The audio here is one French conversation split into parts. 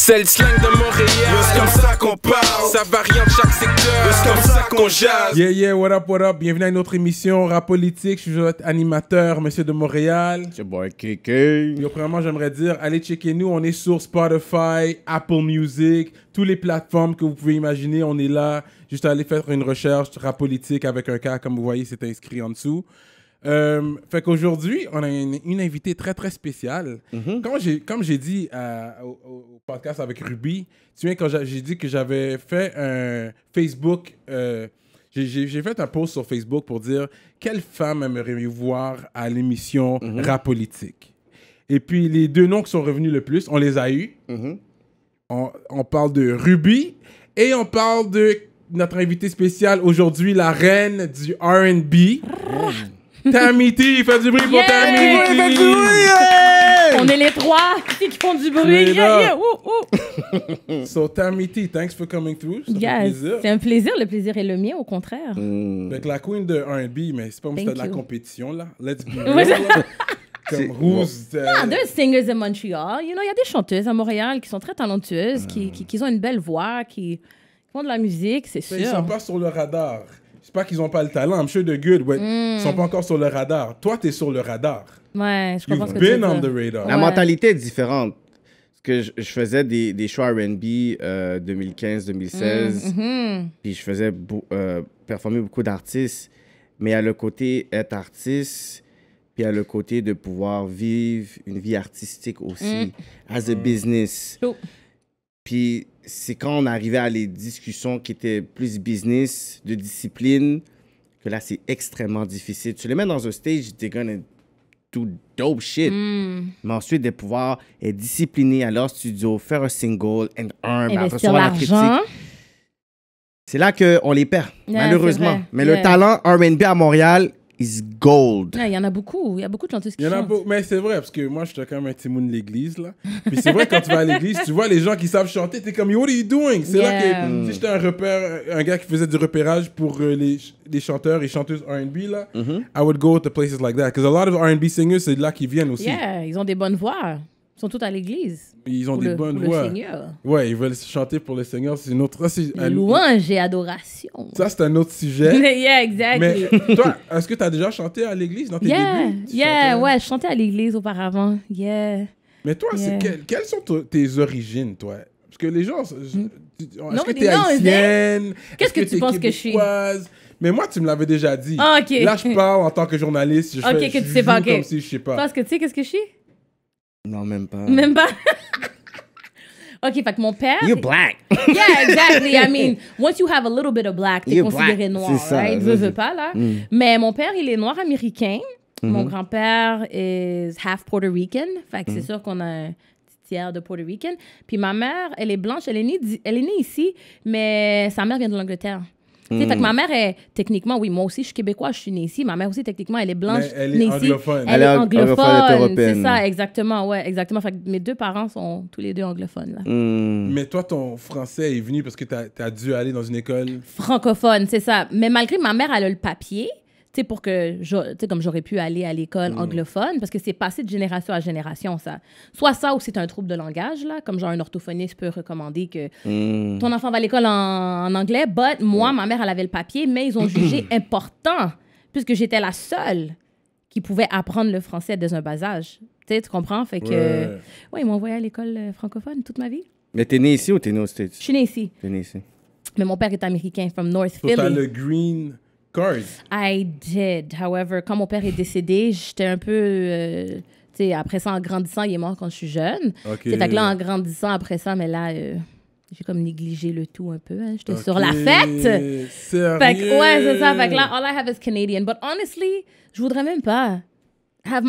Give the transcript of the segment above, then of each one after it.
C'est le slang de Montréal. C'est comme ça qu'on parle. Ça varie en chaque secteur. C'est comme ça qu'on jase. Yeah, yeah, what up, what up. Bienvenue à une autre émission Rap Politique. Je suis votre animateur, monsieur de Montréal. C'est bon, KK. Yo, premièrement, j'aimerais dire, allez checker nous. On est sur Spotify, Apple Music, toutes les plateformes que vous pouvez imaginer. On est là. Juste aller faire une recherche Rap Politique avec un cas Comme vous voyez, c'est inscrit en dessous. Euh, fait qu'aujourd'hui, on a une, invitée très, très spéciale. Mhm. j'ai Comme j'ai dit euh, au, podcast avec Ruby, tu sais, quand j'ai dit que j'avais fait un Facebook, euh, j'ai fait un post sur Facebook pour dire quelle femme aimerait voir à l'émission mhm. Rap Politique. Et puis, les deux noms qui sont revenus le plus, on les a eus. Mhm. on, on parle de Ruby et on parle de notre invitée spéciale aujourd'hui, la reine du RB. Tamiti T, fait du bruit pour Tamiti. On est les trois qui font du bruit. so, Tamiti, thanks for coming through. C'est un plaisir. Le plaisir est le mien, au contraire. Mm. Avec la queen de R&B, mais c'est pas comme si de la compétition, là. Let's go! real. comme Rose. singers in Montreal. You know, il y a des chanteuses à Montréal qui sont très talentueuses, qui, mm. qui, qui ont une belle voix, qui font de la musique, c'est sûr. Ben, ils sont pas sur le radar c'est pas qu'ils ont pas le talent. M. De good, sont hmm. pas encore sur le radar. Toi, tu es sur le radar. Ouais, je comprends radar. La mentalité est différente. Parce que je, faisais des, des shows R&B 2015-2016, puis je faisais euh, performer beaucoup d'artistes. Mais à le côté être artiste, puis à le côté de pouvoir vivre une vie artistique aussi, hmm. as a business. Puis c'est quand on arrivait à les discussions qui étaient plus business, de discipline, que là, c'est extrêmement difficile. Tu les mets dans un stage, t'es gonna do dope shit. Hmm. Mais ensuite, de pouvoir être discipliné à leur studio, faire un single, and earn, recevoir la C'est là qu'on les perd, malheureusement. Mais le talent R&B à Montréal il y en a beaucoup. Il y a beaucoup de chanteuses qui y en chantent. mais c'est vrai, parce que moi, je suis quand même un timon de l'église, là. Puis c'est vrai, quand tu vas à l'église, tu vois les gens qui savent chanter, Tu es comme, what are you doing? C'est là que si j'étais un repère, un gars qui faisait du repérage pour euh, les, chanteurs et chanteuses R&B, là, mm-hmm. I would go to places like that. Because a lot of R&B singers, c'est de là qu'ils viennent aussi. Yeah, ils ont des bonnes voix. Ils sont tous à l'église. Ils ont des bonnes voix. Le Seigneur. Ouais, ils veulent chanter pour le Seigneur. C'est une autre. Un, louange et adoration. Ça, c'est un autre sujet. yeah, exact. Mais toi, est-ce que tu as déjà chanté à l'église dans tes débuts? Yeah, ouais, je chantais à l'église auparavant. Yeah. Mais toi, quelles sont tes origines, toi? Parce que les gens. Hmm. Est-ce que tu es haïtienne? Qu'est-ce que, tu penses que je suis? Mais moi, tu me l'avais déjà dit. Ah, ok. Là, je parle en tant que journaliste. Je ok, que tu sais pas, Comme si je sais pas. Parce que tu sais, qu'est-ce que je suis? Non, même pas. Même pas. OK, fait que mon père. You're black. yeah, exactly. I mean, once you have a little bit of black, t'es considéré noir. Ça, right? Je veux pas, là. Mm. Mais mon père, il est noir américain. Mm-hmm. Mon grand-père is half Puerto Rican. Fait que c'est mm. sûr qu'on a un tiers de Puerto Rican. Puis ma mère, elle est blanche. Elle est née, elle est née ici, mais sa mère vient de l'Angleterre. Fait que ma hmm. mère est techniquement, oui, moi aussi je suis québécois, je suis née ici. Ma mère aussi, techniquement, elle est blanche. elle est née anglophone. Ici. Elle, elle, est anglophone. C'est ça, exactement. Ouais, exactement. Fait que mes deux parents sont tous les deux anglophones. Là. Hmm. Mais toi, ton français est venu parce que tu as, as, dû aller dans une école francophone, c'est ça. Mais malgré ma mère, elle a le papier pour que, sais comme j'aurais pu aller à l'école mm. anglophone, parce que c'est passé de génération à génération, ça. Soit ça, ou c'est un trouble de langage, là, comme genre un orthophoniste peut recommander que mm. ton enfant va à l'école en, anglais, mais moi, ma mère, elle avait le papier, mais ils ont jugé important, puisque j'étais la seule qui pouvait apprendre le français dès un bas âge. Tu sais, tu comprends? Fait que, ouais. ils m'ont envoyé à l'école euh, francophone toute ma vie. Mais t'es né ici ou t'es né aux States? Je suis né ici. ici. Mais mon père est américain, from North Philly Philly. le green cards. I did. However, quand mon père est décédé, j'étais un peu. Euh, après ça, en grandissant, il est mort quand je suis jeune. Ok. Fait là, en grandissant, après ça, mais là, euh, j'ai comme négligé le tout un peu. Hein. J'étais sur la fête. Sérieux? Fait ouais, c'est ça. Fait que là, all I have is Canadian. But honestly, je voudrais même pas have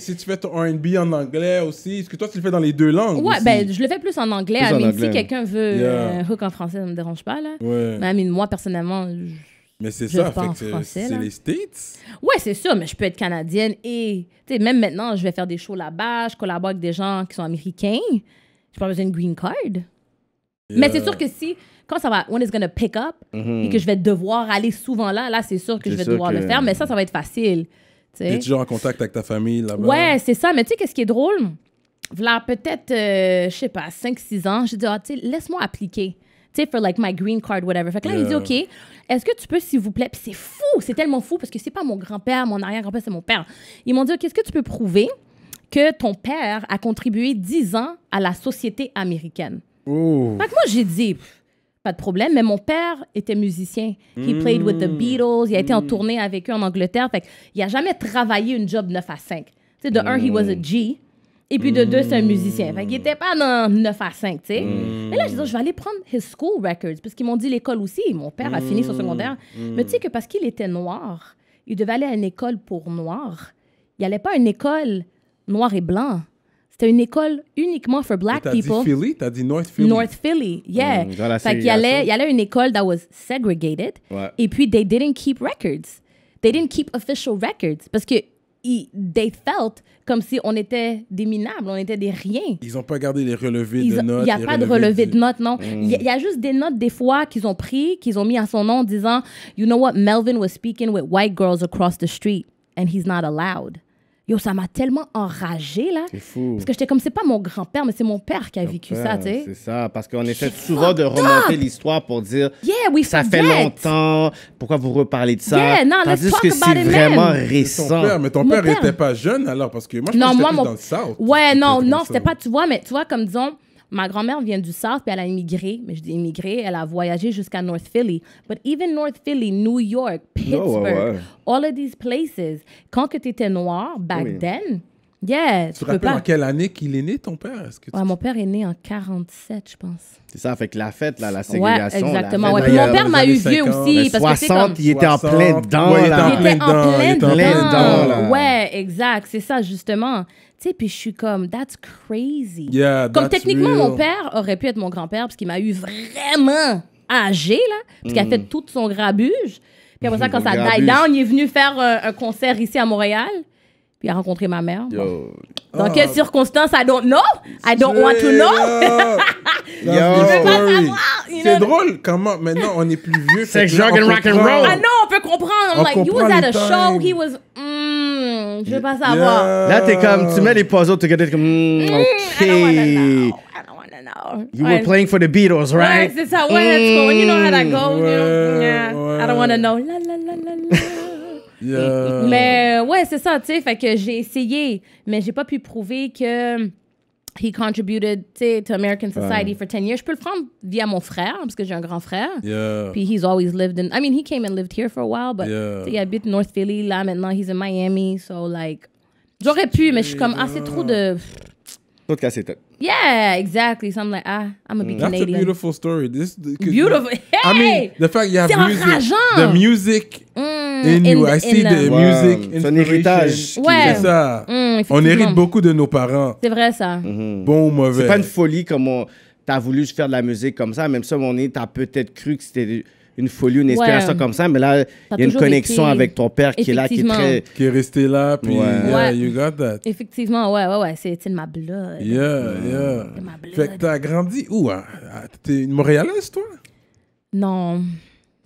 Si tu fais ton R&B en anglais aussi, est-ce que toi tu le fais dans les deux langues Ouais, ben je le fais plus en anglais. si quelqu'un veut yeah. Euh, hook en français, ça me dérange pas là. Mais I moi personnellement, je, mais c'est ça, c'est les States. Ouais, c'est sûr, mais je peux être canadienne et même maintenant, je vais faire des shows là-bas, je collabore avec des gens qui sont américains. J'ai pas besoin d'une green card. Mais c'est sûr que si quand ça va when it's gonna pick up mm-hmm. et que je vais devoir aller souvent là, là c'est sûr que je vais devoir le faire, mais ça ça va être facile. T'es toujours en contact avec ta famille là Ouais, c'est ça. Mais tu sais, qu'est-ce qui est drôle? Voilà, peut-être, euh, je sais pas, 5-6 ans, j'ai dit, ah, laisse-moi appliquer. Tu sais, for like my green card, whatever. Fait que là, il dit, OK, est-ce que tu peux, s'il vous plaît? Puis c'est fou, c'est tellement fou parce que c'est pas mon grand-père, mon arrière-grand-père, c'est mon père. Ils m'ont dit, OK, est-ce que tu peux prouver que ton père a contribué 10 ans à la société américaine? Oh Fait moi, j'ai dit, pas de problème. Mais mon père était musicien. He hmm. played with the Beatles. Il a été en tournée avec eux en Angleterre. Fait il a jamais travaillé une job 9 à 5. c'est de un, he was a G. Et puis de deux, c'est un hmm. musicien. Fait qu'il n'était pas dans 9 à 5, tu sais. Hmm. Mais là, je disais, je vais aller prendre his school records, parce qu'ils m'ont dit l'école aussi. mon père a fini son secondaire. Mais tu sais que parce qu'il était noir, il devait aller à une école pour noirs. Il n'allait pas à une école noir et blanc. C'était une école uniquement for black as people. T'as dit Philly? T'as dit North Philly? North Philly, yeah. C'est-à-dire mm, fait qu'il y allait, une école that was segregated. Et puis, they didn't keep records. They didn't keep official records. Parce que ont they felt comme si on était des minables, on était des rien. Ils n'ont pas gardé les relevés de notes. Il n'y a pas de relevés de notes, non. Mm. Il y, a juste des notes des fois qu'ils ont pris, qu'ils ont mis à son nom disant, you know what, Melvin was speaking with white girls across the street and he's not allowed yo, ça m'a tellement enragé là. C'est fou. Parce que j'étais comme, c'est pas mon grand-père, mais c'est mon père qui a vécu ça, tu sais. C'est ça, parce qu'on essaie souvent de remonter l'histoire pour dire, ça fait longtemps, pourquoi vous reparlez de ça? Yeah, non, que c'est vraiment récent. mais ton père n'était pas jeune alors, parce que moi, je me dans le Ouais, non, non, c'était pas, tu vois, mais tu vois, comme disons, Ma grand-mère vient du South, puis elle a immigré. Mais je dis immigré, elle a voyagé jusqu'à North Philly. But even North Philly, New York, oh, Pittsburgh, all of these places, quand tu étais noir, back then, tu, te rappelles en quelle année qu'il est né, ton père? est mon père est né en 47, je pense. C'est ça, fait que la fête, là, la ségrégation. Ouais, exactement. mon père m'a eu vieux aussi. Parce 60, comme... il était en plein dedans. il était en plein dedans. Il était en plein dedans. Ouais, exact. C'est ça, justement. Tu sais, puis je suis comme, that's crazy. comme techniquement, mon père aurait pu être mon grand-père parce qu'il m'a eu vraiment âgé, là, parce qu'il a mm. fait tout son grabuge. Puis après ça, quand ça died down, il est venu faire euh, un concert ici à Montréal puis a rencontré ma mère. Yo. Dans ah. quelles circonstances? I don't know. I don't want to know. Yo. Je veux pas savoir. you C'est know. drôle comment maintenant on est plus vieux. C'est que jug and rock and roll. Ah non, on peut comprendre. I'm On like, you was at a show, he was. Mm, je veux pas savoir. Yeah. Là, t'es comme, tu mets les puzzles together, t'es comme, hmm, Mm, I don't wanna to know. I don't know. You were playing for the Beatles, Ouais, right? c'est ça. Ouais, let's go. You know how that goes. you know? Ouais, Yeah. I don't want wanna know. La, la, la, la, la. Euh. Mais euh, ouais, c'est ça, tu sais. Fait que j'ai essayé, mais j'ai pas pu prouver que he contributed to American society for 10 years. Je peux le prendre via mon frère, parce que j'ai un grand frère. Puis he's always lived in... I mean, he came and lived here for a while, but yeah. il habite North Philly. Là, maintenant, he's in Miami. So, like... J'aurais pu, mais je suis comme... Ah, c'est trop de... Hein. Tout c'est tête. Yeah, exactly. So I'm like, ah, I'm gonna be Canadian. Mm. That's a beautiful story. This beautiful. Hey! I mean, the fact you have music, the music mm, in, you. I see the, the um, wow. music. C'est un héritage. Ouais. C'est ça. Mm, on hérite beaucoup de nos parents. C'est vrai ça. Mm-hmm. Bon ou mauvais. C'est pas une folie comme on. T'as voulu faire de la musique comme ça, même si on est. t'as peut-être cru que c'était une folie, une inspiration comme ça, mais là, il y a une connexion avec ton père qui est là, qui est très... Qui est resté là, puis ouais. Yeah, you got that. Effectivement, ouais, ouais, ouais, c'est de ma blood. Yeah, yeah. De ma Fait que t'as grandi où? Hein? Ah, t'es une Montréalaise, toi? Non.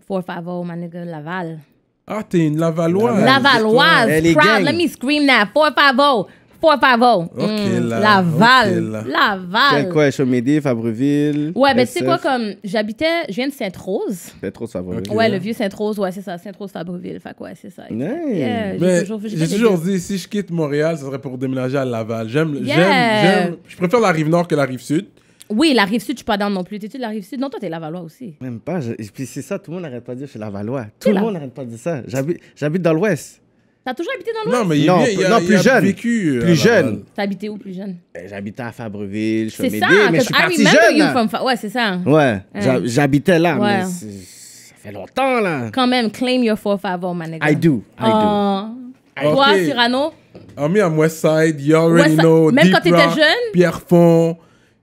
five, oh, ma nigga, Laval. Ah, t'es une Lavalloise. Lavalloise, proud. Let me scream that. 450. Pour Pavon. Hmm. Laval, Laval. Okay, là. Laval. quoi, Chomédé, Fabreville? Ouais, mais tu sais quoi, comme j'habitais, je viens de Sainte-Rose. Sainte-Rose, Fabreville. ouais, le vieux Sainte-Rose, ouais, c'est ça. Sainte-Rose, Fabreville. Fait quoi, c'est ça. j'ai toujours, dit, si je quitte Montréal, ce serait pour déménager à Laval. J'aime, j'aime, j'aime. Je préfère la rive nord que la rive sud. Oui, la rive sud, je suis pas dans non plus. T'es-tu de la rive sud? Non, toi, t'es Lavalois aussi. Même pas. Puis c'est ça, tout le monde n'arrête pas de dire que je suis Lavalois. Tout le monde n'arrête pas de dire ça. J'habite dans l'ouest. T'as toujours habité dans le? Non, mais il y a, non, il y a, non, euh, plus jeune. plus jeune. T'as habité où plus jeune? Euh, j'habitais à Fabreville, je suis mais je suis ah parti I oui, jeune. You from Fa ouais, c'est ça. Ouais, j'habitais là, mais ça fait longtemps là. Quand même, claim your four favor, my nigga. I do, I do. Oh. Toi, Cyrano? I'm on West Side, you already know. Même Deep quand t'étais jeune? Pierrefonds.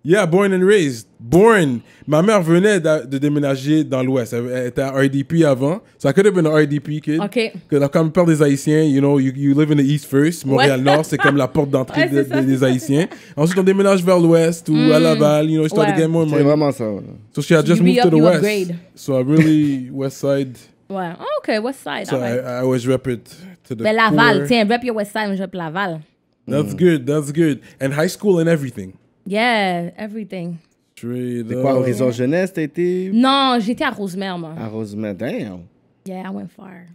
Yeah, born and raised born. Ma mère venait de, de déménager dans l'Ouest. Elle était à RDP avant. So I could have been an RDP kid. OK. peur des Haïtiens, you know, you, you live in the East first. Montréal-Nord, c'est comme la porte d'entrée ouais, de, de, des Haïtiens. Ensuite, on déménage vers l'Ouest ou mm. à Laval. You know, she started ouais. getting more money. C'est vraiment ça. Ouais. So she had just moved to the West. So I really, West Side. Ouais. Oh, OK, West Side. So right. I, I always rep it to the Mais Laval, core. tiens, rep your West Side, je rep Laval. That's mm. good, that's good. And high school and everything. Yeah, everything. C'était C'est quoi, Horizon Jeunesse, t'as été? Non, j'étais à Rosemère, moi. À Rosemère, damn. Yeah, I went far.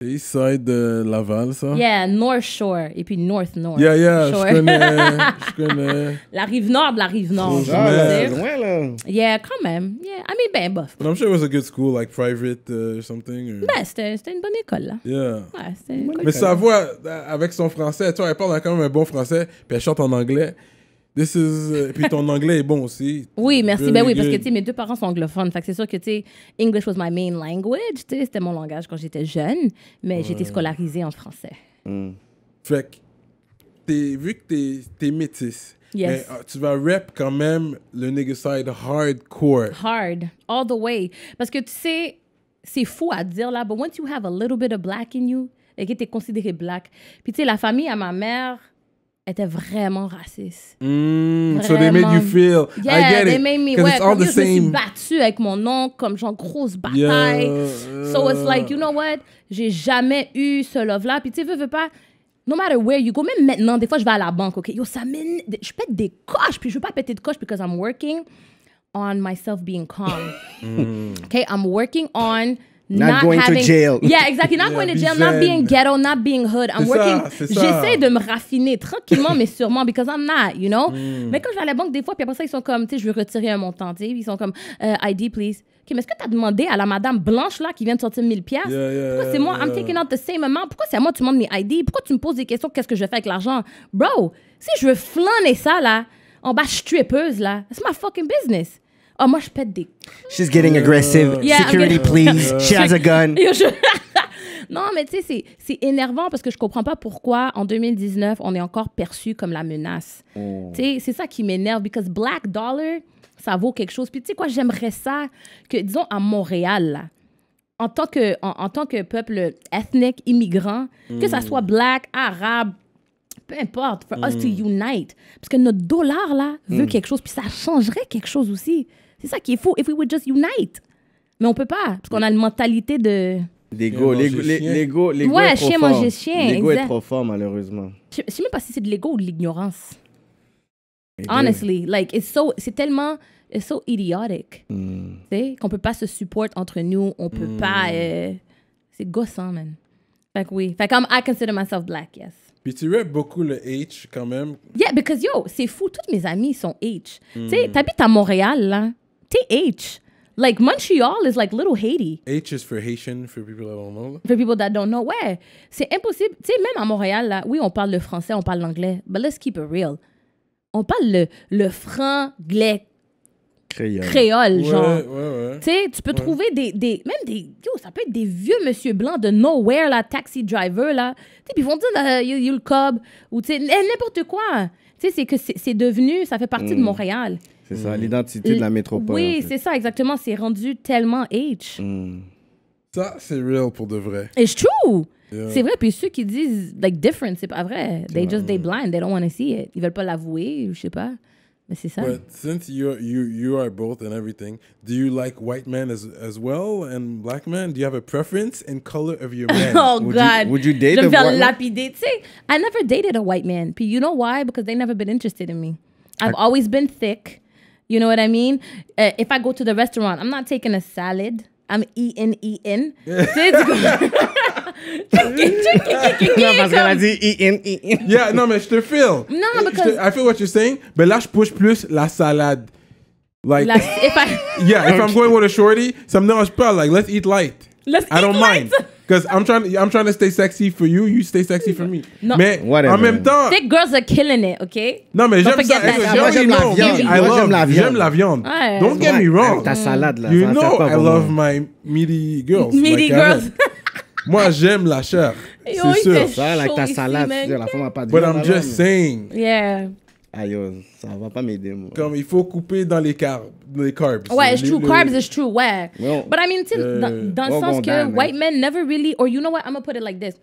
C'est East Side de Laval, ça? Yeah, North Shore. Et puis North North. Yeah, yeah, Shore. je connais. je connais. La rive nord la rive nord. Ah, loin, là. Yeah, quand même. Yeah, I mean, ben, bof. But I'm sure it was a good school, like private or uh, something. Or... Ben, c'était une bonne école, là. Yeah. Ouais, c'était une bonne Mais sa voix, euh, avec son français, tu vois, elle parle quand même un bon français, puis elle chante en anglais. Et euh, puis ton anglais est bon aussi. Oui, merci. Mais ben oui, parce que, mes deux parents sont anglophones. Fait c'est sûr que, tu était English was my main language. c'était mon langage quand j'étais jeune, mais j'étais scolarisée en français. Mm. Fait vu que t'es, es métisse, Mais, euh, tu vas rap quand même le nigga hardcore. Hard, all the way. Parce que tu sais, c'est fou à dire là, but once you have a little bit of black in you, et que tu es considéré black. Puis tu sais, la famille à ma mère, était vraiment raciste. Hmm, so they made you feel. I get they it. made me. Ouais, it's all the je me suis battue avec mon oncle comme genre grosse bataille. So it's like, you know what? J'ai jamais eu ce love-là. Puis tu veux, veux pas. No matter where you go, même maintenant, des fois, je vais à la banque, OK? Yo, ça mène. Je pète des coches, puis je veux pas péter de coches because I'm working on myself being calm. Hmm. OK? I'm working on Not, not going to jail. Yeah, exactly. Not going to jail, not being ghetto, not being hood. I'm working. J'essaie de me raffiner tranquillement, mais sûrement, because I'm not, you know? Mm. Mais quand je vais à la banque, des fois, puis après ça, ils sont comme, tu sais, je veux retirer un montant, tu sais, ils sont comme, euh, ID, please. OK, mais est-ce que tu as demandé à la madame blanche, là, qui vient de sortir 1000 pièces Pourquoi c'est moi? I'm taking out the same amount. Pourquoi c'est à moi que tu demandes mes ID? Pourquoi tu me poses des questions? Qu'est-ce que je fais avec l'argent? Bro, si je veux flâner ça, là, en bas, je là. c'est ma fucking business. Oh, moi, je pète des. She's getting euh, aggressive. Security, please. She has a gun. Non, mais tu sais, c'est énervant parce que je comprends pas pourquoi en 2019, on est encore perçu comme la menace. Oh. Tu sais, c'est ça qui m'énerve, because Black Dollar, ça vaut quelque chose. Puis tu sais quoi, j'aimerais ça que, disons, à Montréal, en tant que, en, tant que peuple ethnique, immigrant, que ça mm. soit black, arabe, peu importe, for us to mm. unite. Parce que notre dollar, là, veut mm. quelque chose, puis ça changerait quelque chose aussi. C'est ça qui est fou. If we would just unite. Mais on peut pas, parce qu'on a une mentalité de. L'ego, l'ego, l'ego, Ouais, est trop chien fort. chien. L'ego est trop fort, malheureusement. Je, ne sais même pas si c'est de l'ego ou de l'ignorance. Honestly, like, it's so, c'est tellement. It's so idiotic. Hmm. Tu sais, qu'on peut pas se supporter entre nous, on peut hmm. pas. Euh, c'est gossant, man. Fait que oui. Fait que I consider myself black, yes. Puis tu rêves beaucoup le H quand même. Yeah, because yo, c'est fou, toutes mes amies sont H. Tu sais, hmm. t'habites à Montréal, là. TH. Like Montreal is like little Haiti. H is for Haitian, for people that don't know. For people that don't know, ouais. C'est impossible. Tu sais, même à Montréal, là, oui, on parle le français, on parle l'anglais. But let's keep it real. On parle le, le franglais créole, créole genre. Ouais, ouais. Tu sais, tu peux trouver des, des, Même des. Yo, ça peut être des vieux monsieur blancs de nowhere, là, taxi driver, là. Tu ils vont dire, uh, you, cob, ou tu sais, n'importe quoi. Tu sais, c'est que c'est devenu. Ça fait partie de mm. Montréal. C'est ça, mm. l'identité de la métropole. Oui, c'est ça, exactement. C'est rendu tellement H. Mm. Ça, c'est real pour de vrai. It's true! C'est vrai, puis ceux qui disent, like, different, c'est pas vrai. They just, they blind, they don't want to see it. Ils veulent pas l'avouer, je sais pas. Mais c'est ça. But since you you you are both and everything, do you like white men as as well and black men? Do you have a preference in color of your men? oh God! would you date? Je me fais lapider. Tu sais, I never dated a white man. Puis you know why? Because they never been interested in me. I've always been thick. You know what I mean? Uh, if I go to the restaurant, I'm not taking a salad. I'm eating, eating. yeah, non, mais je te feel. Non, because... I feel what you're saying, But là, je push plus la salade. Like, la, if I... yeah, if okay. I'm going with a shorty, ça me dérange pas. Like, let's eat light. Let's I eat don't light. mind. Because I'm trying, I'm trying to stay sexy for you. You stay sexy for me. Non. Mais Whatever. en même temps, Thick girls are killing it, OK? non mais j'aime ça. forget that. Moi, j'aime la know, viande. I love- j'aime la J'aime la viande. Ouais. Don't get me wrong. Ta salade, là. You know c'est pas I bon. love my meaty girls. Meaty girls. Moi j'aime la chair, Yo, il c'est fait sûr. Ça, là, ta chaud ici, la femme a pas de But I'm just saying, Yeah. Aïe, ça va pas m'aider, moi. Comme il faut couper dans les, carbs. les carbs. Ouais, it's true. Carbs is true, ouais. But I mean, euh, dans, le sens que white men never really, or you know what, I'm gonna put it like this.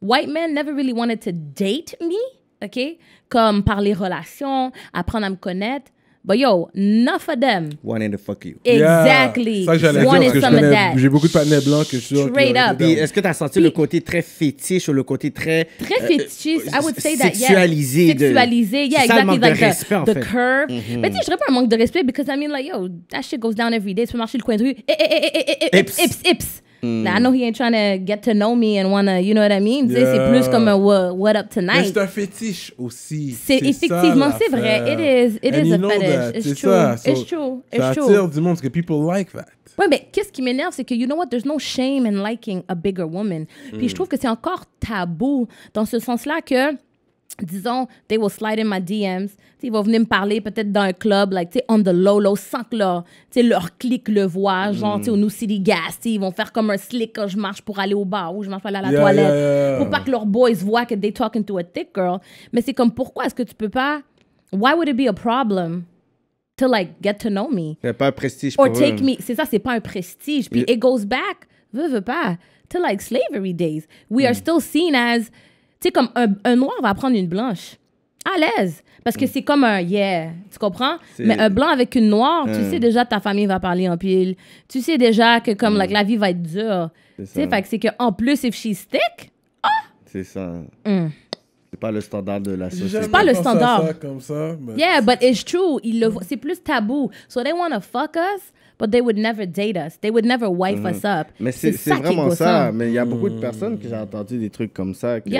White men never really wanted to date me, OK? Comme par les relations, apprendre à me connaître. But yo, enough of them. Wanting to fuck you. Exactly. Yeah. Ça some of that. j'ai beaucoup de panneaux blancs que je Straight up. Est-ce que tu as senti le côté très fétiche ou le côté très... Très fétiche, I would say that, Sexualisé. Sexualisé, yeah, exactly. like the, respect, the, curve. Mais tu sais, je dirais pas un manque de respect, because I mean, like, yo, that shit goes down every day. Tu peux marcher le coin de rue. Eh, eh, eh, eh, eh, ips, ips. ips. Mm. I know he ain't trying to get to know me and wanna, you know what I mean? C'est plus comme un what, up tonight. c'est un fétiche aussi. C'est effectivement, c'est vrai. It is, it and is a fetish. It's true. So, it's true. It's ça true. attire du monde parce que people like that. Ouais, mais qu'est-ce qui m'énerve, c'est que, you know what, there's no shame in liking a bigger woman. Puis mm. je trouve que c'est encore tabou dans ce sens-là que disons, they will slide in my DMs. ils vont venir me parler peut-être dans un club, like, sais, on the low, low, sans que leur, t'sais, leur clic le voie, mm. Genre, tu t'sais, au New City Gas, ils vont faire comme un slick quand je marche pour aller au bar ou je marche pour aller à la toilette. Pour pas que leurs boys voient que they talking to a thick girl. Mais c'est comme, pourquoi est-ce que tu peux pas... Why would it be a problem? To like get to know me. C'est pas un prestige Or take me. C'est ça, c'est pas un prestige. Puis it goes back, veux, veux pas, to like slavery days. We are mm. still seen as tu sais, comme un, noir va prendre une blanche. À l'aise. Parce que mm. c'est comme un yeah. Tu comprends? Mais un blanc avec une noire, tu mm. sais déjà ta famille va parler en pile. Tu sais déjà que comme mm. la vie va être dure. Tu sais, fait que c'est qu'en plus, if she stick, ah! C'est ça. C'est pas le standard de la société. C'est pas le standard. comme ça, mais... Yeah, but it's true. C'est plus tabou. So they want to fuck us, date Mais c'est vraiment ça. Mais il y a beaucoup de mm. personnes que j'ai entendu des trucs comme ça. Que,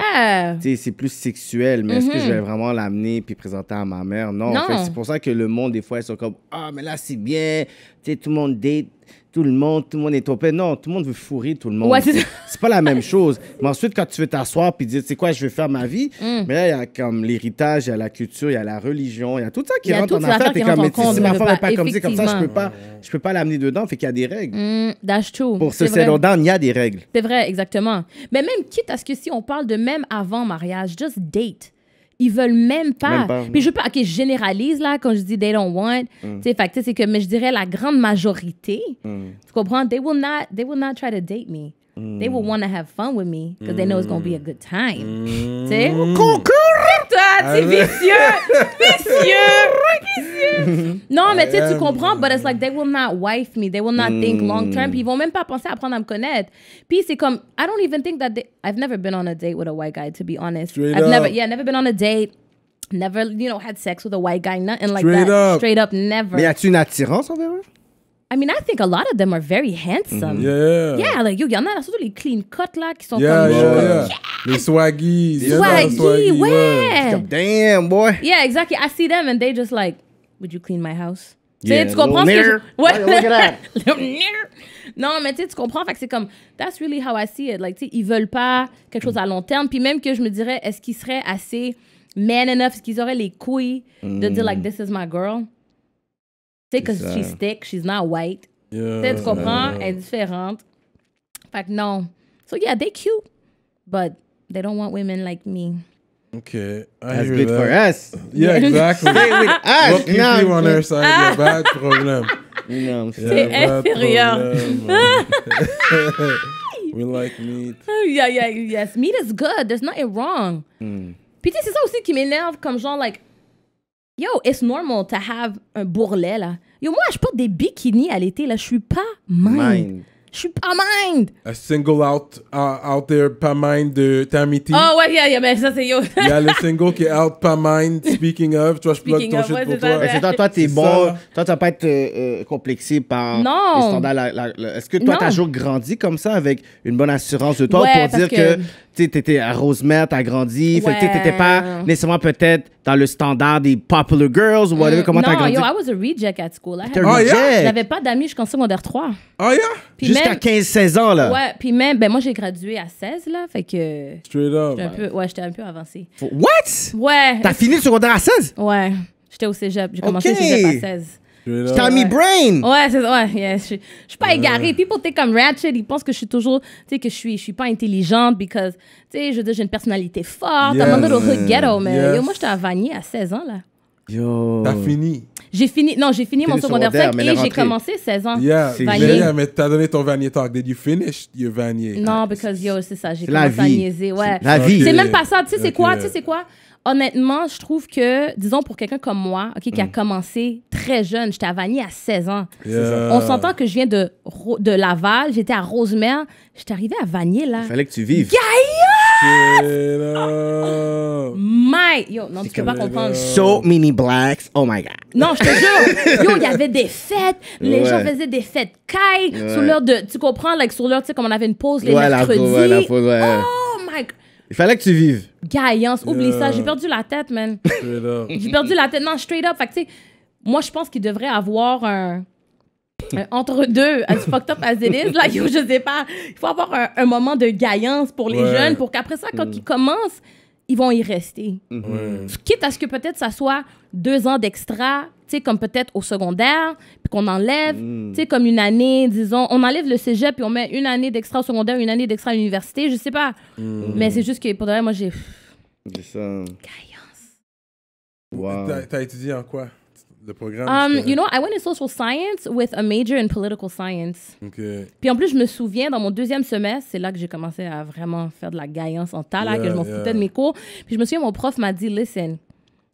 C'est plus sexuel, mais est-ce que je vais mm-hmm. vraiment l'amener puis présenter à ma mère? Non. c'est pour ça que le monde, des fois, ils sont comme Ah, mais là, c'est bien. tout le monde date tout le monde, tout le monde est topé Non, tout le monde veut fourrer tout le monde. c'est pas la même chose. Mais ensuite, quand tu veux t'asseoir puis dire, c'est quoi, je veux faire ma vie, mm. mais là, il y a comme l'héritage, il y a la culture, il y a la religion, il y a tout ça qui rentre en affaire. Et comme, si ma femme n'est pas comme ça, je peux pas, je peux pas l'amener dedans. Fait qu'il y a des règles. Mm, Pour ce il y a des règles. C'est vrai, exactement. Mais même quitte à ce que si on parle de même avant mariage, just date ils veulent même pas. Même mais je veux pas, ok, je généralise là quand je dis they don't want. Mm. Tu sais, c'est que, mais je dirais la grande majorité, mm. tu comprends? They will not, they will not try to date me. Mm. They will want to have fun with me because they know it's going to be a good time. Mm. Tu sais? toi, ah tu vicieux, vicieux, Non, mais tu sais, tu comprends, but it's like they will not wife me, they will not mm. think hmm. long term, ils vont même pas penser à apprendre à me connaître. Puis c'est comme, I don't even think that they, I've never been on a date with a white guy, to be honest. Straight I've up. never, yeah, never been on a date. Never, you know, had sex with a white guy, nothing like Straight that. Up. Straight up, never. Mais as-tu une attirance envers eux? I mean, I think a lot of them are very handsome. Mm-hmm. Yeah. Yeah, like, yo, il y a surtout les clean cut là qui sont yeah, comme. Yeah, yeah. yeah. Les swaggies. Swaggy, swaggy, ouais. ouais. Comme, Damn, boy. Yeah, exactly. I see them and they just like, would you clean my house? Yeah, tu comprends ce little nigger. Look at that. non, mais tu tu comprends. Fait que c'est comme, that's really how I see it. Like, tu ils veulent pas quelque chose à long terme. Puis même que je me dirais, est-ce qu'ils seraient assez man enough, est-ce qu'ils auraient les couilles de dire, like, mm. this is my girl? Tu sais, because she's thick, she's not white. Yeah, tu comprends? Elle est différente. Fait que non. So yeah, they cute, but they don't want women like me. Okay, I that's good that. for us. Yeah, exactly. Stay with us. We'll keep no, you on our side. Ah. Yeah, bad problem. No, c'est inférieur. We like meat. Oh, yeah, yeah, yes. Meat is good. There's nothing wrong. Mm. Puis c'est ça aussi qui m'énerve, comme genre, like, Yo, it's normal to have un bourrelet, là. Yo, moi, je porte des bikinis à l'été, là. Je suis pas mind. Je suis pas mind. A single out, uh, out there, pas mind de Tamiti. Oh ouais, yeah, yeah, mais ben, ça c'est yo. Il y a le single qui est out, pas mind. Speaking of, Toi, je plug ton shit pour toi. Ça, toi, toi, t'es bon. Toi, Toi, vas pas être euh, euh, complexé par non. les standards. Est-ce que toi, t'as toujours grandi comme ça avec une bonne assurance de toi pour dire que tu étais à Rosemère, t'as grandi, fait que t'étais pas nécessairement peut-être dans le standard des popular girls ou mm. whatever, comment t'as grandi? Non, yo, I was a reject at school. oh, yeah. J'avais pas d'amis jusqu'en secondaire 3. Oh ah, yeah? Jusqu'à 15-16 ans, là. Ouais, puis même, ben moi, j'ai gradué à 16, là, fait que... Straight up. ouais, j'étais un peu avancée. What? Ouais. T'as fini le secondaire à 16? Ouais. J'étais au cégep. J'ai commencé le cégep à 16. Tommy Brain! Ouais, c'est ouais, yes. je, suis pas égarée. People think comme ratchet, ils pensent que je suis toujours, tu sais, que je suis, je suis pas intelligente because, tu sais, je j'ai une personnalité forte. Yes, I'm a little hood ghetto, mais yo, moi, j'étais à Vanier à 16 ans, là. Yo. T'as fini? J'ai fini, non, j'ai fini mon secondaire 5 et j'ai commencé 16 ans. Yeah, Vanier. yeah mais t'as donné ton Vanier talk. Did you finish your Vanier? Non, because yo, c'est ça, j'ai commencé à niaiser, ouais. La vie. C'est même pas ça, tu sais, c'est quoi, tu sais, c'est quoi? honnêtement, je trouve que, disons, pour quelqu'un comme moi, ok, qui a mm. commencé très jeune, j'étais à Vanier à 16 ans. On s'entend que je viens de, de Laval, j'étais à Rosemère, j'étais arrivée à Vanier, là. Il fallait que tu vives. Gaïa! My! Yo, non, tu peux pas comprendre. So many blacks, oh my god. Non, je te jure! Yo, il y avait des fêtes, les gens faisaient des fêtes caille, sur l'heure de. Tu comprends, sur l'heure, tu sais, comme on avait une pause les ouais, mercredis. La pause, la oh! Il fallait que tu vives. Gaillance, oublie ça. J'ai perdu la tête, man. J'ai perdu la tête. Non, straight up. Fait que, tu sais, moi, je pense qu'il devrait avoir un. entre deux, as fucked up as it is, là, yo, je sais pas. Il faut avoir un, moment de gaillance pour les jeunes pour qu'après ça, quand mm. ils commencent, ils vont y rester. Mhm. Quitte à ce que peut-être ça soit deux ans d'extra, comme peut-être au secondaire, puis qu'on enlève, mhm. tu sais comme une année, disons, on enlève le cégep, puis on met une année d'extra au secondaire, une année d'extra à l'université, je sais pas. Mhm. Mais c'est juste que pour de vrai, moi, j'ai... C'est ça. Caillance. Wow. T'as étudié en quoi? le programme? Um, you know, I went in social science with a major in political science. Puis en plus, je me souviens, dans mon deuxième semestre, c'est là que j'ai commencé à vraiment faire de la gaillance en talent, que je m'en foutais de mes cours. Puis je me souviens, mon prof m'a dit, listen,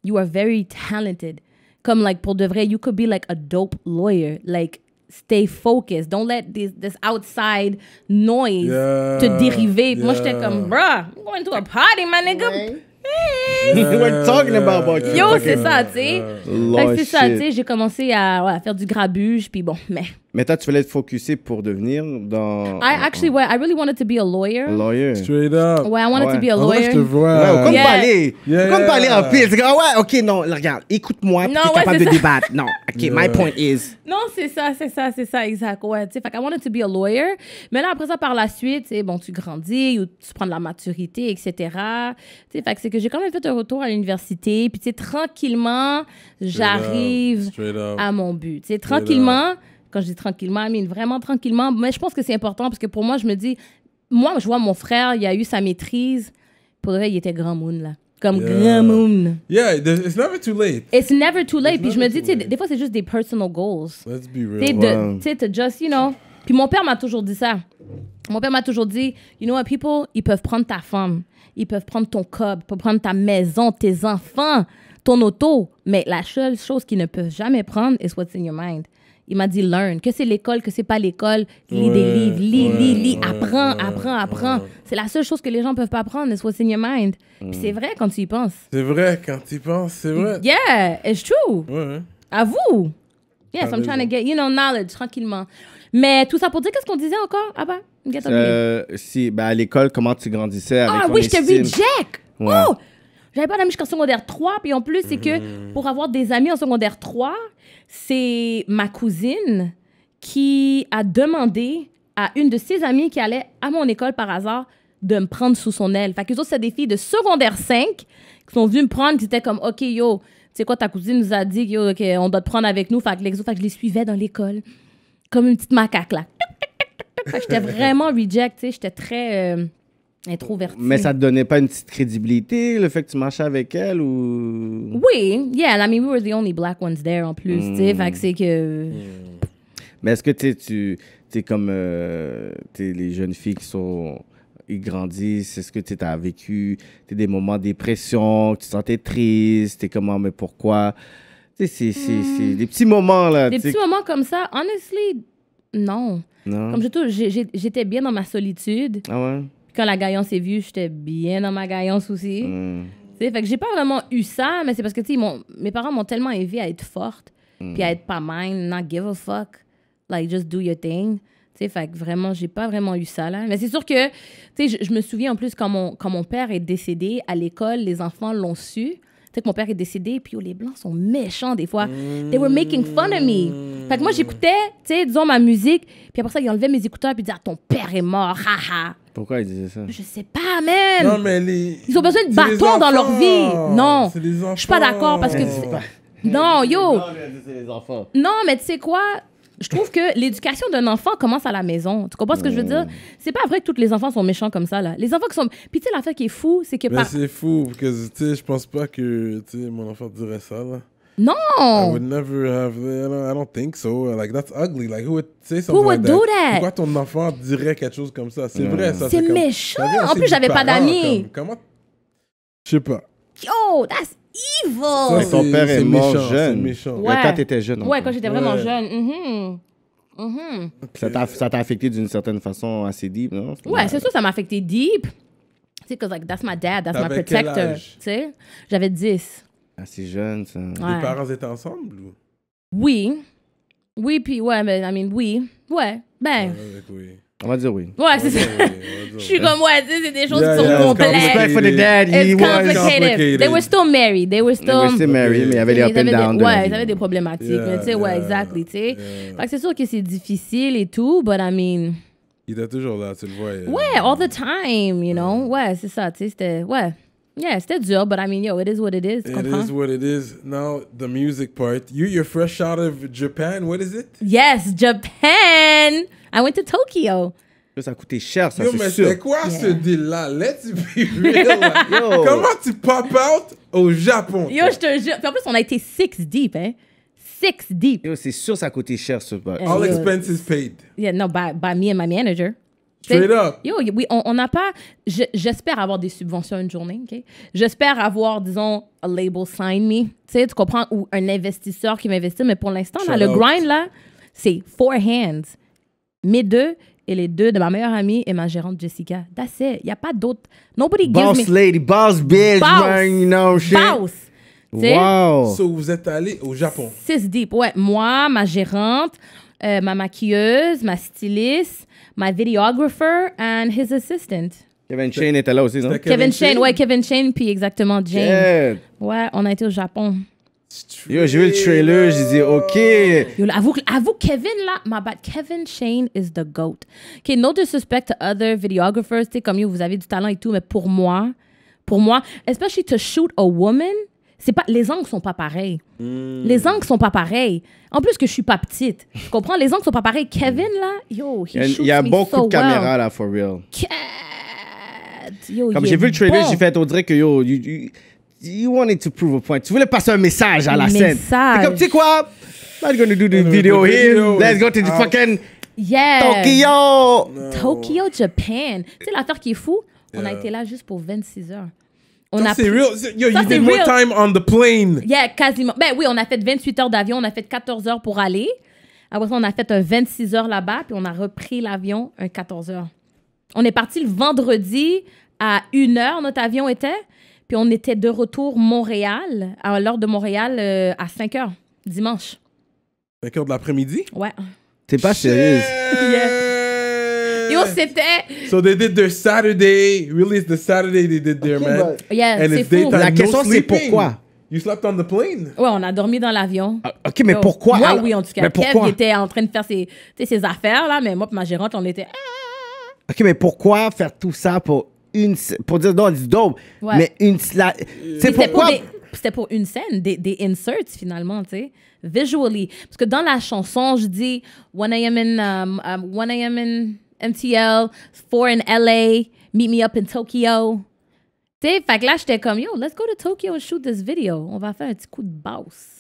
you are very talented. Comme, like, pour de vrai, you could be like a dope lawyer. Like, stay focused. Don't let this, this outside noise te dériver. Moi, j'étais comme, bruh, I'm going to a party, my nigga. Euh, Yo, c'est ça, tu sais. Euh, c'est ça, oh, tu sais. J'ai commencé à, à faire du grabuge, puis bon, mais mais toi, tu voulais être focuser pour devenir dans. I actually, ouais, I really wanted to be a lawyer. lawyer. Straight up. Ouais, I wanted to be a lawyer. Ah ouais, je te vois. Ouais, comme yeah. parler. Comme parler en pile. C'est comme, ah ouais, ok, non, regarde, écoute-moi, tu es capable de débattre. Non, ok, my point is. Non, c'est ça, c'est ça, c'est ça, exact. Ouais, tu sais, fait que I wanted to be a lawyer. Mais là, après ça, par la suite, tu bon, tu grandis, ou tu prends de la maturité, etc. Tu sais, fait c'est que j'ai quand même fait un retour à l'université. Puis, tu sais, tranquillement, j'arrive à mon but. Tu sais, tranquillement quand je dis tranquillement, vraiment tranquillement. Mais je pense que c'est important parce que pour moi, je me dis, moi, je vois mon frère, il a eu sa maîtrise. Pour vrai, il était grand moon, là. Comme grand moon. Yeah, it's never too late. It's never too late. Puis je me dis, tu sais, des fois, c'est juste des personal goals. Let's be real. Tu sais, just, you know. Puis mon père m'a toujours dit ça. Mon père m'a toujours dit, you know what, people, ils peuvent prendre ta femme, ils peuvent prendre ton cob, ils peuvent prendre ta maison, tes enfants, ton auto, mais la seule chose qu'ils ne peuvent jamais prendre is what's in your mind il m'a dit learn, que c'est l'école, que c'est pas l'école, lis des livres, lis, lis, lis, apprends, apprends, apprends. C'est la seule chose que les gens peuvent pas apprendre, it's what's in your mind. Mm. Puis c'est vrai quand tu y penses. C'est vrai quand tu y penses, c'est vrai. Yeah, it's true. Ouais. vous. Yes, I'm trying to get, you know, knowledge, tranquillement. Mais tout ça pour dire, qu'est-ce qu'on disait encore? Ah ben, get euh, Si, bah à l'école, comment tu grandissais avec Ah oui, je te Jack! Oh! J'avais pas d'amis jusqu'en secondaire 3. Puis en plus, c'est que mhm. pour avoir des amis en secondaire 3, c'est ma cousine qui a demandé à une de ses amies qui allait à mon école par hasard de me prendre sous son aile. Fait que autres, c'est des filles de secondaire 5 qui sont venues me prendre, qui étaient comme, OK, yo, tu sais quoi, ta cousine nous a dit qu'on doit te prendre avec nous. Fait que, je les suivais dans l'école comme une petite macaque, là. j'étais vraiment reject, tu sais, j'étais très... Euh, mais ça te donnait pas une petite crédibilité, le fait que tu marchais avec elle ou. Oui, yeah, I mean, we were the only black ones there en plus, tu sais, hmm. fait que c'est que. Hmm. Mais est-ce que tu es comme euh, es les jeunes filles qui sont. Ils grandissent, est-ce que tu as vécu es des moments de dépression, tu te sentais triste, t'es comment, ah, mais pourquoi? Hmm. c'est des petits moments là. Des petits moments comme ça, honestly, non. Non. Comme j'étais bien dans ma solitude. Ah ouais? quand la gaillance est vue, j'étais bien dans ma gaillance aussi. Mm. fait que j'ai pas vraiment eu ça, mais c'est parce que sais, mes parents m'ont tellement élevé à être forte, mm. puis à être pas mine, not give a fuck, like just do your thing. fait que vraiment, j'ai pas vraiment eu ça là. Mais c'est sûr que, tu sais, je, me souviens en plus quand mon, quand mon père est décédé à l'école, les enfants l'ont su que mon père est décédé, puis oh, les Blancs sont méchants des fois. They were making fun of me. Fait que moi, hmm. j'écoutais, tu sais, disons ma musique, puis après ça, ils enlevaient mes écouteurs, puis ils disaient, ah, ton père est mort, Pourquoi ils disaient ça? Je sais pas, même. Non, mais Ils ont besoin de bâtons dans leur vie. Non. Je suis pas d'accord parce que. Non, yo. Non, mais tu sais quoi? je trouve que l'éducation d'un enfant commence à la maison. Tu comprends ce que je veux dire? Mm. C'est pas vrai que tous les enfants sont méchants comme ça, là. Les enfants qui sont. Puis, tu sais, l'affaire qui est fou, c'est que. Mais c'est fou, parce que, tu sais, je pense pas que, mon enfant dirait ça, là. Non! I would never have, I don't think so. Like, that's ugly. Like, who would say something do that? Pourquoi ton enfant dirait quelque chose comme ça? C'est mm. vrai, ça. C'est méchant! en plus, j'avais pas d'amis. comment? Je sais pas yo, that's evil. Son ton père est, méchant, jeune. Ouais. Quand t'étais jeune. Ouais, quand j'étais vraiment jeune. Mm Mm Ça t'a affecté d'une certaine façon assez deep, non? Ouais, c'est sûr, ça m'a affecté deep. Tu sais, like, that's my dad, that's my protector. Tu sais, j'avais 10. Assez jeune, ça. Les parents étaient ensemble Oui. Oui, puis ouais, mais I mean, oui. Ouais, ben. On va dire oui. Ouais, c'est ça. Je suis comme, ouais, c'est des choses qui sont complexes. Respect for the dad. It's complicated. They were still married. They were still... They were still married, mais il y avait des up and down. Ouais, ils avaient des problématiques. tu sais, ouais, exactly, tu sais. Fait que c'est sûr que c'est difficile et tout, but I mean... Il était toujours là, tu le voyais. Ouais, all the time, you know. Ouais, c'est ça, tu sais, c'était... Ouais. Yeah, it's still drill, but I mean, yo, it is what it is. It is what it is. Now the music part. You, you're fresh out of Japan. What is it? Yes, Japan. I went to Tokyo. Ça a coûté cher, ça, Yo, mais c'est quoi yeah. ce deal-là? Let's be real. Yo. Comment tu pop out au Japon? Yo, je te jure. en plus, on a été six deep, hein? Six deep. Yo, c'est sûr, ça coûtait cher, ce bac. Eh All expenses paid. Yeah, no, by, by me and my manager. Straight up. Yo, oui, on n'a pas. J'espère avoir des subventions une journée, OK? J'espère avoir, disons, un label sign me. Tu sais, tu comprends? Ou un investisseur qui m'investit. Mais pour l'instant, le grind, là, c'est four hands. Mes deux et les deux de ma meilleure amie et ma gérante Jessica. That's it. Il n'y a pas d'autre. Nobody boss gives Boss lady, boss bitch, you know shit. Boss. Wow. So, vous êtes allé au Japon. Six deep, ouais. Moi, ma gérante, euh, ma maquilleuse, ma styliste, my videographer and his assistant. Kevin Shane était là aussi, non? Kevin, Shane, ouais, Kevin Shane, puis exactement Jane. Ouais, on a été au Japon. Yo, j'ai vu le trailer, j'ai dit, OK. Yo, avoue, avoue, Kevin, là, ma bad. Kevin Shane is the GOAT. OK, no disrespect to other videographers, tu comme yo, vous avez du talent et tout, mais pour moi, pour moi, especially to shoot a woman, c'est pas les angles sont pas pareils. Hmm. Les angles sont pas pareils. En plus que je suis pas petite. Tu comprends les angles sont pas pareils. Kevin là, yo, Il y a un bon coup de caméras là for real. Comme j'ai vu le trailer, j'ai fait on dirait que yo you, wanted to prove a point. Tu voulais passer un message à la message. scène. comme tu sais quoi I'm not gonna do the video here. Let's go to the fucking yeah. Tokyo. Tokyo, Japan. Tu sais l'affaire qui est fou, on a été là juste pour 26 heures on a c'est real. you did more time on the plane. Yeah, quasiment. Ben oui, on a fait 28 heures d'avion, on a fait 14 heures pour aller. Après ça, on a fait un 26 heures là-bas, puis on a repris l'avion un 14 heures. On est parti le vendredi à 1 heure, notre avion était. Puis on était de retour Montréal, à l'heure de Montréal, euh, à 5 heures, dimanche. 5 heures de l'après-midi? Ouais. T'es pas sérieuse? You Yo, c'était. So they did their Saturday, really the Saturday they did their man. Yeah, And it's fou. La question c'est pourquoi. You slept on the plane? Ouais, on a dormi dans l'avion. Ah, ok, mais pourquoi? Moi, oui, en tout cas. Mais pourquoi? Kev, il était en train de faire ses, ses affaires, là, mais moi, ma gérante, on était. Ah! Ok, mais pourquoi faire tout ça pour une. pour dire non, c'est dope, ouais. mais une. C'est pourquoi. c'était pour une scène, des, des inserts finalement, tu sais, visually. Parce que dans la chanson, je dis When I a.m. in, When I a.m. in MTL, four in LA, meet me up in Tokyo. Dave, fait que là, j'étais comme, yo, let's go to Tokyo and shoot this video. On va faire un petit coup de boss.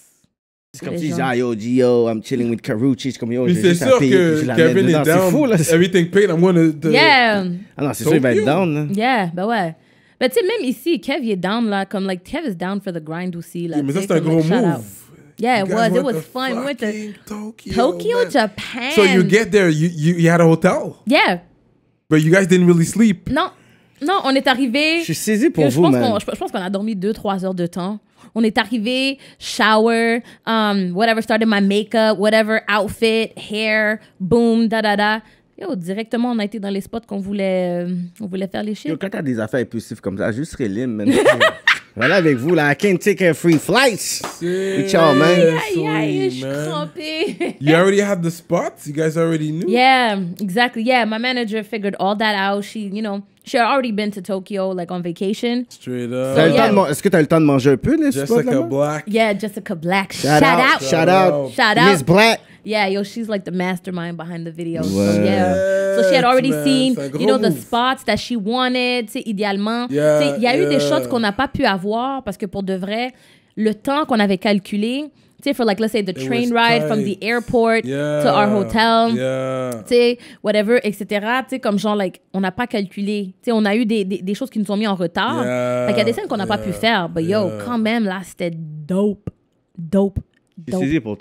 C'est comme si ah, yo, Gio, I'm chilling with Carucci. C'est comme, yo, j'ai juste à payer. Que Kevin est down. Fou, là, everything paid, I'm gonna... Yeah. Ah non, c'est sûr, il va être down. Là. Yeah, ben ouais. Mais tu sais, même ici, Kev, il est down, là. Comme, like, Kev is down for the grind aussi, là. Yeah, mais ça, c'est un gros like, move. Yeah, it was. It was fun. We went to Tokyo, Tokyo Japan. So you get there, you, you, had a hotel. Yeah. But you guys didn't really sleep. Non, non, on est arrivé. Je suis saisie pour vous, man. Je, pense qu'on a dormi 2-3 heures de temps. On est arrivé, shower, um, whatever, started my makeup, whatever, outfit, hair, boom, da da da. Yo, directement, on a été dans les spots qu'on voulait, euh, voulait faire les shit. Yo, quand t'as des affaires impulsives comme ça, juste relim, man. Voilà avec vous, la a Free Flights. With y'all, man. You already have the spots? You guys already knew? Yeah, exactly. Yeah, my manager figured all that out. She, you know, she had already been to Tokyo, like on vacation. Straight up. So, yeah. Est-ce que t'as le temps de manger un peu, les Jessica Black. Yeah, Jessica Black. Shout, shout out. out. Shout out. Shout out. Miss Black. Yeah, yo, she's like the mastermind behind the video. So, yeah. So she had already seen, you know, the spots that she wanted, tu sais, idéalement. Il y a eu des shots qu'on n'a pas pu avoir parce que pour de vrai, le temps qu'on avait calculé, tu sais, for like, let's say the train ride from the airport to our hotel, tu sais, whatever, etc. Tu sais, comme genre, like, on n'a pas calculé. Tu sais, on a eu des, des, choses qui nous ont mis en retard. Yeah. Fait y a des scènes qu'on n'a pas pu faire. but yo, quand même, là, c'était dope. Dope. dope. C'est pour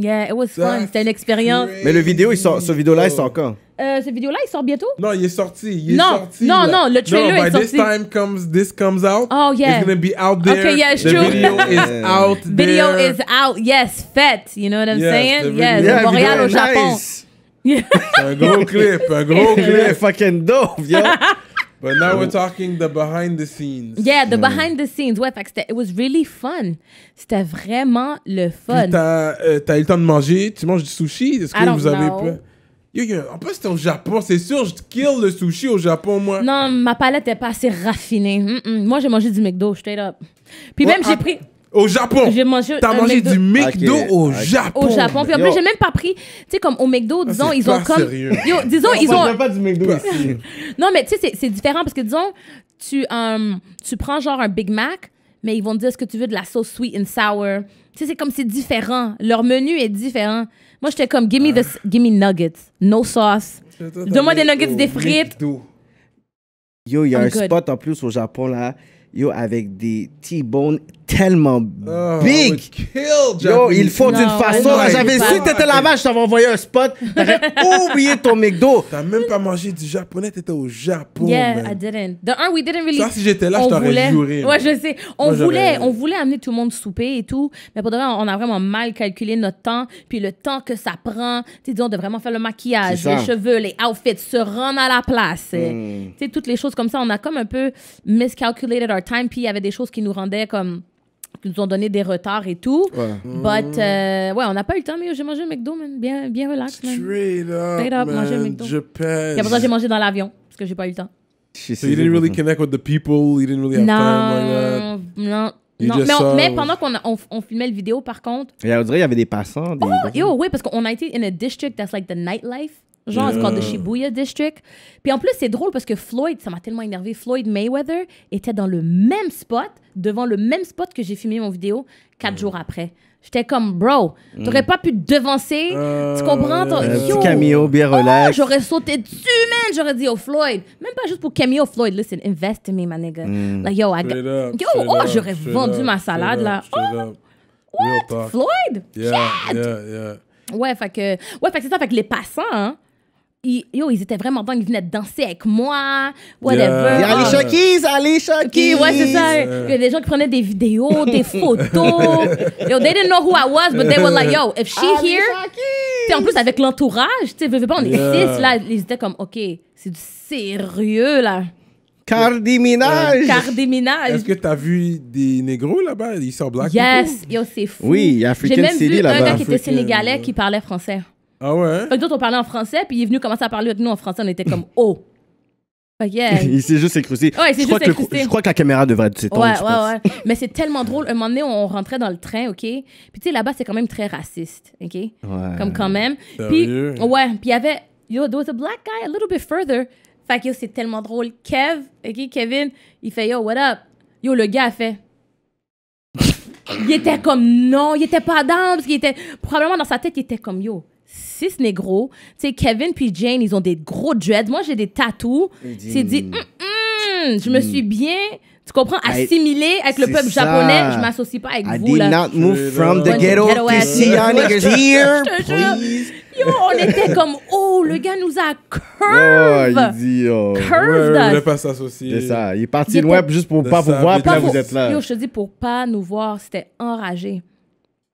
Yeah, it was fun. C'était une expérience. Mais le vidéo, il sort, ce vidéo-là, il sort quand? Euh, cette vidéo-là, il sort bientôt? Non, il est sorti. Il non, est sorti, non, non, le trailer est sorti. No, by this time comes, this comes out. Oh, yeah. It's gonna be out there. Okay, yeah, it's the video is out there. Video is out. Yes, fête. You know what I'm saying? Yes, yeah, Montréal au nice. Japon. C'est un gros clip, un gros clip. fucking dope, yo. Mais now on we're oh. talking the behind the scenes. Yeah, the behind the scenes. Ouais, c'était it was really fun. C'était vraiment le fun. Euh, t'as eu le temps de manger. Tu manges du sushi. Est-ce que vous avez pas... en plus, c'était au Japon, c'est sûr, je kill le sushi au Japon, moi. Non, ma palette n'est pas assez raffinée. Moi, j'ai mangé du McDo, straight up. Puis même, j'ai ah, pris. Au Japon. J'ai mangé. T'as mangé du McDo au Japon. Au Japon. Puis en j'ai même pas pris. Tu sais, comme au McDo, ah, disons, ils ont comme. disons, non, ils ont. pas du McDo ici. non, mais tu sais, c'est différent parce que disons, tu, euh, tu prends genre un Big Mac, mais ils vont te dire ce que tu veux de la sauce sweet and sour. Tu sais, c'est comme c'est différent. Leur menu est différent. Moi, j'étais comme, give me, the, ah. give me nuggets, no sauce. Donne-moi des nuggets, des frites. Yo, il y a un spot en plus au Japon là. Yo, avec des T-bone tellement oh, big. Yo, il faut d'une façon. J'avais su que t'étais là-bas, je t'avais envoyé un spot. T'avais oublié ton McDo. T'as même pas mangé du japonais, t'étais au Japon. Yeah, I didn't. The un, we didn't really. Ça, si j'étais là, je t'aurais juré. Ouais, je sais. On, voulait, on voulait amener tout le monde souper et tout. Mais pour de vrai, on a vraiment mal calculé notre temps. Puis le temps que ça prend, tu disons, de vraiment faire le maquillage, les cheveux, les outfits, se rendre à la place. Hmm. Tu sais, toutes les choses comme ça. On a comme un peu miscalculated our time. Puis il y avait des choses qui nous rendaient comme qui nous ont donné des retards et tout. Euh, ouais. on n'a pas eu le temps, mais j'ai mangé au McDo, man. Bien, bien relax, man. Straight up, Straight up man. manger un McDo. Je pèse. Et après j'ai mangé dans l'avion, parce que j'ai pas eu le temps. So you didn't really connect with the people, you didn't really have non, time like that. Non, non. Mais, pendant qu'on on, filmait le vidéo, par contre... Et on dirait qu'il y avait des passants. Des oh, yo, oui, parce qu'on a été in a district that's like the nightlife genre yeah. de Shibuya District. Puis en plus, c'est drôle parce que Floyd, ça m'a tellement énervé, Floyd Mayweather était dans le même spot, devant le même spot que j'ai filmé mon vidéo quatre mm. jours après. J'étais comme, bro, t'aurais mm. pas pu te devancer. tu euh, comprends? petit bien Oh, j'aurais sauté dessus, man. J'aurais dit, oh, Floyd. Même pas juste pour cameo, Floyd. Listen, invest in me, my nigga. Mm. Like, yo, I got... yo, oh, j'aurais vendu ma salade, là. Oh, what? Floyd? Yeah, yeah. Ouais, fait que, ouais, fait que c'est ça. Fait que les passants, hein, yo, ils étaient vraiment dingues, ils venaient danser avec moi, whatever. Yeah. Yeah, Keys, Alicia Keys. ouais, c'est ça. Il y a des gens qui prenaient des vidéos, des photos. Yo, they didn't know who I was, but they were like, yo, if she Alicia here. Keys. en plus, avec l'entourage, tu sais, pas, on est yeah. six, là, ils étaient comme, OK, c'est du sérieux, là. Cardi Cardi Minage Est-ce que t'as vu des négros là-bas? Ils sont black. Yes, yo, c'est fou. Oui, African City là-bas. J'ai même vu un gars qui était sénégalais qui parlait français. Ah ouais? Fait que on parlait en français, puis il est venu commencer à parler avec nous en français. On était comme, oh! Fait yeah. il s'est juste écrusé. Ouais, je, crois que je crois que la caméra devrait être Ouais, pense. ouais. Mais c'est tellement drôle. Un moment donné, on rentrait dans le train, OK? Puis, tu sais, là-bas, c'est quand même très raciste, OK? Comme quand même. Puis, ouais. Puis, il y avait, yo, there was a black guy a little bit further. Fait que, yo, c'est tellement drôle. Kev, OK? Kevin, il fait, yo, what up? Yo, le gars a fait. il était comme, non, il était pas dans Parce qu'il était, probablement dans sa tête, il était comme, yo, six négros. Tu sais, Kevin puis Jane, ils ont des gros dreads. Moi, j'ai des tatous. C'est mm. dit, mm, mm, je me suis bien tu comprends, assimilé avec le peuple japonais, je m'associe pas avec vous. I did not move from the ghetto, to see here, Yo, on était comme, oh, le gars nous a curve. Oh, il dit, oh. ne pas s'associer. C'est ça, il est parti loin juste pour pas vous voir, puis là, vous êtes là. Yo, je te dis, pour pas nous voir, c'était enragé.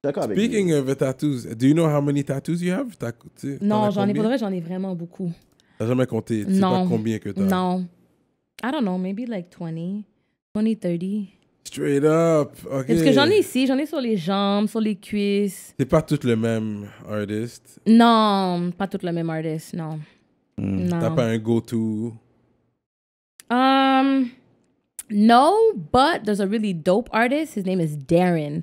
D'accord Speaking lui. of tattoos, do you know how many tattoos you have? T'as- Non, j'en ai, pour vrai, j'en ai vraiment beaucoup. T'as jamais compté, tu sais pas Non. combien que t'as. Non. I don't know, maybe like 20, 20, 30. Straight up, ok. Parce que j'en ai ici, j'en ai sur les jambes, sur les cuisses. C'est pas toutes le même artist. Non, pas toutes la même artiste, non. Hmm. Non. T'as pas un go-to. Um, no, but there's a really dope artist. His name is Darren.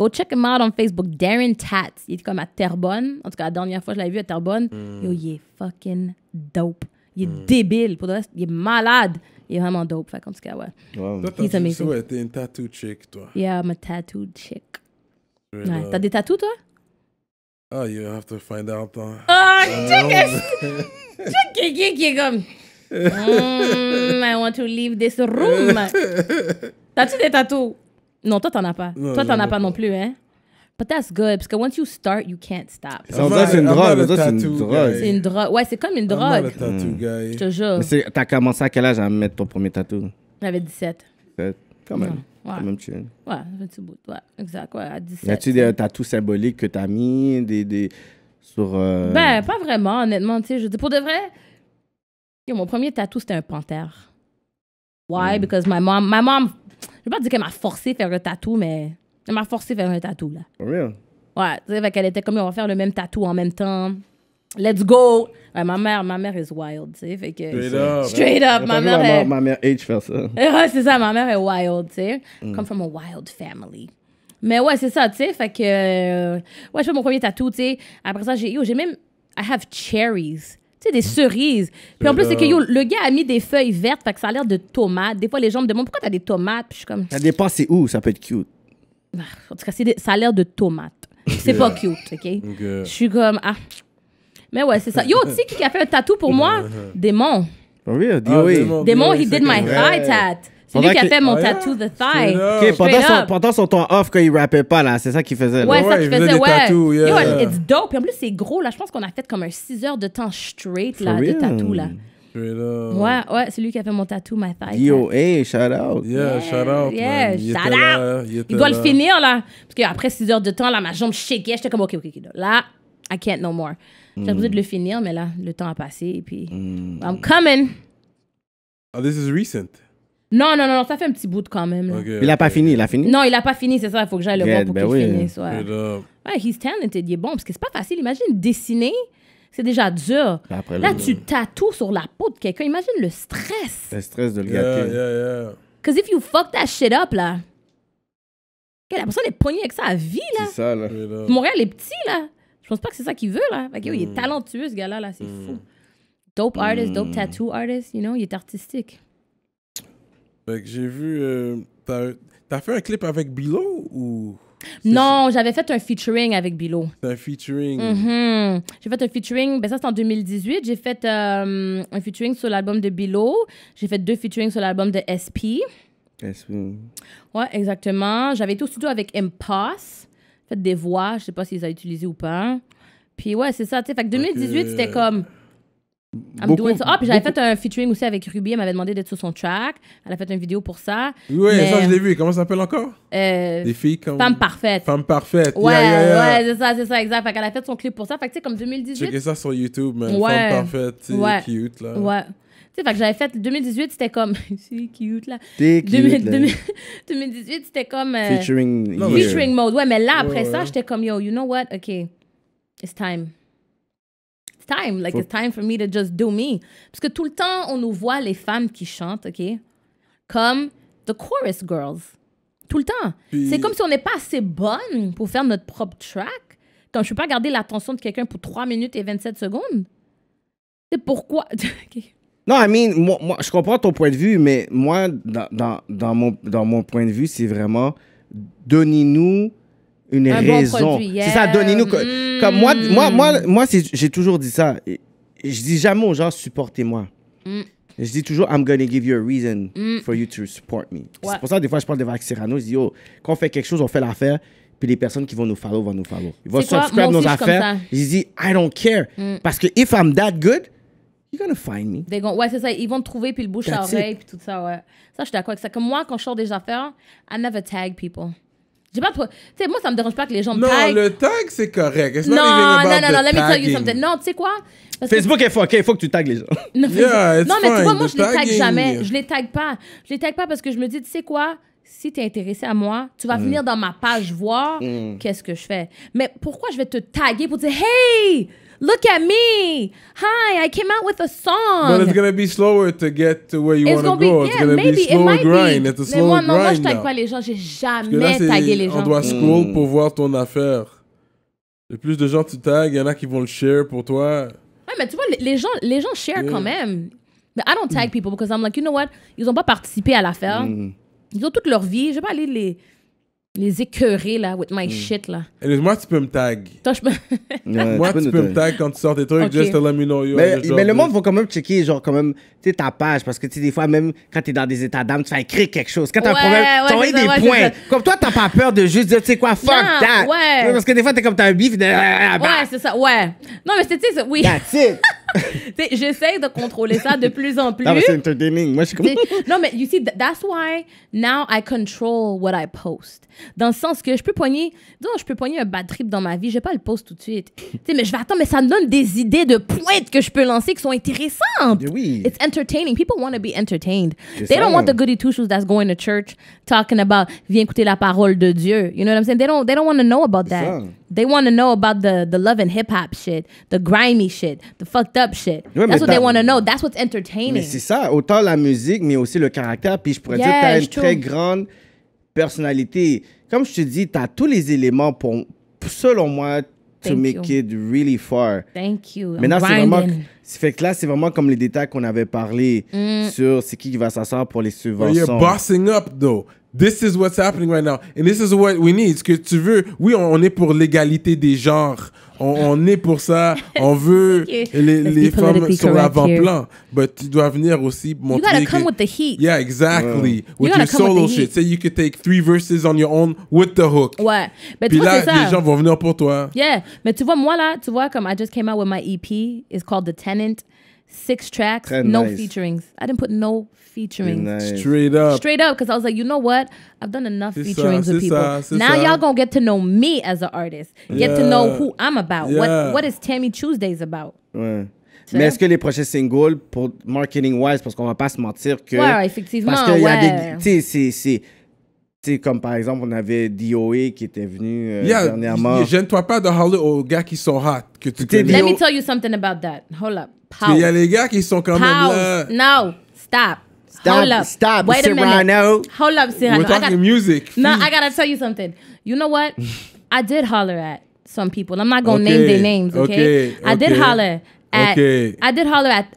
Go check him out on Facebook. Darren Tats. Il est comme à Terrebonne. En tout cas, la dernière fois que je l'avais vu à Terrebonne, hmm. yo, il est fucking dope. Il est hmm. débile. Pour le reste, il est malade. Il est vraiment dope. Fait en tout cas, ouais. Wow. Toi, He's amazing. une tattoo chick, toi. Yeah, I'm a tattoo chick. T'as des tattoos, toi? Oh, you have to find out. Oh, check Check it, check it, comme... I want to leave this room. T'as-tu des tattoos? Non, toi, t'en as pas. toi, t'en as pas non plus, hein? But that's good, parce que once you start, you can't stop. Ça c'est une drogue. C'est une drogue. C'est une drogue. Ouais, c'est comme une drogue. Hmm. Je te jure. T'as commencé à quel âge à mettre ton premier tatou? J'avais 17. 17. Quand même. Ouais. Quand même tu... Ouais, Ouais, exact. Ouais, à 17. Y a-tu des tattoos symboliques que t'as mis? Des, des... Sur. Euh, ben, pas vraiment, honnêtement. Tu sais, je pour de vrai, mon premier tatou, c'était un panthère. Why? Hmm. Because my mom, my mom je vais pas dire qu'elle m'a forcé à faire un tatou, mais elle m'a forcé à faire un tatou, là. For Ouais, tu sais, fait qu'elle était comme, on va faire le même tatou en même temps. Let's go! Ouais, ma mère, ma mère is wild, tu sais. Fait que, straight up. Straight up, ma mère, est... ma, ma mère H faire ça. Ouais, c'est ça, ma mère est wild, tu sais. Mm. Come from a wild family. Mais ouais, c'est ça, tu sais. Fait que, euh, ouais, je fais mon premier tatou, tu sais. Après ça, j'ai, j'ai même, I have cherries. Tu sais, des mm. cerises. Puis en plus, c'est que le gars a mis des feuilles vertes, fait que ça a l'air de tomates. Des fois, les gens me demandent pourquoi t'as des tomates. Puis je suis comme. Ça dépend, c'est où, ça peut être cute. Ah, en tout cas, ça a l'air de tomates. C'est pas cute, OK? Je suis comme. Ah. Mais ouais, c'est ça. Yo, tu sais qui a fait un tatou pour moi? Démon. For real, ah, DOA. Démon, he did my high tat. C'est lui qui a fait mon tattoo The thigh. pendant son, temps off, quand il rappait pas, là, c'est ça qu'il faisait. Là. Ouais, ça qu'il faisait, ouais. Tattoo, yeah. Yo, it's dope. Et en plus, c'est gros, là. Je pense qu'on a fait comme un 6 heures de temps straight, de tattoo, là. Ouais, ouais, c'est lui qui a fait mon tattoo, my thigh. Yo, hey, shout out. Yeah, shout out. Yeah, shout out. Il, doit le finir, là. Parce qu'après 6 heures de temps, là, ma jambe shakeait. J'étais comme, OK, OK, OK. Là, I can't no more. J'avais besoin de le finir, mais là, le temps a passé. puis, mm. I'm coming. Oh, this is recent. Non, non, non, ça fait un petit bout quand même. là. Il a pas fini, il a fini. Non, il a pas fini, c'est ça. Il faut que j'aille le voir pour ben qu'il finisse. Ouais. Ouais, he's il est bon. Parce que c'est pas facile. Imagine dessiner, c'est déjà dur. Là, tu tatoues sur la peau de quelqu'un. Imagine le stress. Le stress de le gâter. yeah, yeah. Cause if you fuck that shit up, là, la personne est poignée avec ça à vie, là. C'est ça, là. est petit, là. Je pense pas que c'est ça qu'il veut, là. il est mm. talentueux, ce gars-là, là. C'est mm. fou. Dope artist, dope mm. tattoo artist, you know, il est artistique j'ai vu. Euh, t'as fait un clip avec Bilo ou. Non, j'avais fait un featuring avec Bilo. Un featuring. Mm-hmm. J'ai fait un featuring, ben ça c'est en 2018. J'ai fait euh, un featuring sur l'album de Bilo. J'ai fait deux featuring sur l'album de SP. SP. Ouais, exactement. J'avais tout au studio avec Impasse. Fait des voix, je sais pas s'ils si ont utilisé ou pas. Puis ouais, c'est ça, Fait que 2018, c'était comme ah, I'm doing Ah, puis j'avais fait un featuring aussi avec Ruby. Elle m'avait demandé d'être sur son track. Elle a fait une vidéo pour ça. Oui, ça, je l'ai vu. Comment ça s'appelle encore euh... Des filles comme. Femme parfaite. Femme parfaite. Ouais, yeah, yeah, ouais, c'est ça, c'est ça, exact. Fait qu'elle a fait son clip pour ça. Fait que tu sais, comme 2018. fait ça sur YouTube, man. Femme parfaite. c'est cute, là. Ouais. Tu sais, fait que j'avais fait 2018, c'était comme. c'est cute, là. cute. 2018, c'était comme. Euh, featuring. featuring mode. Ouais, mais là, après ça, j'étais comme, yo, you know what? OK. It's time time. Like, it's time for me to just do me. Parce que tout le temps, on nous voit les femmes qui chantent, OK? Comme the chorus girls. Tout le temps. C'est comme si on n'est pas assez bonne pour faire notre propre track. Quand je ne peux pas garder l'attention de quelqu'un pour 3 minutes et 27 secondes. C'est pourquoi. Non, I mean, je comprends ton point de vue, mais moi, dans, dans, dans mon, dans mon point de vue, c'est vraiment donnez-nous une raison. C'est ça, donnez-nous. Mm. Comme moi, moi, moi, moi j'ai toujours dit ça. Je dis jamais aux gens, supportez-moi. Mm. Je dis toujours, I'm going to give you a reason mm. for you to support me. C'est pour ça que des fois, je parle devant Serrano. je dis, oh, quand on fait quelque chose, on fait l'affaire, puis les personnes qui vont nous follow vont nous follow. Ils vont subscribe nos affaires. Je dis, I don't care. Parce que if I'm that good, you're going to find me. They ouais, c'est ça. Ils vont te trouver, puis le bouche à oreille, puis tout ça, ouais. Ça, je suis d'accord avec ça. Comme moi, quand je sors des affaires, I never tag people. J'ai pas. Tu sais, moi, ça me dérange pas que les gens me taguent. Non, le tag, c'est correct. It's non, non, non, non, let me tell you something. Non, tu sais quoi? Facebook il faut que tu tagues les gens. non, mais tu vois, moi, je je les tague jamais. Je les tague pas. Je les tague pas parce que je me dis, tu sais quoi? Si tu es intéressé à moi, tu vas mm. venir dans ma page voir mm. qu'est-ce que je fais. Mais pourquoi je vais te taguer pour dire, hey! Look at me. Hi, I came out with a song. But it's gonna be slower to get to where you want to go. Be, it's going gonna maybe, be slower grind. Be. It's a slower moi, grind. Moi, je tague pas les gens. J'ai jamais tagué les gens. On doit scroll mm. pour voir ton affaire. Le plus de gens tu tags, il y en a qui vont le share pour toi. Ouais, mais tu vois, les gens, les gens share yeah. quand même. Mais I don't tag mm. people because I'm like, you know what? Ils ont pas participé à l'affaire. Mm. Ils ont toute leur vie. Je vais pas aller les les écœurer, là, with my hmm. shit, là. Et moi, tu peux me tag. Toi, je peux... moi, tu peux, me tag quand tu sors des trucs, Juste just let me know. Yo, mais, le monde va quand même checker, genre, quand même, tu sais, ta page, parce que, tu sais, des fois, même quand t'es dans des états d'âme, tu vas écrire quelque chose. Quand t'as un problème, ouais, t'envoies des points. Comme toi, t'as pas peur de juste dire, tu sais quoi, fuck non, that. Ouais. Parce que des fois, t'es comme, t'as un bif. Ah, ah, ah, ouais, bah. c'est ça, ouais. Non, mais c'est, tu sais, oui. That's it. J'essaie de contrôler ça de plus en plus. Non, mais c'est entertaining. Moi, je suis comme... non, mais you see, that's why now I control what I post. Dans le sens que je peux poigner, Non, je peux poigner un bad trip dans ma vie. Je vais pas le poster tout de suite. sais, mais je vais attendre, mais ça me donne des idées de pointe que je peux lancer qui sont intéressantes. Oui. It's entertaining. People want to be entertained. They don't want the goody two-shoes that's going to church talking about « Viens écouter la parole de Dieu ». You know what I'm saying? They don't, they don't want to know about that. They want to know about the the love and hip hop shit, the grimy shit, the fucked up shit. That's what they want to know. That's what's entertaining. Mais c'est ça, autant la musique, mais aussi le caractère. Puis je pourrais yeah, dire, t'as une très grande personnalité. Comme je te dis, tu as tous les éléments pour, selon moi, to make it really far. Thank you. I'm Maintenant, c'est vraiment. Fait que là, c'est vraiment comme les détails qu'on avait parlé mm. sur c'est qui qui va s'asseoir pour les subventions. Well, you're bossing up, though. This is what's happening right now. And this is what we need. Ce que tu veux. Oui, on, on est pour l'égalité des genres. On, on, est pour ça. On veut les, les femmes sur l'avant-plan. But tu dois venir aussi montrer. You gotta come que, with the heat. Yeah, exactly. Yeah. With you your solo with shit. Say you could take three verses on your own with the hook. Ouais. Mais Puis tu là, ça. les gens vont venir pour toi. Yeah. Mais tu vois, moi là, tu vois, comme I just came out with my EP. It's called The Tenant. six tracks, Ten no nice. featurings. I didn't put no featuring. Nice. Straight up. Straight up, because I was like, you know what? I've done enough sisa, featurings with people. Sisa. Now y'all gonna get to know me as an artist. Yeah. Get to know who I'm about. Yeah. What What is Tammy Tuesdays about? Ouais. Mais est-ce que les prochains singles, pour marketing wise, parce qu'on va pas se mentir que. Ouais, effectivement. Parce qu'il ouais. y a des. Tu sais, c'est c'est sais, comme par exemple, on avait DOA qui était venu euh, yeah, dernièrement. Gêne-toi pas de parler aux gars qui sont hot. Que tu Let me tell you something about that. Hold up. Pause. Il y a les gars qui sont quand même là. No, stop. Stop, Hold up. stop, Wait minute. A Hold up, Serrano. We're talking I got music. No, I gotta tell you something. You know what? I did holler at some people. I'm not gonna okay. name their names, okay? okay. I did okay. holler at I did holler at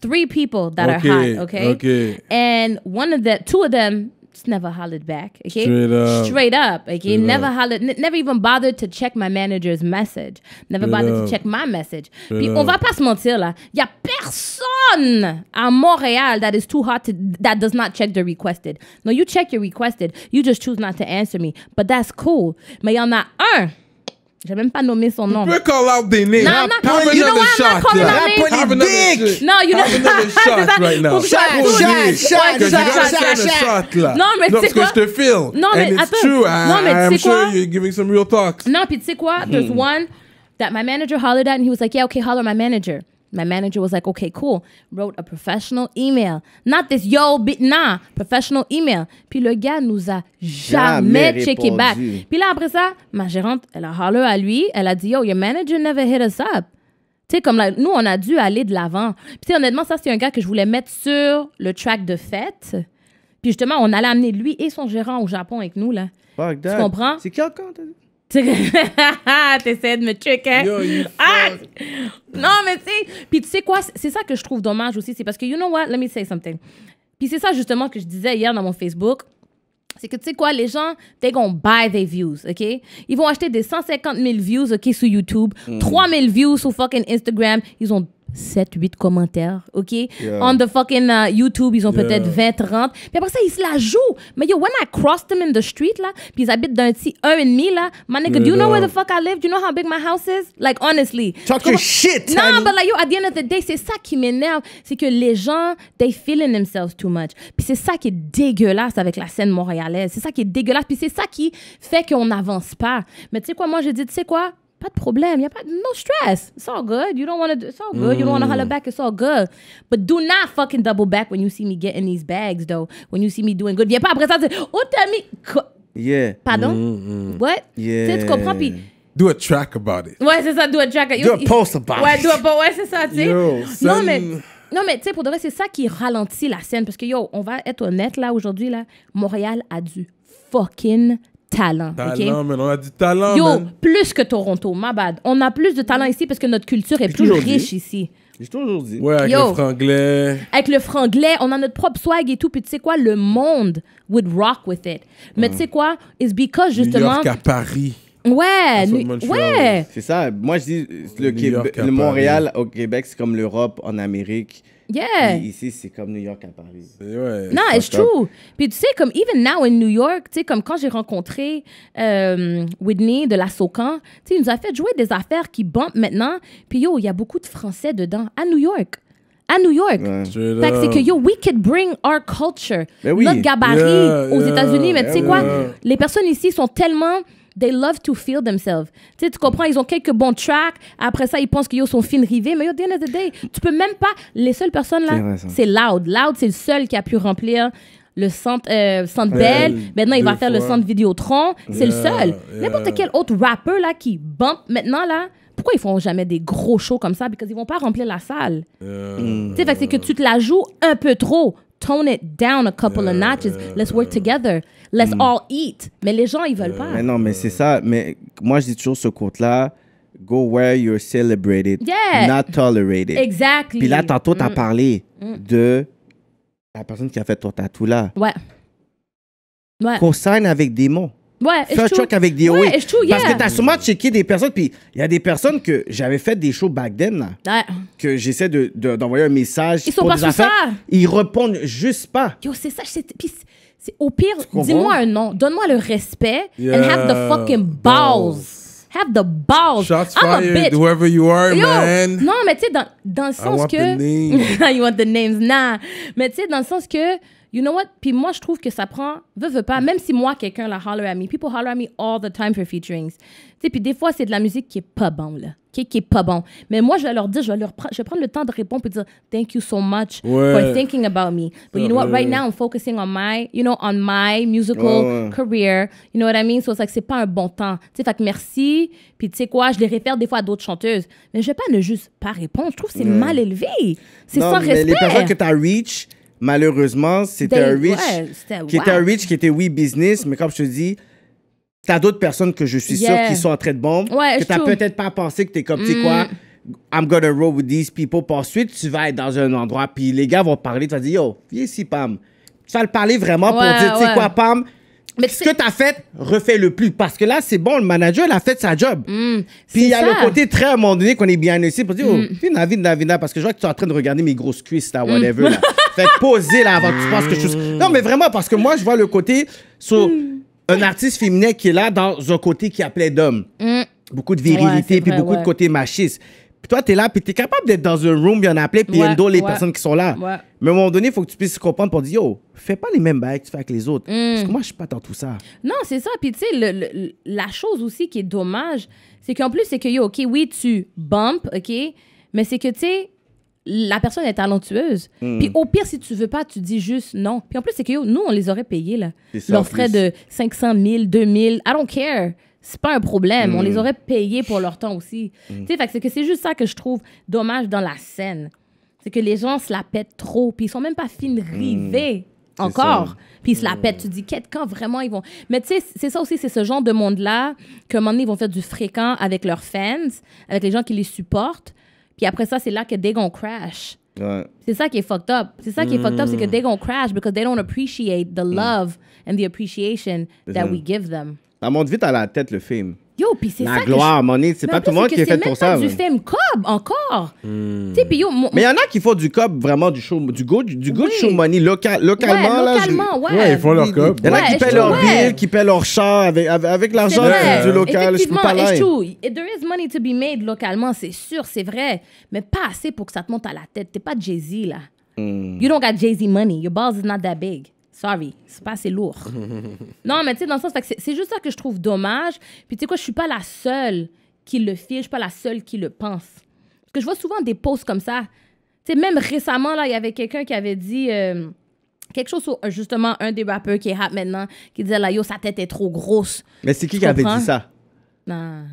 three people that are hot, okay? Okay. And one of the two of them never hollered back. Okay, straight up, straight up. Okay, straight never up. hollered, never even bothered to check my manager's message. Never straight bothered up. to check my message. Puis on va pas se mentir là, y a personne à Montréal that is too hot to that does not check the requested. No, you check your requested. You just choose not to answer me, but that's cool. Mais y en a un. J'ai même pas nommé son nom. You can call out the name. No, not, have you know why shot, I'm not calling yeah. out names? Have another shot. No, you know. Have another shot right now. Shot, shot, shot, shot, shot, shot, shot, là. Non, mais tu sais quoi? Parce que je te feel. Non, mais And it's attends. True. I, non, mais tu sais quoi? I'm sure you're giving some real talks. Non, puis tu sais quoi? There's hmm. one that my manager hollered at and he was like, yeah, okay, holler my manager. My manager was like, okay, cool. Wrote a professional email. Not this yo, bit nah, professional email. Puis le gars nous a jamais, checké back. Puis là, après ça, ma gérante, elle a harle à lui. Elle a dit, yo, your manager never hit us up. Tu sais, comme là, nous, on a dû aller de l'avant. Puis honnêtement, ça, c'est un gars que je voulais mettre sur le track de fête. Puis justement, on allait amener lui et son gérant au Japon avec nous, là. tu comprends? C'est quand, T'essaies de me trick, hein? ah! Non, mais tu sais. Puis tu sais quoi? C'est ça que je trouve dommage aussi. C'est parce que, you know what? Let me say something. Puis c'est ça justement que je disais hier dans mon Facebook. C'est que tu sais quoi, les gens, they gonna buy their views, OK? Ils vont acheter des 150 000 views, OK, sur YouTube, 3 mm. 000 views sur fucking Instagram. Ils ont 7, 8 commentaires, OK? On the fucking uh, YouTube, ils ont peut-être 20, 30. Puis après ça, ils se la jouent. Mais yo, when I cross them in the street, là, puis ils habitent d'un petit 1,5, là, my nigga, do you know where the fuck I live? Do you know how big my house is? Like, honestly. Talk your shit, Non, but like, yo, at the end of the day, c'est ça qui m'énerve. C'est que les gens, they feeling themselves too much. Puis c'est ça qui est dégueulasse avec la scène montréalaise. C'est ça qui est dégueulasse. Puis c'est ça qui fait qu'on n'avance pas. Mais tu sais quoi, moi, je dis, tu sais quoi? pas de problème. Y a pas, no stress. It's all good. You don't want to. It's all good. You don't want to holler mm. back. It's all good. But do not fucking double back when you see me getting these bags, though. When you see me doing good. a pas après ça. Oh, t'as mis. Yeah. Pardon? Mm, mm, What? Yeah. Tu comprends? Puis. Do a track about it. Ouais, c'est ça. Do a track. Do a post about ouais, it. Ouais, ouais c'est ça. Tu sais. Non, mais. Non, mais tu sais, pour de vrai, c'est ça qui ralentit la scène. Parce que, yo, on va être honnête, là, aujourd'hui, là, Montréal a du fucking talent. Talent, mais on a du talent. Yo, plus que Toronto, ma bad. On a plus de talent ici parce que notre culture est plus riche ici. J'ai toujours dit. Ouais, avec Yo, le franglais. Avec le franglais, on a notre propre swag et tout. Puis tu sais quoi, le monde would rock with it. Mais tu sais quoi, it's because justement. New York à Paris. Ouais, ouais. C'est ça. Moi, je dis le, le Montréal au Québec, c'est comme l'Europe en Amérique. Yeah. ici, c'est comme New York à Paris. non, it's true. Puis tu sais, comme even now in New York, tu sais, comme quand j'ai rencontré euh, Whitney de la Socan, tu sais, il nous a fait jouer des affaires qui bumpent maintenant. Puis yo, il y a beaucoup de Français dedans à New York à New York. Fait que c'est que, yo, we could bring our culture, ben notre gabarit aux États-Unis. Mais tu sais quoi? Les personnes ici sont tellement They love to feel themselves. Tu, comprends, ils ont quelques bons tracks. Après ça, ils pensent qu'ils sont fin rivés. Mais au the end of the day, tu peux même pas. Les seules personnes là, c'est Loud. Loud, c'est le seul qui a pu remplir le centre, euh, centre Bell. maintenant, il va faire le centre Vidéotron. C'est le seul. N'importe quel autre rappeur là qui bump maintenant là. Pourquoi ils font jamais des gros shows comme ça? Parce qu'ils vont pas remplir la salle. Tu sais, c'est que tu te la joues un peu trop tone it down a couple of euh, notches. Let's work euh, together. Let's mm. all eat. Mais les gens, ils veulent euh, pas. Mais non, mais c'est ça. Mais moi, je dis toujours ce compte-là go where you're celebrated, yeah. not tolerated. Exactly. Puis là, tantôt, t'as mm. parlé mm. de la personne qui a fait ton tatou là. Ouais. Ouais. Consigne avec des mots. Ouais, fais un avec des Parce que t'as sûrement checké des personnes, puis il y a des personnes que j'avais fait des shows back then, ouais. que j'essaie d'envoyer un message. Ils pour sont pas affaires, ça. Ils répondent juste pas. Yo, c'est ça. Puis au pire, dis-moi un nom, donne-moi le respect and have the fucking balls. Have the balls. Shots I'm fired, a bitch. whoever you are, Yo, man. Non, mais tu sais, dans, dans, le sens I want que. The you want the names, nah. Mais tu sais, dans le sens que you know what? Puis moi, je trouve que ça prend, veut, veut pas, même si moi, quelqu'un la holler à me. People holler at me all the time for featurings. Tu sais, puis des fois, c'est de la musique qui est pas bon, là. Qui, est, pas bon. Mais moi, je vais leur dire, je vais, leur je vais prendre le temps de répondre pour dire thank you so much for thinking about me. But you know what? Right now, I'm focusing on my, you know, on my musical career. You know what I mean? So, c'est pas un bon temps. Tu sais, fait que merci. Puis tu sais quoi, je les réfère des fois à d'autres chanteuses. Mais je vais pas ne juste pas répondre. Je trouve que c'est mal élevé. C'est sans respect. mais respect. Les personnes que tu as reach, malheureusement, c'était un rich qui était un qui était oui business, mais comme je te dis, t'as d'autres personnes que je suis sûr qui sont en train de bombe que t'as peut-être pas pensé que t'es comme, tu sais quoi, mm. I'm gonna roll with these people. Puis ensuite, tu vas être dans un endroit, puis les gars vont parler, tu vas dire, yo, viens ici, Pam. Tu vas le parler vraiment pour dire, tu sais quoi, Pam, mais ce que tu as fait, refais-le plus. Parce que là, c'est bon, le manager, il a fait sa job. puis il y a le côté très à un moment donné qu'on est bien ici pour dire, mmh. oh, Navina, parce que je vois que tu es en train de regarder mes grosses cuisses, là, whatever. Là. fait poser là avant que tu penses que je suis. Non, mais vraiment, parce que moi, je vois le côté sur un artiste féminin qui est là dans un côté qui appelait d'homme. Beaucoup de virilité, puis beaucoup de côté machiste. Puis toi, t'es là, puis t'es capable d'être dans un room, il y en a plein, puis il y a les personnes qui sont là. Mais à un moment donné, il faut que tu puisses comprendre pour dire, yo, fais pas les mêmes bails que tu fais avec les autres. Mm. Parce que moi, je suis pas dans tout ça. Non, c'est ça. Puis tu sais, la chose aussi qui est dommage, c'est qu'en plus, c'est que, yo, OK, oui, tu bump, OK, mais c'est que, tu sais, la personne est talentueuse. Mm. Puis au pire, si tu veux pas, tu dis juste non. Puis en plus, c'est que yo, nous, on les aurait payés, là. Ça, Leurs frais de 500 000, 2000, I don't care c'est pas un problème. On les mm. aurait payés pour leur temps aussi. Mm. Tu sais, c'est que c'est juste ça que je trouve dommage dans la scène. C'est que les gens se la pètent trop, puis ils sont même pas fins mm. rivés encore. Puis ils se la pètent. Tu te dis, quand vraiment ils vont. Mais tu sais, c'est ça aussi, c'est ce genre de monde-là que un moment ils vont faire du fréquent avec leurs fans, avec les gens qui les supportent. Puis après ça, c'est là que ils vont crash. C'est ça qui est fucked up. C'est ça qui est fucked up, c'est que dès crash because they don't appreciate the love and the appreciation that we give them. Ça monte vite à la tête, le film. Yo, puis c'est ça. La gloire, que c'est pas tout le monde qui est fait pour ça. C'est du film Cobb encore. Hmm. Tu puis Mais il y en a qui font du Cobb vraiment du show, du du, good show money localement. localement, ouais. Ouais, ils font leur Cobb. Il y en a qui paient leur bill, qui paient leur char avec, avec, l'argent du local. Effectivement, it's true. There is money to be made localement, c'est sûr, c'est vrai. Mais pas assez pour que ça te monte à la tête. T'es pas Jay-Z, là. Hmm. You don't got Jay-Z money. Your balls is not that big. Sorry, c'est pas assez lourd. non, mais tu sais, dans le sens, c'est juste ça que je trouve dommage. Puis tu sais quoi, je suis pas la seule qui le fait, je suis pas la seule qui le pense. Parce que je vois souvent des posts comme ça. Tu sais, même récemment, là, il y avait quelqu'un qui avait dit euh, quelque chose sur justement un des rappeurs qui est rap maintenant, qui disait là, yo, sa tête est trop grosse. Mais c'est qui qui avait dit ça? Non.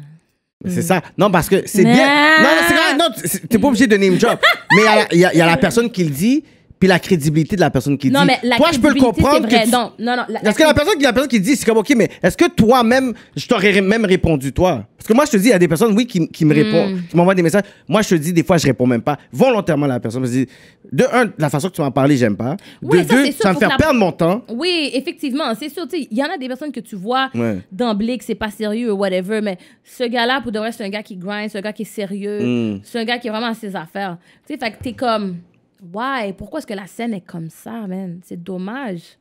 C'est ça. Non, parce que c'est bien. Non, c'est Non, t'es pas obligé de name job. mais il y, y, a la personne qui le dit puis la crédibilité de la personne qui dit. Non, mais la toi, je peux le comprendre. Vrai. Non, non, La... que la personne, la personne qui dit, c'est comme, OK, mais est-ce que toi-même, je t'aurais même répondu, toi? Parce que moi, je te dis, il y a des personnes, oui, qui, qui me répondent, hmm. qui m'envoient des messages. Moi, je te dis, des fois, je réponds même pas. Volontairement, la personne de un, la façon que tu m'en parlé, j'aime pas. de deux, ça me fait perdre mon temps. Oui, effectivement, c'est sûr. Il y en a des personnes que tu vois d'emblée que c'est pas sérieux ou whatever, mais ce gars-là, pour de vrai, c'est un gars qui grind, c'est un gars qui est sérieux, hmm. c'est un gars qui est vraiment à ses affaires. Tu sais, fait que t'es comme why? Pourquoi est-ce que la scène est comme ça, man? C'est dommage.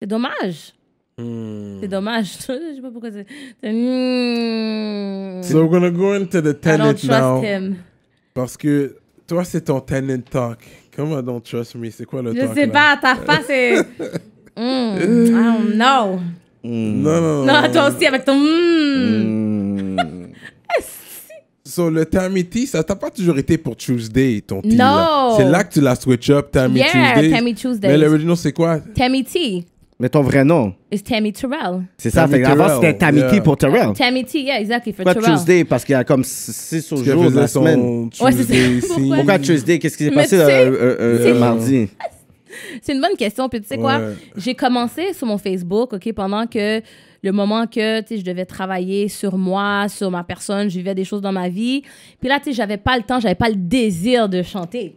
C'est dommage. Hmm. C'est dommage. Je sais pas pourquoi c'est. Mm. So we're gonna go into the tenant now. Parce que toi, c'est ton tenant talk. Comment on, don't trust me? C'est quoi le Je talk? Je sais pas, ta face est. Hmm, I don't know. Hmm. Non, non, non. Non, toi aussi avec ton. So, le Tammy T, ça t'a pas toujours été pour Tuesday, ton T. Non. C'est là que tu l'as switch up, Tammy yeah, Tuesday. Tammy Tuesday. Mais l'original, c'est quoi? Tammy T. Mais ton vrai nom? C'est Tammy Terrell. C'est ça, fait avant c'était Tammy T pour Terrell. Tammy T, yeah, exactly, for Pourquoi Tuesday? Parce qu'il y a comme 6 sur jours de la semaine. Ouais, c'est ça. Pourquoi Tuesday? Qu'est-ce qui s'est passé le euh, euh, euh, mardi? C'est une bonne question. Puis tu sais quoi? J'ai commencé sur mon Facebook, OK, pendant que le moment que, tu sais, je devais travailler sur moi, sur ma personne, je vivais des choses dans ma vie. Puis là, tu sais, j'avais pas le temps, j'avais pas le désir de chanter.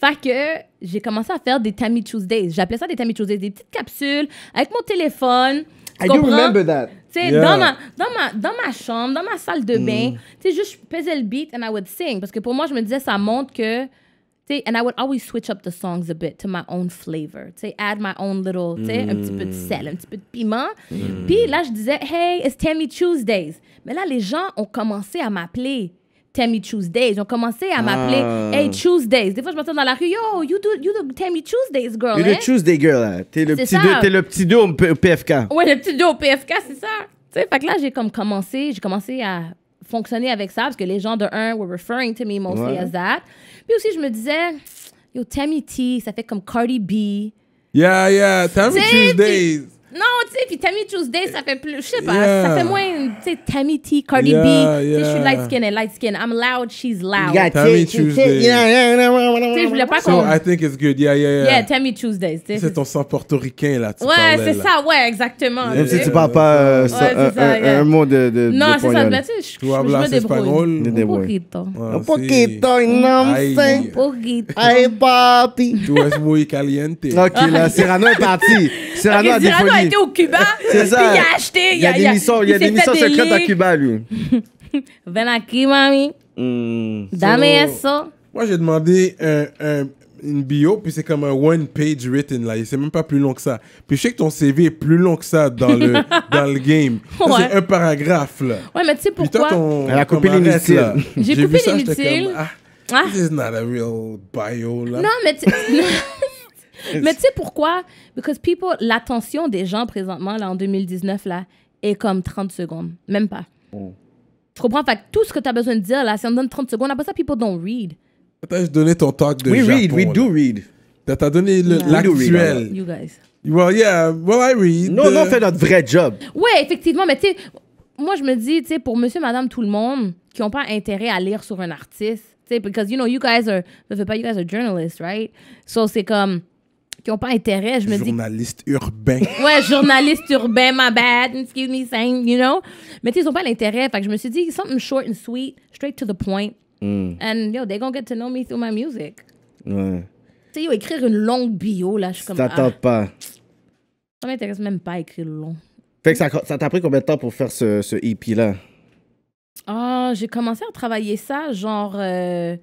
Fait que j'ai commencé à faire des Tammy Tuesdays. J'appelais ça des Tammy Tuesdays, des petites capsules avec mon téléphone. I do remember that. Dans, ma, dans, ma, dans ma chambre, dans ma salle de mm. bain, tu sais, juste je pesais le beat and I would sing. Parce que pour moi, je me disais, ça montre que et and I would always switch up the songs a bit to my own flavor. add my own little, un petit peu de mm. sel, un petit peu de piment. Mm. Puis là, je disais, hey, it's Tammy Tuesdays. Mais là, les gens ont commencé à m'appeler. Tammy Tuesdays. Ils ont commencé à m'appeler ah. Hey Tuesdays. Des fois, je me retrouve dans la rue Yo, you do, you do Tammy Tuesdays, girl. You're es the hein? Tuesday girl. Hein? T'es le, petit le petit dos au PFK. Ouais, le petit dos au PFK, c'est ça. Tu fait que là, j'ai commencé, j'ai commencé à fonctionner avec ça parce que les gens de un were referring to me mostly as that. Puis aussi, je me disais, yo, Tammy T, ça fait comme Cardi B. Yeah, yeah, Tammy Tuesdays. Non, tu sais, puis Tammy Tuesday, ça fait plus, je sais pas, ça fait moins, tu sais, Tammy T, Cardi B, yeah. je suis light skin et light skin, I'm loud, she's loud. Yeah, Tammy Tuesday. Yeah, yeah, yeah. Tu sais, je voulais pas qu'on... So, I think it's good, yeah, yeah, yeah. Yeah, Tammy Tuesday. C'est ton sang portoricain, là, tu Ouais, c'est ça, ouais, exactement. Même si tu parles pas euh, un, mot de, de Non, c'est ça, tu sais, je, me débrouille. Ah, un poquito. Un poquito, un c'est... Un poquito. Hey, papi. Tu es muy caliente. OK, là, Cyrano est parti. Cyrano a défoli a été au Cuba. Puis il a acheté. Il y a, des missions, il y a des missions secrètes à Cuba, lui. Ven aquí, mami. Mm. Dame eso. Moi, j'ai demandé un, une bio, puis c'est comme un one page written, là. C'est même pas plus long que ça. Puis je sais que ton CV est plus long que ça dans le, dans le game. C'est un paragraphe, là. Ouais, mais tu sais pourquoi? Ton, Elle a coupé l'inutile. J'ai coupé l'inutile. Ah, ah. This not a real bio, là. Non, mais tu... Mais tu sais pourquoi? Because people, l'attention des gens présentement, là, en 2019, là, est comme 30 secondes. Même pas. Oh. Tu comprends? tout ce que tu as besoin de dire, là, si on donne 30 secondes, après ça, people don't read. Peut-être je donné ton talk de We Oui, read, we là. do read. T'as donné l'actuel. Yeah. You guys. Well, yeah, well, I read. Non, non, euh, fais notre vrai job. Ouais, effectivement, mais tu sais, moi, je me dis, tu sais, pour monsieur, madame, tout le monde, qui n'ont pas intérêt à lire sur un artiste, tu sais, because, you know, you guys are, ce pas, you guys are journalists, right? So, c'est comme, n'ont pas intérêt. Je me journaliste urbain. ouais, journaliste urbain, my bad, excuse me, saying, you know. Mais tu sais, ils n'ont pas l'intérêt. Fait que je me suis dit, something short and sweet, straight to the point. Hmm. And yo, they're gonna get to know me through my music. Ouais. Tu sais, yo, écrire une longue bio, là, je suis comme. T'attends ah. pas. Ça m'intéresse même pas à écrire long. Fait que ça, t'a pris combien de temps pour faire ce, ce EP-là? Ah, j'ai commencé à travailler ça, genre. Euh,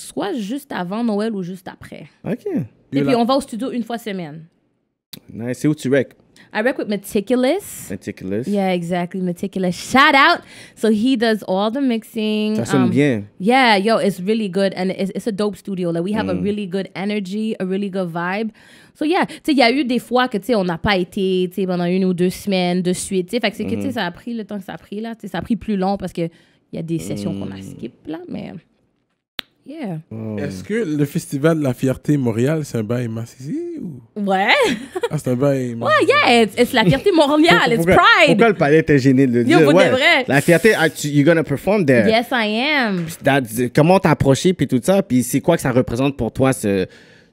soit juste avant Noël ou juste après. OK. Et puis, on va au studio une fois semaine. Nice. C'est où tu rec? I rec' with Meticulous. Meticulous. Yeah, exactly. Meticulous. Shout out. So he does all the mixing. Ça sonne um, bien. Yeah, yo, it's really good. And it's, it's a dope studio. Like, we have a mm. really good energy, a really good vibe. So yeah, tu sais, il y a eu des fois que, tu sais, on n'a pas été, tu sais, pendant une ou deux semaines de suite. Fait que c'est que, tu sais, mm-hmm. ça a pris le temps que ça a pris, là. Tu sais, ça a pris plus long parce que il y a des sessions mm. qu'on a skip, là. Mais... Oh. Est-ce que le festival de la fierté Montréal, c'est un bail ici ou... Ouais. Ah, c'est un bail. ouais, yeah, c'est la fierté Montréal, it's pride. Pourquoi le palais était gêné de le dire? Yo, ouais, vrai. La fierté, ah, you're gonna perform there. Yes, I am. Comment comment t'approcher puis tout ça, puis c'est quoi que ça représente pour toi ce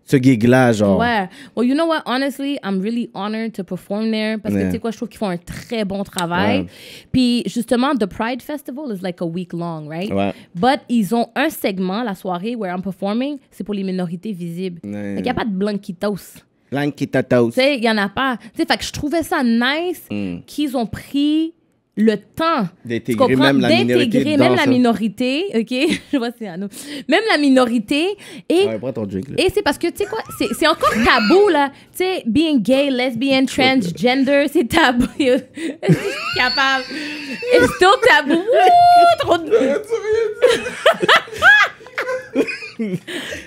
ce gig-là, genre. Ouais. Well, you know what? Honestly, I'm really honored to perform there parce que tu sais quoi, je trouve qu'ils font un très bon travail. Puis justement, the Pride Festival is like a week long, right? Ouais. But ils ont un segment la soirée where I'm performing, c'est pour les minorités visibles. Il n'y a pas de blanquitos. Blanquitos. Tu sais, il y en a pas. Tu sais, fait que je trouvais ça nice mm. qu'ils ont pris le temps d'intégrer même la minorité. Même la minorité, OK? Je vois, c'est à nous. Même la minorité. Et, et c'est parce que, tu sais quoi, c'est encore tabou, là. Tu sais, being gay, lesbian, transgender, c'est tabou. capable. C'est tabou. trop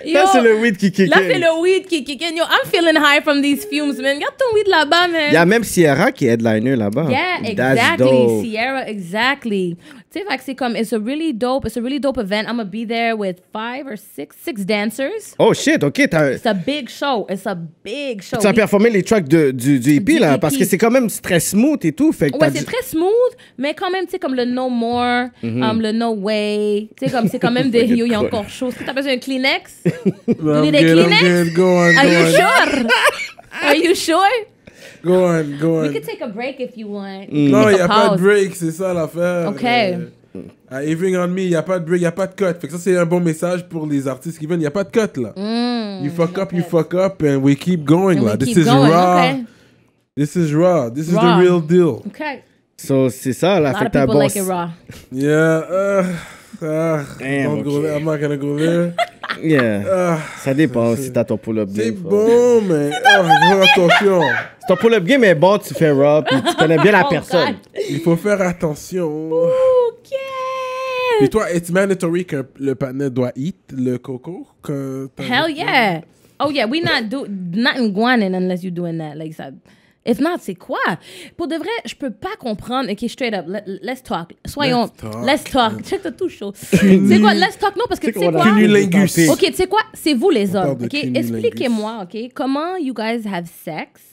Là, c'est le weed qui kick Là, c'est le weed qui kick I'm feeling high from these fumes, man. Y'a ton weed là-bas, man. même Sierra qui est headliner là-bas. Yeah, exactly. Sierra, exactly. Tu sais, c'est comme, it's a really dope, it's a really dope event. I'm gonna be there with five or six, six dancers. Oh shit, ok. It's a big show, it's a big show. Tu as performé les tracks de, du, du EP, là, e parce que c'est quand même très smooth et tout. Fait ouais, c'est très smooth, mais quand même, tu sais, comme le No More, mhm. um, le No Way, tu sais, comme c'est quand même des Rio. il y a encore chaud. Tu as t'as besoin d'un Kleenex? Tu des Kleenex? Are you sure? Are you sure? Go on, go on. We could take a break if you want. Mm. No, Non, il n'y a pas de break, c'est ça l'affaire. Okay. Euh, uh, even on me, il n'y a pas de break, il n'y a pas de cut. Fait que ça, c'est un bon message pour les artistes qui viennent. Il n'y a pas de cut, là. Mm, you fuck up, you fuck up, and we keep going, and là. This is raw. This is raw. This is the real deal. Okay. So, c'est ça, là. A lot of people like it raw. Yeah. Uh, ah, Damn, okay. I'm not gonna go there. Yeah. Ah, ça dépend si t'as ton pull-up. C'est bon, mais ah, oh, attention ton pull-up game est bon, tu fais rap, tu connais bien la oh, personne. Il faut faire attention. OK. Oh, Et toi, est-ce mandatory que le partner doit eat le coco? Que Hell yeah. Oh yeah, we not do nothing in unless you doing that. Like, that. if not, c'est quoi? Pour de vrai, je peux pas comprendre. Ok, straight up, let's talk. Soyons. Let's talk. talk. Check, the tout chaud. c'est quoi? Let's talk, non, parce que tu sais quoi? Ok, tu sais quoi? C'est vous les hommes. Ok, expliquez-moi, ok, comment you guys have sex?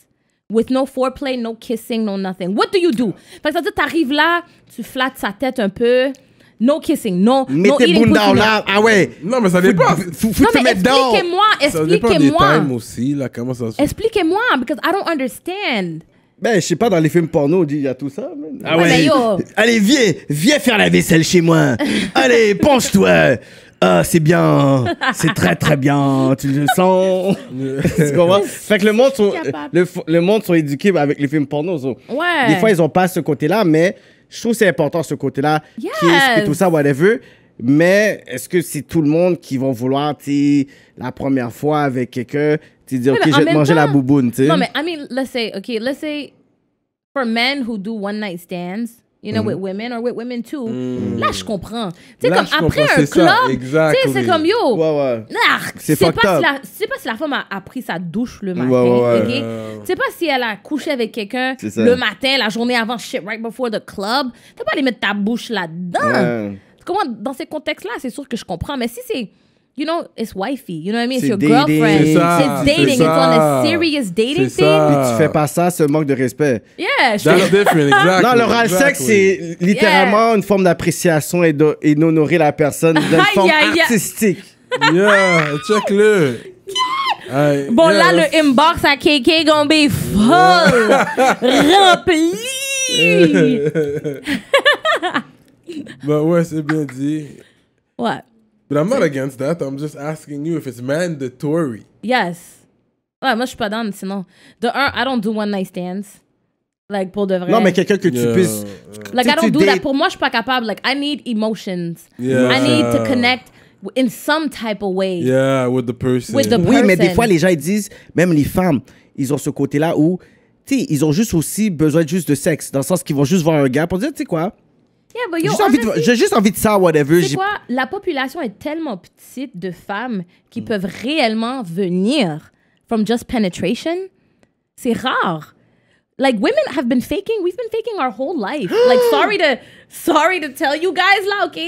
With no foreplay, no kissing, no nothing. What do you do? Fait que ça veut dire, t'arrives là, tu flattes sa tête un peu. No kissing, no. Mettez no down là. Ah ouais. Non, mais ça dépend. Faut, faut non, te mais mettre down. Expliquez-moi, expliquez-moi. Ça dépend aussi, là, comment ça se Expliquez-moi, because I don't understand. Ben, je sais pas, dans les films porno, il y a tout ça. Ah ouais. Allez, viens, viens faire la vaisselle chez moi. Allez, penche-toi. Ah, c'est bien, c'est très très bien, tu le sens. c'est comprends? Fait que le monde, sont, le, le monde sont éduqués avec les films porno. Ouais. Des fois, ils ont pas ce côté-là, mais je trouve que c'est important ce côté-là, qui est tout ça, whatever. Mais est-ce que c'est tout le monde qui va vouloir, tu la première fois avec quelqu'un, tu dis, dire, OK, je vais te manger la bouboune, tu sais? Non, mais, I mean, let's say, OK, let's say for men who do one night stands, you know, with mm-hmm. women or with women too. Mm. Là, je comprends. Tu sais, comme après un club, tu c'est comme yo. Ouais, ouais. C'est pas, si la, pas si la femme a, pris sa douche le matin, Tu sais pas si elle a couché avec quelqu'un le matin, la journée avant, shit, right before the club. Tu pas aller mettre ta bouche là-dedans. Comment, dans ces contextes-là, c'est sûr que je comprends. Mais si c'est you know, it's wifey. You know what I mean? It's your girlfriend. Ça, it's dating. It's on a serious dating thing. Puis tu fais pas ça, c'est un manque de respect. Yeah, That's different, exactly. Non, l'oral sexe, c'est littéralement une forme d'appréciation et d'honorer la personne d'une forme artistique. Yeah, check-le. Yeah. bon, là, le inbox à KK gonna be full. rempli. ben ouais, c'est bien dit. What? But I'm not against that. I'm just asking you if it's mandatory. Yes. Ouais, moi, je suis pas down, sinon. De un, I don't do one night stands. Like, pour de vrai. Non, mais quelqu'un que tu Yeah. puisses. Like, I don't do that. Pour moi, je suis pas capable. Like, I need emotions. Yeah. I need to connect in some type of way. Yeah, with the person. Oui, mais des fois, les gens, disent, même les femmes, ils ont ce côté-là où, tu sais, ils ont juste aussi besoin juste de sexe, dans le sens qu'ils vont juste voir un gars pour dire, tu sais quoi, j'ai juste, envie de ça, whatever. C'est quoi? La population est tellement petite de femmes qui mm. peuvent réellement venir from just penetration. C'est rare. Like women have been faking, we've been faking our whole life. like sorry to sorry to tell you guys là, OK?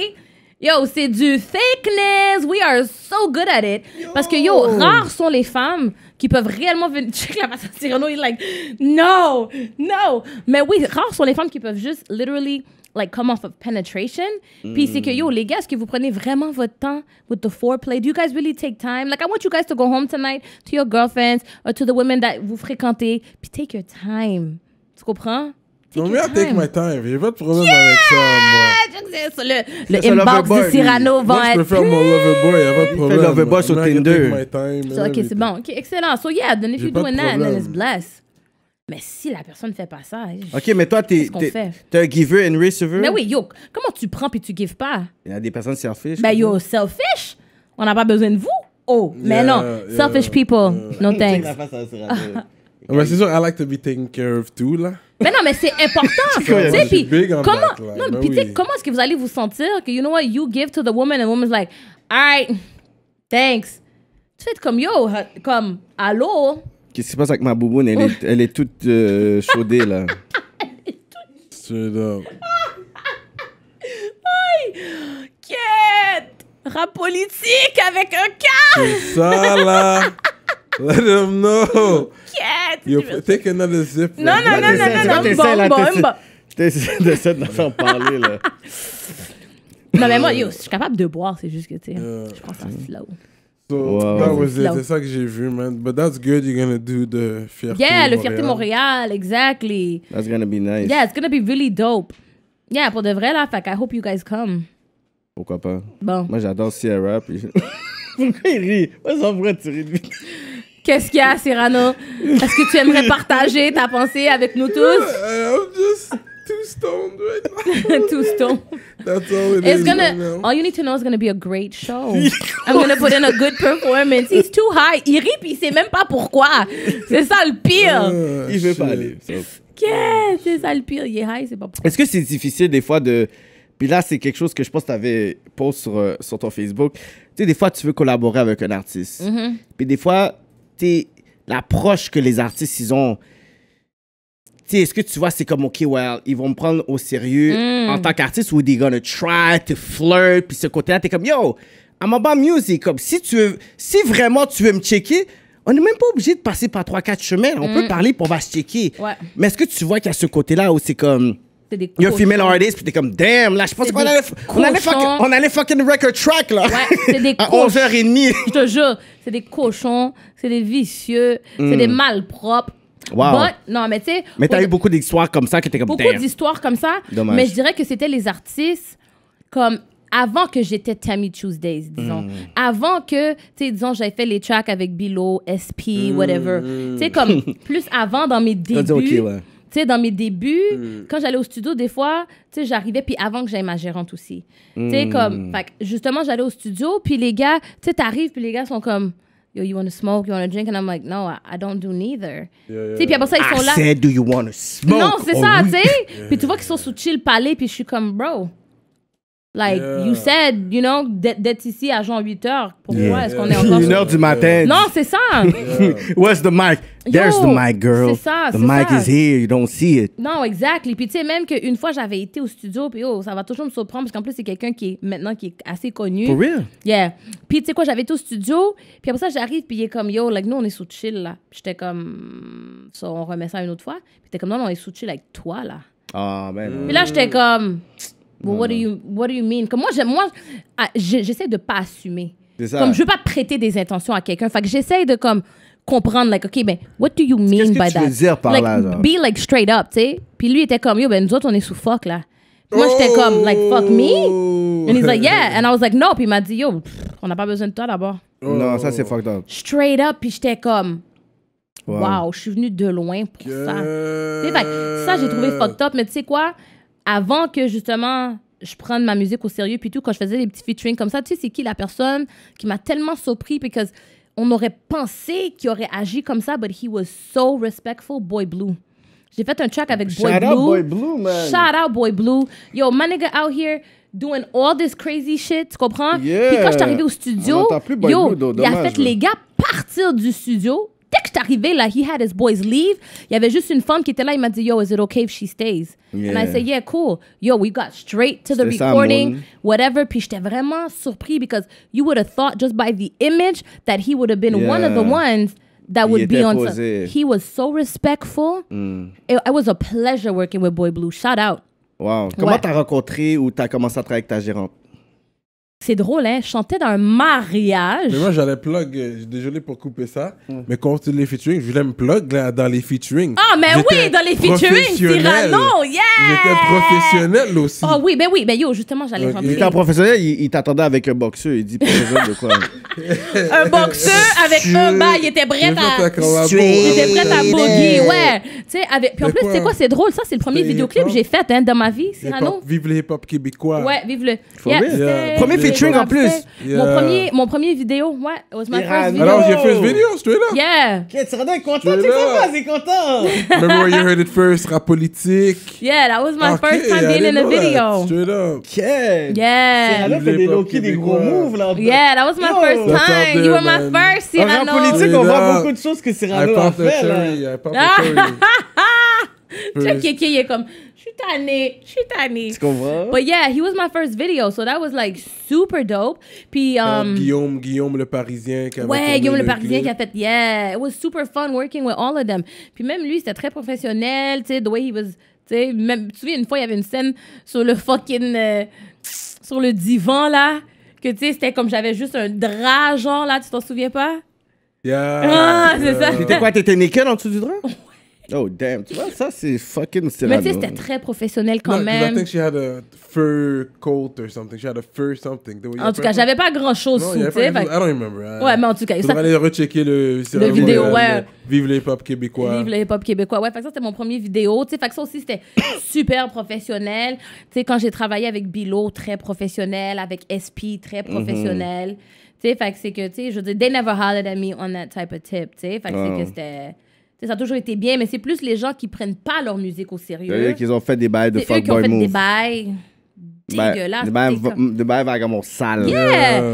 Yo, c'est du fakeness. We are so good at it. Parce que yo, rares sont les femmes qui peuvent réellement venir. Check la façon Cyrano, il est like, no, no. Mais oui, rares sont les femmes qui peuvent juste literally like come off of penetration. Mm. Puis c'est que yo les gars, est-ce que vous prenez vraiment votre temps with the foreplay? Do you guys really take time? Like I want you guys to go home tonight to your girlfriends or to the women that vous fréquentez. Puis take your time. Tu comprends? Take non, mais I take my time. J'ai pas de problème yeah! avec ça, moi. Le, le inbox de Cyrano va être... je peux faire mon loverboy, a pas de problème. Fais loverboy sur Tinder. c'est bon. OK, excellent. So, yeah, then if you're doing that, then it's blessed. Mais si la personne ne fait pas ça, OK, mais toi, t'es es, un giver and receiver. Mais oui, yo, comment tu prends puis tu gives pas? Il y a des personnes selfish. Ben yo, selfish? On n'a pas besoin de vous? Oh, mais non, selfish people, no thanks. Mais c'est sûr, I like to be taken care of too, là. Mais non, mais c'est important. tu sais, puis comment, non, puis comment est-ce que vous allez vous sentir que, you know what, you give to the woman and the woman's like, all right, thanks. Tu fais comme, yo, comme, allô? Qu'est-ce qui se passe avec ma bouboune? Elle est, elle est toute euh, chaudée, là. dingue. Rap politique avec un cas C'est ça, là! Let them know! Quiet! take another zip. Non, non non, non, non, non, non, bon, bon, de faire parler, là. Non, mais moi, je suis capable de boire, c'est juste que, tu sais, euh. je pense So that was it. C'est ça que j'ai vu, man. But that's good. You're gonna do the Fierté Yeah, Montréal. le Fierté Montréal, exactly. That's gonna be nice. Yeah, it's gonna be really dope. Yeah, pour de vrai, là, fait I hope you guys come. Pourquoi pas? Bon. Moi, j'adore Sierra, puis... Pourquoi il rit? Moi, ça pourrait tirer de Qu'est-ce qu'il y a, Cyrano? Est-ce que tu aimerais partager ta pensée avec nous tous? I'm just too stoned right now. too stoned. That's all it it's gonna. all you need to know is gonna be a great show. I'm gonna put in a good performance. He's too high. Il rit puis il sait même pas pourquoi. C'est ça le pire. Il ah, il veut pas aller. Qu'est-ce que c'est ça le pire. Il est high, c'est pas pourquoi. Est-ce que c'est difficile des fois de puis là, c'est quelque chose que je pense que tu avais posé sur, euh, sur, ton Facebook. Tu sais, des fois, tu veux collaborer avec un artiste. Mm-hmm. Puis des fois, tu l'approche que les artistes, ils ont est-ce que tu vois, c'est comme, OK, well, ils vont me prendre au sérieux mm. en tant qu'artiste ou they're vont try to flirt, puis ce côté-là, t'es comme, yo, I'm about music. Comme, si tu si vraiment tu veux me checker, on n'est même pas obligé de passer par trois, quatre chemins. On peut mm. parler, pour on va se checker. Mais est-ce que tu vois qu'il y a ce côté-là où c'est comme, des You're female artist, puis t'es comme, damn, là, je pense qu'on allait, on allait, fucking record track, là. Ouais, c'est des À 11h30. Je te jure, c'est des cochons, c'est des vicieux, c'est des mm. malpropres, non, mais tu sais. Mais t'as eu beaucoup d'histoires comme ça qui étaient comme Beaucoup d'histoires comme ça. Mais je dirais que c'était les artistes comme avant que j'étais Tammy Tuesdays, disons. Hmm. Avant que, tu disons, j'avais fait les tracks avec Bilo, SP, hmm. whatever. Tu sais, comme plus avant dans mes débuts. Tu sais, dans mes débuts, hmm. quand j'allais au studio, des fois, tu sais, j'arrivais, puis avant que j'aille ma gérante aussi. Tu sais, comme, justement, j'allais au studio, puis les gars, tu sais, t'arrives, puis les gars sont comme, yo, you want to smoke, you want to drink? And I'm like, no, I, don't do neither. Yeah, tu sais, puis après ça, ils sont I Said, do you want to smoke? Non, c'est oh, ça, tu sais. Puis tu vois qu'ils sont sous chill palais, puis je suis comme, bro. Like, you said, you know, d'être ici à genre 8 h Pourquoi est-ce qu'on est encore. 1 heure du matin. Non, c'est ça. Where's the mic? There's the mic, girl. C'est ça. The mic is here, you don't see it. Non, exactly. puis, tu sais, même qu'une fois, j'avais été au studio, puis oh, ça va toujours me surprendre, parce qu'en plus, c'est quelqu'un qui est maintenant qui est assez connu. For real? Yeah. Puis, tu sais quoi, j'avais été au studio, puis après ça, j'arrive, puis il est comme, yo, like, nous, on est sous chill, là. j'étais comme, on remet ça une autre fois. Puis, t'es comme, non, on est sous chill avec toi, là. Ah, oh, ben. Puis là, j'étais euh. comme what, do you, what do you mean? Comme moi, moi ah, j'essaie de ne pas assumer. Comme je veux pas prêter des intentions à quelqu'un. Fait que j'essaie de comme comprendre, like, OK, ben, what do you mean by that? Dire par like, là, Be like straight up, tu sais. Puis lui, était comme, yo, ben, nous autres, on est sous fuck, là. moi, j'étais comme, oh! like, fuck me? And he's like, yeah. And I was like, no. Puis il m'a dit, yo, on n'a pas besoin de toi d'abord. Non, ça, c'est fucked up. Straight up. Puis j'étais comme, wow, je suis venue de loin pour yeah. ça. Fait, ça, j'ai trouvé fucked up. Mais tu sais quoi? avant que justement je prenne ma musique au sérieux, puis tout, quand je faisais des petits featuring comme ça, tu sais, c'est qui la personne qui m'a tellement surpris, parce qu'on aurait pensé qu'il aurait agi comme ça, but he was so respectful, Boy Blue. J'ai fait un track avec Boy Blue. Shout out Boy Blue, man. Shout out Boy Blue. Yo, my nigga out here doing all this crazy shit, tu comprends? Yeah. Puis quand je suis arrivé au studio, yo, il a fait les gars partir du studio là, he had his boys leave. Il y avait juste une femme qui était là. Il m'a dit, yo, is it okay if she stays? Yeah. And I said, yeah, cool. Yo, we got straight to the recording, whatever. Puis j'étais vraiment surpris because you would have thought just by the image that he would have been yeah. one of the ones that would be on. Posé. He was so respectful. Mm. It, it was a pleasure working with Boy Blue. Shout out. Wow. Comment ouais. t'as rencontré ou t'as commencé à travailler avec ta gérante? C'est drôle, hein? Je dans un mariage. Mais moi, j'allais plug, déjà euh, désolé pour couper ça, mm. mais quand les featuring, je voulais me plug dans les featuring. Ah, mais oui, dans les featuring, Cyrano, yeah! était professionnel aussi. Ah oh, oui, ben oui, ben yo, justement, j'allais okay. Euh, il était professionnel, il, t'attendait avec un boxeur, il dit professionnel de quoi? un boxeur avec un bas, il était prêt à. Il était prêt à boogie, ouais. Tu sais, avec. Puis en plus, c'est quoi, c'est drôle, ça, c'est le premier vidéoclip que j'ai fait hein, dans ma vie, Cyrano. Vive le hip-hop québécois. Ouais, vive le. Premier en plus. Mon premier, mon premier vidéo, ouais, it was my first video. straight up. Yeah. Ok, Tirana content, tu sais c'est content. Remember you heard it first, rap politique. Yeah, that was my first time being in a video. Straight up. Ok. Yeah. Tirana fait des des gros moves là. Yeah, that was my first time. You were my first, Cyrano. Rap politique, on voit beaucoup de choses que Cyrano a fait il I popped pas cherry, I Chef Check il est comme tannée, je suis tannée. Tu comprends? But yeah, he was my first video, so that was like super dope. Puis euh, um, Guillaume, Guillaume le Parisien qui a Ouais, Guillaume le, Parisien qui a fait yeah, it was super fun working with all of them. Puis même lui, c'était très professionnel, tu sais, the way he was, tu sais, tu te souviens une fois il y avait une scène sur le fucking euh, sur le divan là, que tu sais, c'était comme j'avais juste un drap genre là, tu t'en souviens pas? Yeah. Ah, c'est ça. T'étais quoi? T'étais nickel en dessous du drap? Oh, damn. Tu vois, ça, c'est fucking Cyrano. Mais tu sais, c'était très professionnel quand même. I think she had a fur coat or something. She had a fur something. En tout cas, j'avais pas grand-chose sous, tu sais. I don't remember. Ouais, mais en tout cas... Ça... aller rechecker le Le vidéo, euh, Vive les pop hop québécois. Vive les pop hop québécois. Ouais, fait que ça, c'était mon premier vidéo. Tu sais, fait que ça aussi, c'était super professionnel. Tu sais, quand j'ai travaillé avec Bilo, très professionnel, avec SP, très mm-hmm. professionnel. Tu sais, fait que c'est que, tu sais, je veux dire, they never hollered at me on that type of tip, tu sais. Fait que oh. c'était ça a toujours été bien, mais c'est plus les gens qui prennent pas leur musique au sérieux. C'est eux qui ont fait des bails de fuckboy move. C'est eux qui ont fait des bails ben, dégueulasses. Des bails, bails vagabonds sales. Yeah!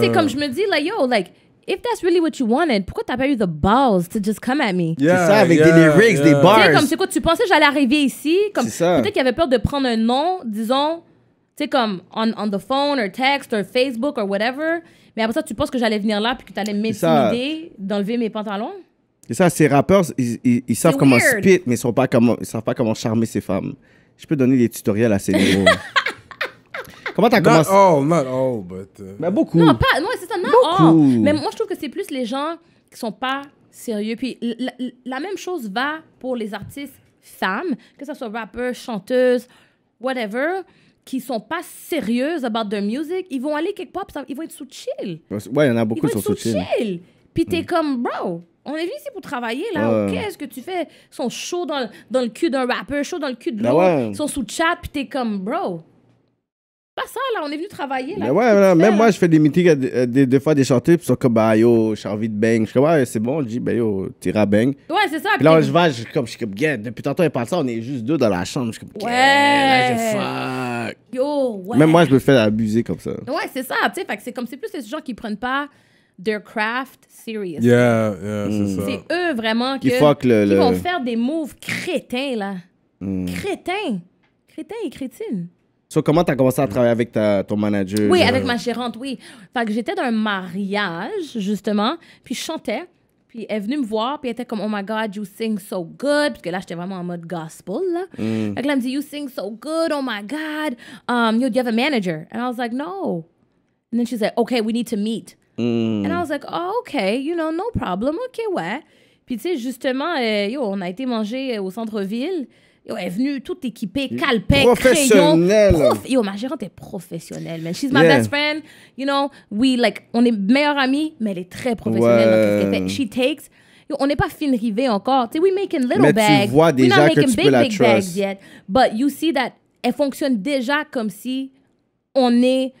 c'est comme je me dis, like, yo, like, if that's really what you wanted, pourquoi t'as pas eu the balls to just come at me? Yeah, c'est ça, avec des rigs, des bars. Tu comme c'est quoi, tu pensais que j'allais arriver ici? Comme, peut-être qu'il avait peur de prendre un nom, disons, tu sais, comme on, on the phone, or text, or Facebook, or whatever. Mais après ça, tu penses que j'allais venir là puis que t'allais m'intimider d'enlever mes pantalons? C'est ça, ces rappeurs, ils, savent comment spit, mais ils ne savent pas comment charmer ces femmes. Je peux donner des tutoriels à ces niveaux. Comment t'as commencé? all, not all, but. Euh, mais beaucoup. Non, pas, non, c'est ça, not All. Mais moi, je trouve que c'est plus les gens qui sont pas sérieux. Puis la, même chose va pour les artistes femmes, que ce soit rappeurs, chanteuses, whatever qui sont pas sérieuses about their music, ils vont aller quelque part, ils vont être sous chill. Ouais, il y en a beaucoup qui sont sous chill. Puis t'es mm. comme, bro, on est venu ici pour travailler, là. Qu'est-ce que tu fais? Ils sont chauds dans, dans le cul d'un rappeur, chauds dans le cul de ben l'autre. Ils sont sous chat, puis t'es comme, bro. Pas ça, là. On est venu travailler, là. Mais ben ouais, même moi, je fais des meetings, des, des, fois, des chanteurs puis ils sont comme, bah, yo, j'ai envie de bang. Je suis comme, ouais, c'est bon. Je dis, bah, yo, t'iras bang. Ouais, c'est ça. Puis là, je vais, je suis comme, je suis comme, yeah, depuis tantôt, il parle ça, on est juste deux dans la chambre. Je suis comme, ouais. Là, fuck. Yo, ouais. Même moi, je me fais abuser comme ça. Ouais, c'est ça. Tu sais, que c'est comme, c'est plus les gens qui prennent pas their craft serious. Yeah, yeah, c'est mm. ça. C'est eux vraiment que, qui vont faire des moves crétins, là. Mm. Crétins. Crétins et crétines. So, comment tu as commencé à travailler avec ta, ton manager? Oui, euh, avec ma gérante, oui. Fait que j'étais d'un mariage, justement, puis je chantais. Puis elle est venue me voir, puis elle était comme, oh my God, you sing so good. Puisque là, j'étais vraiment en mode gospel, là. Mm. Fait que là, elle me dit, you sing so good, oh my God. Um, do you have a manager? And I was like, no. And then she said, okay, we need to meet et mm. And I was like, oh, OK, you know, no problem, OK, ouais. Puis, tu sais, justement, euh, on a été manger euh, au centre-ville. elle est venue toute équipée, mm. calpée, crayon. Yo, ma gérante est professionnelle, man. She's my best friend. You know, we, like, on est meilleurs amis, mais elle est très professionnelle She takes... on n'est pas fin rivé encore. Tu sais, we making little mais tu vois déjà We're yet. But you see that elle fonctionne déjà comme si on est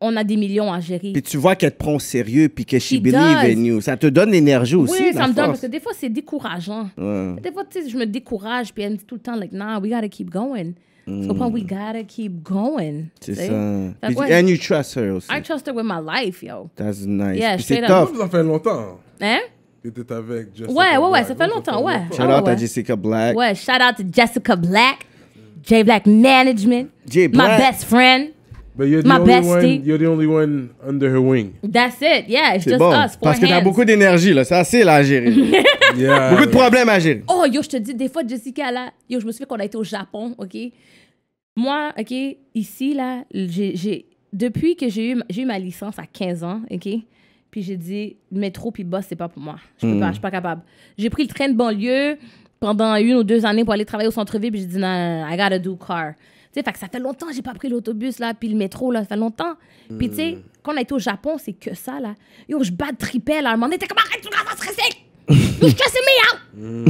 on a des millions à gérer. Puis tu vois qu'elle te prend au sérieux, puis que she, she believe Ça te donne l'énergie aussi. Oui, ça me donne, parce que des fois, c'est décourageant. Des fois, tu sais, je me décourage, puis elle me dit tout le temps, like, nah, we gotta keep going. So, we gotta keep going. C'est ça. Et tu and you trust her aussi. I trust her with my life, yo. That's nice. Yeah, c'est tough. Ça fait longtemps. Hein? T'étais avec Jessica Ouais, ouais, ouais, ça fait longtemps, ouais. Shout out à Jessica Black. Ouais, shout out to Jessica Black. J Black Management. J Black. My best friend. But you're you're the only one under her wing. That's it. Yeah, it's just bon. Parce que t'as beaucoup d'énergie, là. C'est assez, là, à gérer. beaucoup de problèmes à gérer. Oh, yo, je te dis, des fois, Jessica, là, yo, je me souviens qu'on a été au Japon, OK? Moi, OK, ici, là, j'ai, depuis que j'ai eu, j'ai eu ma licence à 15 ans, OK? Puis j'ai dit, métro puis bus, c'est pas pour moi. Je peux hmm. pas, je suis pas capable. J'ai pris le train de banlieue pendant une ou deux années pour aller travailler au centre-ville, puis j'ai dit, non, I gotta do car ça fait longtemps que j'ai pas pris l'autobus, là, puis le métro, là, ça fait longtemps. Puis, tu sais, hmm. quand on a été au Japon, c'est que ça, là. Yo, je bats de tripel, là. À un moment donné, t'es comme, arrête, tu me stresser! Je casse mes out! Hmm.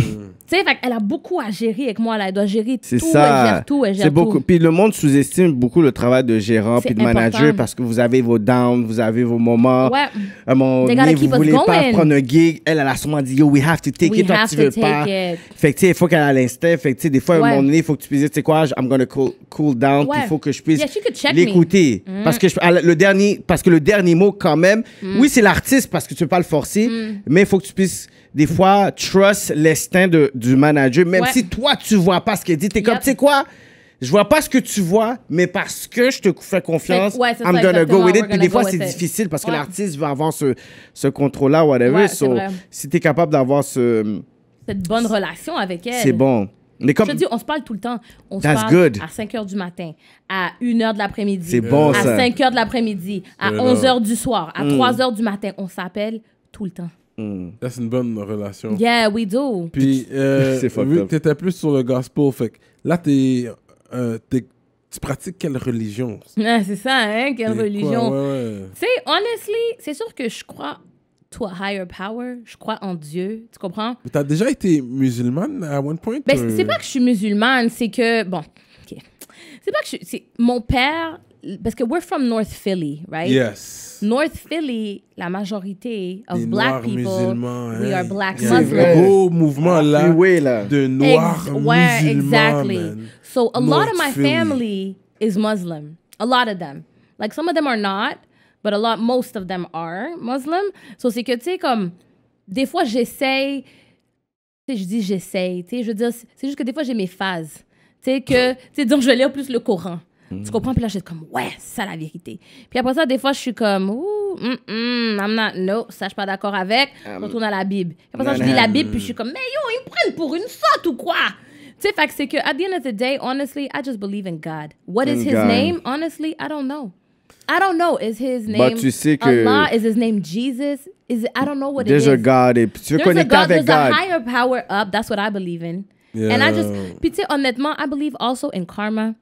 Tu sais, elle a beaucoup à gérer avec moi. Là. Elle doit gérer tout. Ça. Elle gère tout. Elle gère beaucoup. Puis le monde sous-estime beaucoup le travail de gérant puis de manager parce que vous avez vos downs, vous avez vos moments. Ouais. À un moment donné, vous voulez pas prendre un gig. Elle, elle a souvent dit Yo, we have to take it. Toi, tu veux pas. It. Fait que, il faut qu'elle a l'instinct. Fait des fois, à un moment donné, il faut que tu puisses dire Tu sais quoi, I'm going cool, cool down. il faut que je puisse l'écouter. Mm. Parce, que le dernier, parce que le dernier mot, quand même, mm. oui, c'est l'artiste parce que tu ne peux pas le forcer, mm. mais il faut que tu puisses, des fois, trust l'instinct du manager, même si toi, tu vois pas ce qu'il dit. T'es comme, tu sais quoi? Je vois pas ce que tu vois, mais parce que je te fais confiance, I'm gonna go with it. Puis des fois, c'est difficile parce que l'artiste veut avoir ce, contrôle-là, whatever. So, si t'es capable d'avoir ce... Cette bonne relation avec elle. C'est bon. Mais comme... Je te dis, on se parle tout le temps. On se parle à 5 h du matin, à 1 h de l'après-midi, bon, à 5 h de l'après-midi, à 11 h du soir, à 3 mm. h du matin. On s'appelle tout le temps. C'est mm. une bonne relation. Yeah, we do. Puis, euh, vu que t'étais plus sur le gospel, fait que là, t'es, euh, tu pratiques quelle religion? Ah, c'est ça, hein? Quelle religion? Tu sais, honestly, c'est sûr que je crois to higher power. Je crois en Dieu. Tu comprends? Mais t'as déjà été musulmane à one point? Ben, c'est pas que je suis musulmane, c'est que, bon, OK. C'est pas que je Mon père parce que we're from North Philly, right? Yes. North Philly, la majorité of black people, we are black yeah. Muslims. C'est gros mouvement là, oui, là. de noirs Ex Exactly. Man. So a North lot of my Philly. family is Muslim. A lot of them. Like some of them are not, but a lot, most of them are Muslim. So c'est que tu sais comme des fois j'essaye, tu sais je dis j'essaye, tu sais je veux dire c'est juste que des fois j'ai mes phases, tu sais que tu sais donc je vais lire plus le Coran. Mm. Tu comprends? Puis là, je suis comme, ouais, ça la vérité. Puis après ça, des fois, je suis comme, ouh, mm, mm, I'm not, no, ça, je suis pas d'accord avec. Um, retourne à la Bible. après ça, je dis la Bible, puis je suis comme, mais yo, ils me prennent pour une sotte ou quoi? Tu sais, fait que c'est que, at the end of the day, honestly, I just believe in God. What is his name? Honestly, I don't know. I don't know. Is his name bah, tu sais que Allah? Is his name Jesus? Is I don't know what it is. There's a God. tu veux there's connecter a God, there's God. a higher power up. That's what I believe in. And I just, puis tu sais, honnêtement, I believe also in karma.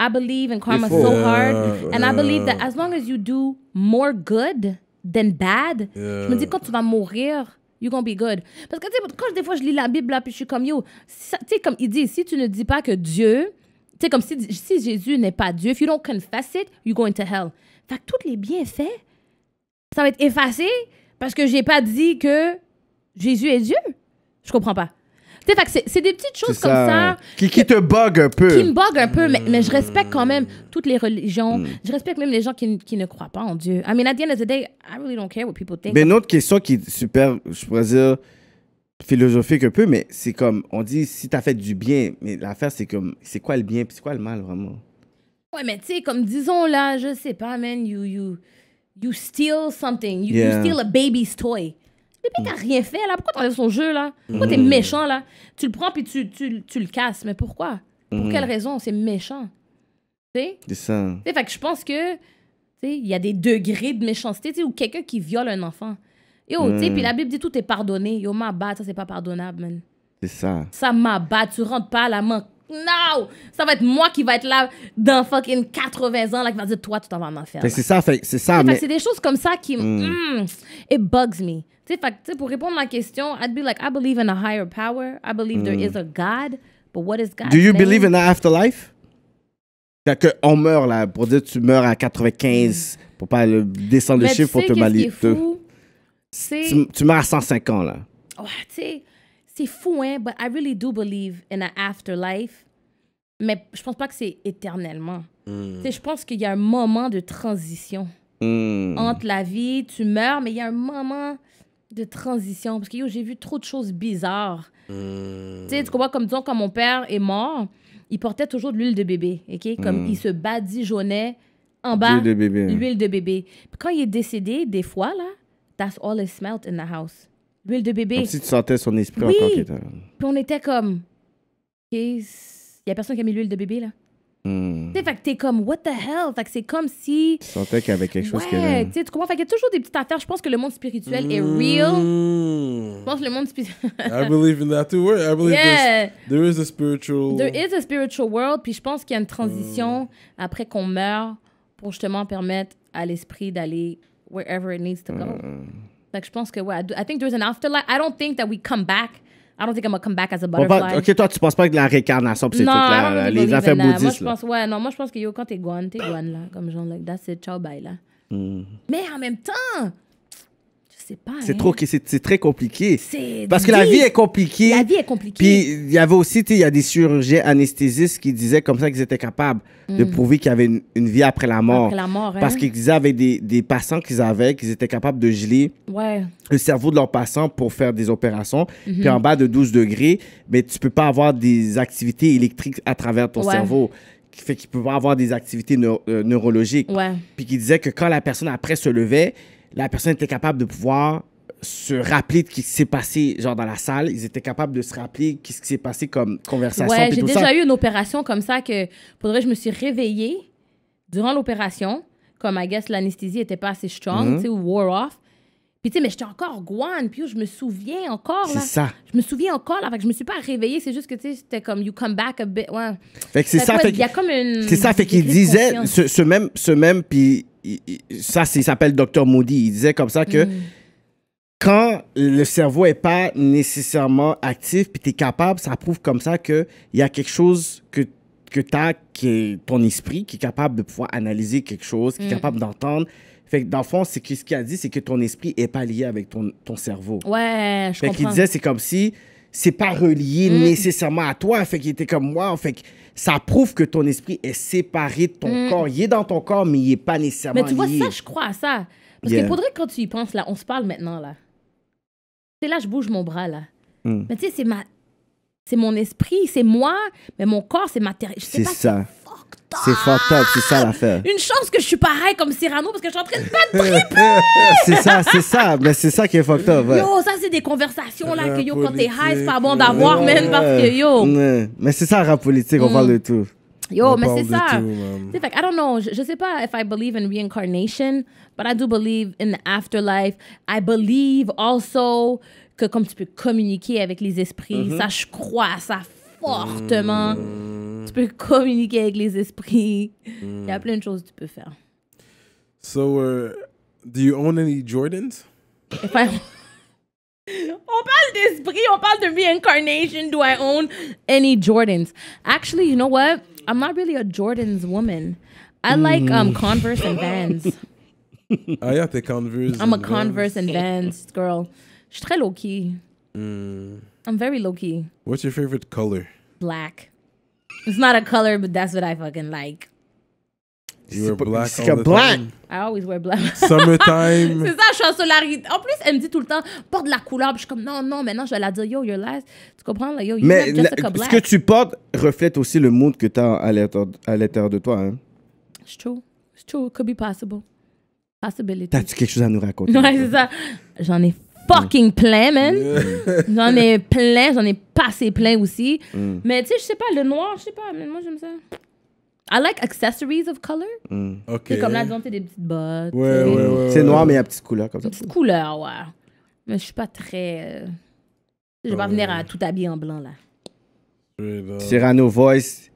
I believe in karma so hard. and I believe that as long as you do more good than bad, je me dis quand tu vas mourir, you're to be good. Parce que tu sais, quand des fois je lis la Bible là, puis je suis comme yo, tu sais, comme il dit, si tu ne dis pas que Dieu, tu sais, comme si, si Jésus n'est pas Dieu, if you don't confess it, you're going to hell. Fait que tous les bienfaits, ça va être effacé parce que j'ai pas dit que Jésus est Dieu. Je comprends pas c'est des petites choses comme ça. Qui, qui te bug un peu. Qui me bug un peu, mais, je respecte quand même mm. toutes les religions. Mm. Je respecte même les gens qui, qui, ne croient pas en Dieu. I really don't care what people think. Mais ben, une autre question qui est super, je pourrais dire, philosophique un peu, mais c'est comme, on dit, si t'as fait du bien, mais l'affaire, c'est comme, c'est quoi le bien, puis c'est quoi le mal, vraiment? Ouais, mais tu sais, comme disons là, je sais pas, man, you, you, you steal something, you steal a baby's toy. Bébé, t'as mm. rien fait là. Pourquoi t'enlèves son jeu là Pourquoi t'es mm. méchant là Tu le prends puis tu, tu, tu le casses. Mais pourquoi Pour mm. quelle raison C'est méchant. Tu sais C'est ça. T'sais, fait que je pense que il y a des degrés de méchanceté ou quelqu'un qui viole un enfant. Yo, tu sais, puis la Bible dit tout est pardonné. Yo, ma bad, ça c'est pas pardonnable, man. C'est ça. Ça ma tu rentres pas à la main non, Ça va être moi qui va être là dans fucking 80 ans, là, qui va dire, toi, tu t'en vas en faire. C'est ça, c'est ça. C'est des choses comme ça qui. me. Mm. Mm, it bugs me. Tu sais, pour répondre à ma question, I'd be like, I believe in a higher power. I believe there mm. is a God. But what is God? Do you believe in the afterlife? C'est qu'on meurt, là, pour dire tu meurs à 95, pour pas descendre le chiffre pour te malier. Tu, tu meurs à 105 ans, là. Ouais, tu sais c'est fou, hein, but I really do believe in an afterlife. Mais je pense pas que c'est éternellement. Hmm. sais, Je pense qu'il y a un moment de transition hmm. entre la vie, tu meurs, mais il y a un moment de transition. Parce que j'ai vu trop de choses bizarres. Mm. Tu vois, Comme disons, quand mon père est mort, il portait toujours de l'huile de bébé. ok Comme hmm. il se badigeonnait en bas. Hein. L'huile de bébé. L'huile de bébé. quand il est décédé, des fois, là, that's all is smelt in the house. L'huile de bébé. Comme si tu sentais son esprit oui. encore qui était... Euh, puis on était comme. il n'y a personne qui a mis l'huile de bébé, là. Hmm. Tu sais, fait que t'es comme, what the hell? Fait que c'est comme si. Tu sentais qu'il y avait quelque chose qui. Ouais, tu tu comprends? Fait qu'il y a toujours des petites affaires. Je pense que le monde spirituel est hmm. real. Je pense que le monde spirituel. I believe in that too. I believe there is a spiritual. There is a spiritual world. Puis je pense qu'il y a une transition hmm. après qu'on meurt pour justement permettre à l'esprit d'aller wherever it needs to go. Like, je pense que, ouais, I think there's an afterlife. I don't think that we come back. I don't think I'm gonna come back as a ben, butterfly. ok, toi, tu penses pas que de la réincarnation, c'est tout là, les affaires bouddhistes. Moi, je pense, ouais, non, moi, je pense que yo, quand t'es gone, t'es gone, là. Comme genre, like, that's it, ciao, bye, là. Mm. Mais en même temps, c'est trop, c'est très compliqué. Parce que la vie est compliquée. La vie est compliquée. Puis il y avait aussi, il y a des chirurgiens anesthésistes qui disaient comme ça qu'ils étaient capables de hmm. prouver qu'il y avait une, vie après la mort. mort, Parce hein. qu'ils disaient avec des, des patients qu'ils avaient, qu'ils étaient capables de geler le cerveau de leurs patients pour faire des opérations. Mhm. Puis en bas de 12 degrés, mais tu peux pas avoir des activités électriques à travers ton cerveau qui fait qu'il pas avoir des activités euh, neurologiques. Puis qui disait que quand la personne après se levait, la personne était capable de pouvoir se rappeler de ce qui s'est passé genre dans la salle ils étaient capables de se rappeler quest ce qui s'est passé comme conversation ouais, j'ai déjà eu une opération comme ça que pour vrai je me suis réveillée durant l'opération comme I guess l'anesthésie était pas assez strong mhm. tu sais ou wore off puis tu sais mais j'étais encore guane puis je me souviens encore C'est ça. je me souviens encore là fait que je me suis pas réveillée c'est juste que tu sais c'était comme you come back a bit ouais fait que c'est ça fait il y a comme une c'est ça fait qu'il disait ce, ce, même ce même puis ça, il s'appelle Dr. Moody. Il disait comme ça que mm. quand le cerveau n'est pas nécessairement actif, puis tu es capable, ça prouve comme ça qu'il y a quelque chose que tu as, qui est ton esprit, qui est capable de pouvoir analyser quelque chose, qui est mm. capable d'entendre. Fait que dans le fond, ce qu'il a dit, c'est que ton esprit est pas lié avec ton, cerveau. Ouais, je comprends. qu'il disait, c'est comme si c'est pas relié mm. nécessairement à toi. Fait qu'il était comme moi. en fait ça prouve que ton esprit est séparé de ton mm. corps. Il est dans ton corps, mais il est pas nécessairement Mais tu vois, ça, je crois à ça. Parce faudrait que quand tu y penses, là, on se parle maintenant, là. C'est là, je bouge mon bras, là. Mm. Mais tu sais, c'est ma... C'est mon esprit, c'est moi, mais mon corps, c'est ma terre. C'est ça. C'est fucked up, c'est ça l'affaire. Une chance que je suis pareil comme Cyrano parce que je suis en train de battre triper. c'est ça, c'est ça. Mais c'est ça qui est fucked up. Yo, ça, c'est des conversations là que yo, quand t'es high, c'est pas bon d'avoir, même parce que yo. Mais c'est ça, rap politique, on mm. parle de tout. Yo, mais c'est ça. C'est fait. I don't know. Je, sais pas if I believe in reincarnation, but I do believe in the afterlife. I believe also que comme tu peux communiquer avec les esprits, mm-hmm. ça je crois, ça fortement. Hmm. Tu peux communiquer avec les esprits. Il y a hmm. plein de choses que tu peux faire. So, uh, do you own any Jordans? on parle d'esprit, on parle de reincarnation. Do I own any Jordans? Actually, you know what? I'm not really a Jordans woman. I hmm. like um, Converse and Vans. ah, yeah, t'es Converse. I'm a Converse and Vans girl. Je suis très low key. I'm very low key. What's your favorite color? Black. It's not a color, but that's what I fucking like. You wear black all the Time. I always wear black. Summertime. c'est ça, je suis en solarité. En plus, elle me dit tout le temps, porte de la couleur. Puis je suis comme, non, non, maintenant je vais la dire, yo, you're last. Tu comprends? Like, yo, you're Mais Black. ce que tu portes reflète aussi le mood que tu as à l'intérieur de toi. Hein? It's true. It's true. It could be possible. Possibility. T'as-tu quelque chose à nous raconter? Ouais, c'est ça. J'en ai fucking mm. plein, man. j'en ai plein, j'en ai passé plein aussi. Mm. Mais tu sais, je sais pas, le noir, je sais pas, mais moi j'aime ça. I like accessories of color. Mm. Ok. comme là, tu t'as des petites bottes. Ouais, ouais, ouais, c'est noir, mais il y a Petite couleur, comme ça. Petites couleurs, ouais. Mais je suis pas très. Euh, je vais pas venir à tout habillé en blanc, là. Cyrano Voice,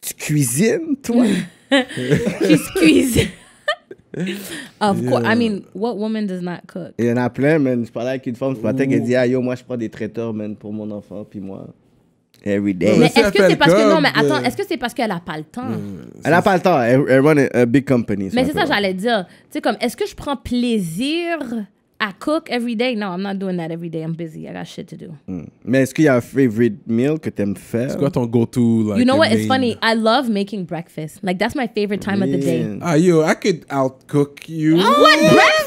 tu cuisines, toi? je cuisine. Of course. I mean, what woman does not cook? Il y en a plein, man. Je parlais avec une femme ce matin qui dit ah, yo, moi je prends des traiteurs, man, pour mon enfant, puis moi. Every day. Mais est-ce que c'est parce que. Non, mais attends, est-ce que c'est parce qu'elle a pas le temps? elle a pas le temps. Elle, run a, big company. Mais c'est ça, j'allais dire. Tu sais, comme, est-ce que je prends plaisir I cook every day. No, I'm not doing that every day. I'm busy. I got shit to do. Mm. Mais est-ce qu'il y a un favorite meal que t'aimes faire? Est-ce que ton go-to? Like, you know what? It's funny. I love making breakfast. Like, that's my favorite time yeah. of the day. Ah, yo, I could outcook you. Oh, what? Breakfast?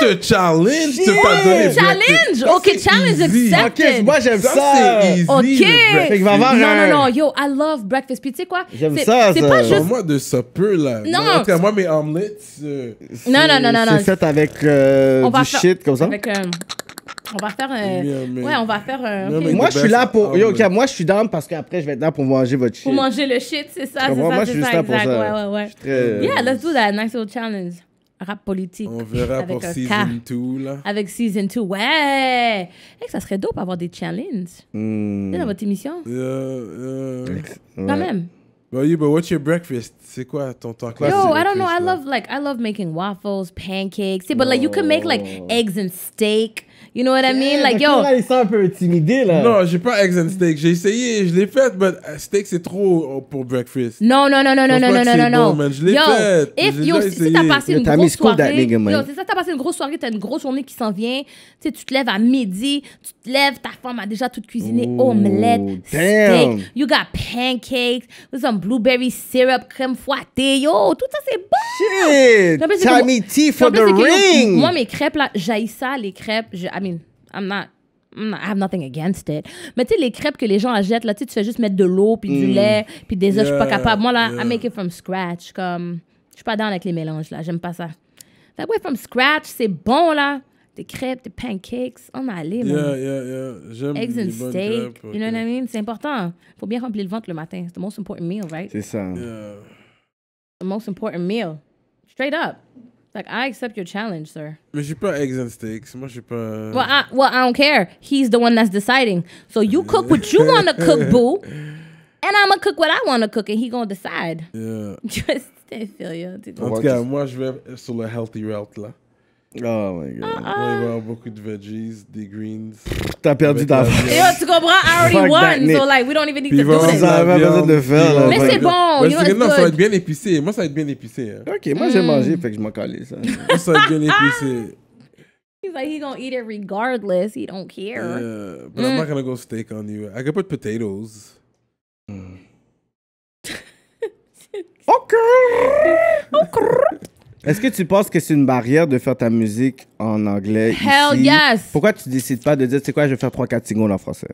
je te challenge de pas donner. Challenge? Ok, challenge accepted. Ok, moi j'aime ça. Ok. non, non, non, euh, yo, I love breakfast. Puis tu sais quoi? J'aime ça. C'est pas juste. moi de supper là. Non. En moi mes omelettes. Euh, non, non, non, non, C'est fait avec euh, du shit comme ça. Avec, On va faire un. ouais, on va faire un. Moi, je suis là pour. Yo, moi, je suis down parce qu'après, je vais être là pour manger votre shit. Pour manger le shit, c'est ça, Moi, je suis juste là pour ça. Ouais, ouais, ouais. Très... Yeah, let's do that. Nice little challenge rap politique. On verra avec pour Season 2, là. Avec Season 2, ouais! Eh, ça serait dope avoir des challenges. Hmm. dans votre émission? Euh, euh. Quand même. Well, bah, you, bah, what's your breakfast? C'est quoi ton temps classique? Yo, I don't know. I love, like, I love making waffles, pancakes. See, but, like, you can make, like, oh. eggs and steak. You know what I mean? like, yo. il un peu là. Non, j'ai pas eggs and steak. J'ai essayé, je l'ai fait, mais euh, steak, c'est trop euh, pour breakfast. Non, non, non, non, non, non, non, non, non. non, man. Je l'ai fait. yo, si t'as passé une grosse soirée. Yo, c'est ça, t'as passé une grosse soirée, t'as une grosse journée qui s'en vient. Tu sais, tu te lèves à midi, tu te lèves, ta femme a déjà tout cuisiné. Omelette, steak. You got pancakes, some blueberry syrup, crème fouettée. Yo, tout ça, c'est bon. Shit. Tommy T for the ring. Moi, mes crêpes, là, j'haïs ça, les crêpes mean, I'm not I have nothing against it. Mais tu sais, les crêpes que les gens achètent, là, tu fais juste mettre de l'eau, puis du mm. lait, puis des œufs, je suis pas capable. Moi, là, I make it from scratch. Comme, je suis pas down avec les mélanges, là, j'aime pas ça. That way from scratch, c'est bon, là. Des crêpes, des pancakes, on oh a man. Yeah, yeah, yeah. J'aime Eggs and steak, you know what I mean? C'est important. Faut bien remplir le ventre le matin. It's the most important meal, right? C'est ça. Yeah. The most important meal. Straight up. Like I accept your challenge, sir. Mais j'ai pas eggs and steaks. Moi j'ai pas. Well, I, well, I don't care. He's the one that's deciding. So you cook what you want to cook, boo, and I'm gonna cook what I want to cook, and he gonna decide. Yeah. Just feel you. En tout cas, moi je vais sur le healthy route là. Oh my god. Uh -uh. On va y avoir beaucoup de veggies, des greens. T'as perdu ta phrase. Yo, tu comprends? I already won. So, like, we don't even need Puis to do this. Ça pas besoin de le faire. Là, Mais c'est bon. Yo, it's non, good. ça va être bien épicé. Moi, ça va être bien épicé. Hein. Ok, moi, mm. j'ai hmm. mangé, fait que je m'en calais. Ça. moi, ça va être bien ah. épicé. He's like, he gonna eat it regardless. He don't care. Yeah, but mm. I'm hmm. not gonna go steak on you. I can put potatoes. Mm. okay. okay. Est-ce que tu penses que c'est une barrière de faire ta musique en anglais Hell yes! Pourquoi tu décides pas de dire, C'est quoi, je vais faire 3-4 singles en français?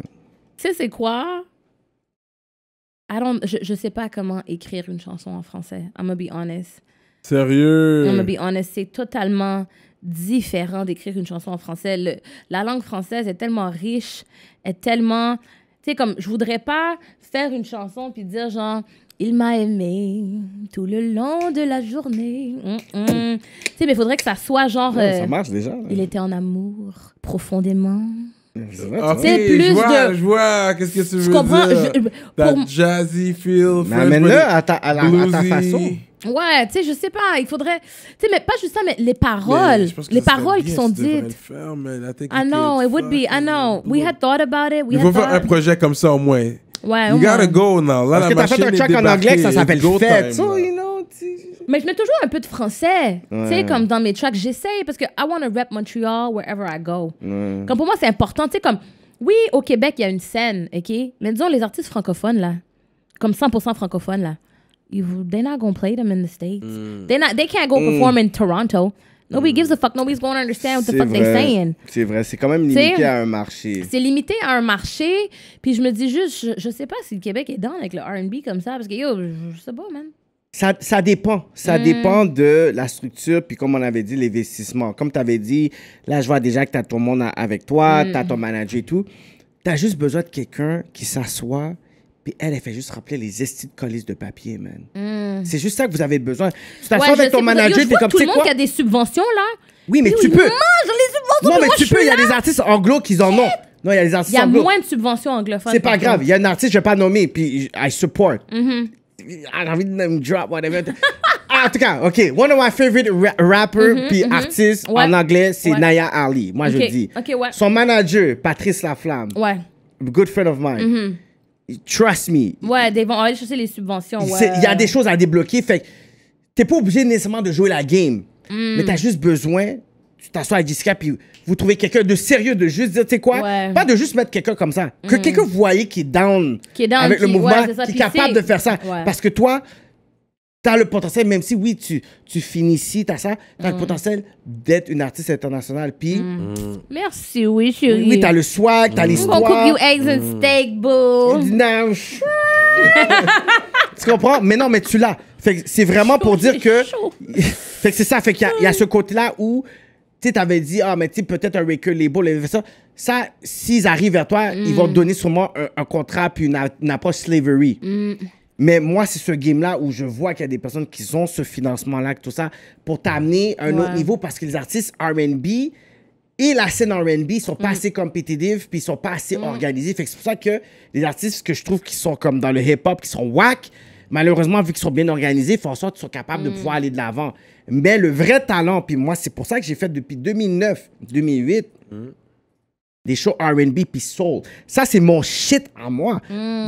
Tu sais, c'est quoi? I je, je sais pas comment écrire une chanson en français. I'm gonna be honest. Sérieux? I'm gonna be honest. C'est totalement différent d'écrire une chanson en français. la langue française est tellement riche, est tellement... Tu sais, comme, je voudrais pas faire une chanson puis dire, genre, il m'a aimé tout le long de la journée. Mm, mm. tu sais, mais il faudrait que ça soit genre. ça euh, marche déjà. Il était en amour profondément. Ah, c'est plus je vois, de. Je vois, qu'est-ce que tu veux dire? Je comprends. Pour... jazzy feel. Amène-le à, ta façon. Ouais, tu sais, je sais pas, il faudrait. Tu sais, mais pas juste ça, mais les paroles. les paroles qui sont dites. Faire, I know, it would be. I know. We had thought about it. We il faut faire un projet comme ça au moins. Ouais, You gotta go now. Là, Parce que t'as fait un track en anglais, ça s'appelle mais je mets toujours un peu de français. Tu sais, comme dans mes tracks, J'essaie parce que I want to rap Montreal wherever I go. Comme pour moi, c'est important. Tu sais, comme, oui, au Québec, il y a une scène, OK? Mais disons, les artistes francophones, là, comme 100% francophones, là, you, they're not gonna play them in the States. Mm. They're not, they can't go perform mm. in Toronto. Nobody gives a fuck. Nobody's going to understand what the fuck they're saying. C'est vrai. C'est quand même limité à un marché. C'est limité à un marché. Puis je me dis juste, je, sais pas si le Québec est dans avec le R&B comme ça. Parce que, yo, je, sais pas, man. Ça, dépend. Ça hmm. dépend de la structure, puis comme on avait dit, l'investissement. Comme tu avais dit, là, je vois déjà que tu as ton monde avec toi, hmm. t'as tu as ton manager et tout. Tu as juste besoin de quelqu'un qui s'assoit, puis elle, elle fait juste rappeler les estis de colis de papier, man. Hmm. C'est juste ça que vous avez besoin. Tu t'assois ouais, avec ton manager, t'es comme, tu sais quoi? Tout le monde qui a des subventions, là. Oui, mais tu peux. les subventions non, mais tu peux. Il y a des artistes anglo qui en ont. Non, il y a des artistes anglo. Il y a moins de subventions anglophones. C'est pas grave. Il y a un artiste, je vais pas nommer, puis I support. J'ai envie de drop, whatever. Ah, en tout cas, OK. One of my favorite ra mm-hmm, puis mm-hmm. artistes en anglais, c'est Naya Ali. Moi, je le dis. ok, ouais. Son manager, Patrice Laflamme. Ouais. Good friend of mine mm-hmm. Trust me. Ouais, des, on va aller chercher les subventions. Il y a des choses à débloquer. Fait t'es pas obligé nécessairement de jouer la game. mais hmm. Mais t'as juste besoin. Tu t'assois à Jessica puis vous trouvez quelqu'un de sérieux, de juste dire, tu sais quoi, pas de juste mettre quelqu'un comme ça. Que hmm. quelqu'un vous voyez qui est down, qui est avec le mouvement, qui est capable de faire ça. Parce que toi, tu as le potentiel, même si oui, tu, tu finis ici, tu as ça, tu as le mm. potentiel d'être une artiste internationale. Puis. Mm. Mm. Merci, oui, chérie. Oui, tu as le swag, tu as l'histoire. cook you eggs and steak, boo. tu comprends? Mais non, mais tu l'as. Fait c'est vraiment pour dire que. fait que c'est ça. Fait qu'il y, a ce côté-là où. Tu t'avais dit, ah, mais tu peut-être un record label, ça. Ça, s'ils arrivent vers toi, ils vont te donner sûrement un, un contrat puis une, une approche slavery. Mais moi, c'est ce game-là où je vois qu'il y a des personnes qui ont ce financement-là, tout ça, pour t'amener à un autre niveau parce que les artistes RB et la scène RB mm. sont pas assez compétitifs puis sont pas assez c'est pour ça que les artistes que je trouve qui sont comme dans le hip-hop, qui sont whack, malheureusement, vu qu'ils sont bien organisés, font en sorte qu'ils sont capables de mm. pouvoir aller de l'avant. Mais le vrai talent, puis moi, c'est pour ça que j'ai fait depuis 2009, 2008, mm. des shows RB puis soul. Ça, c'est mon shit à moi.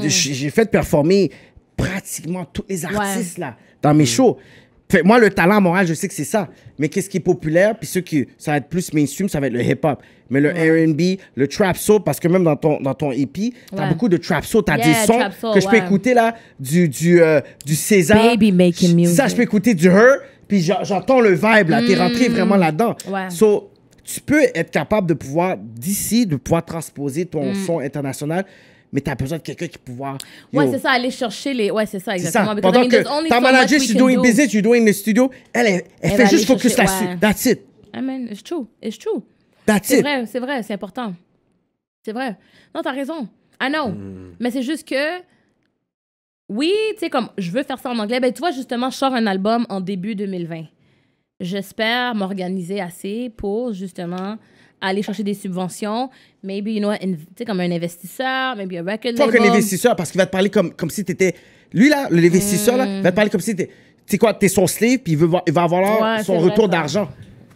J'ai fait performer pratiquement tous les artistes là, dans mes mm. shows. moi, le talent moral, je sais que c'est ça. Mais qu'est-ce qui est populaire? Puis ceux qui. Ça va être plus mainstream, ça va être le hip-hop. Mais le RB, le trap soul, parce que même dans ton, dans ton EP, t'as beaucoup de trap soul. T'as des sons que je peux écouter là, du, du, euh, du César. Baby making Ça, je peux écouter du Her. Puis j'entends le vibe là. T'es rentré mm. vraiment là-dedans. So, tu peux être capable de pouvoir, d'ici, de pouvoir transposer ton mm. son international mais tu as besoin de quelqu'un qui pouvoir. Ouais, c'est ça, aller chercher les. Ouais, c'est ça, exactement. Ça. Pendant I mean, que ta manager, tu doing une business, tu doing une studio, elle, elle, fait juste focus là-dessus. That's it. Amen, it's true. It's true. That's it. C'est vrai, c'est vrai, c'est important. C'est vrai. Non, t'as raison. Ah non. Hmm. Mais c'est juste que. Oui, tu sais, comme je veux faire ça en anglais. Ben, tu vois, justement, je sors un album en début 2020. J'espère m'organiser assez pour justement aller chercher des subventions. Maybe, you know, sais comme un investisseur, maybe a record label. Tant qu'un investisseur, parce qu'il va te parler comme, comme si tu étais. Lui, là, l'investisseur, mm. va te parler comme si tu sais quoi, t'es son slave, puis il, il va avoir son retour d'argent.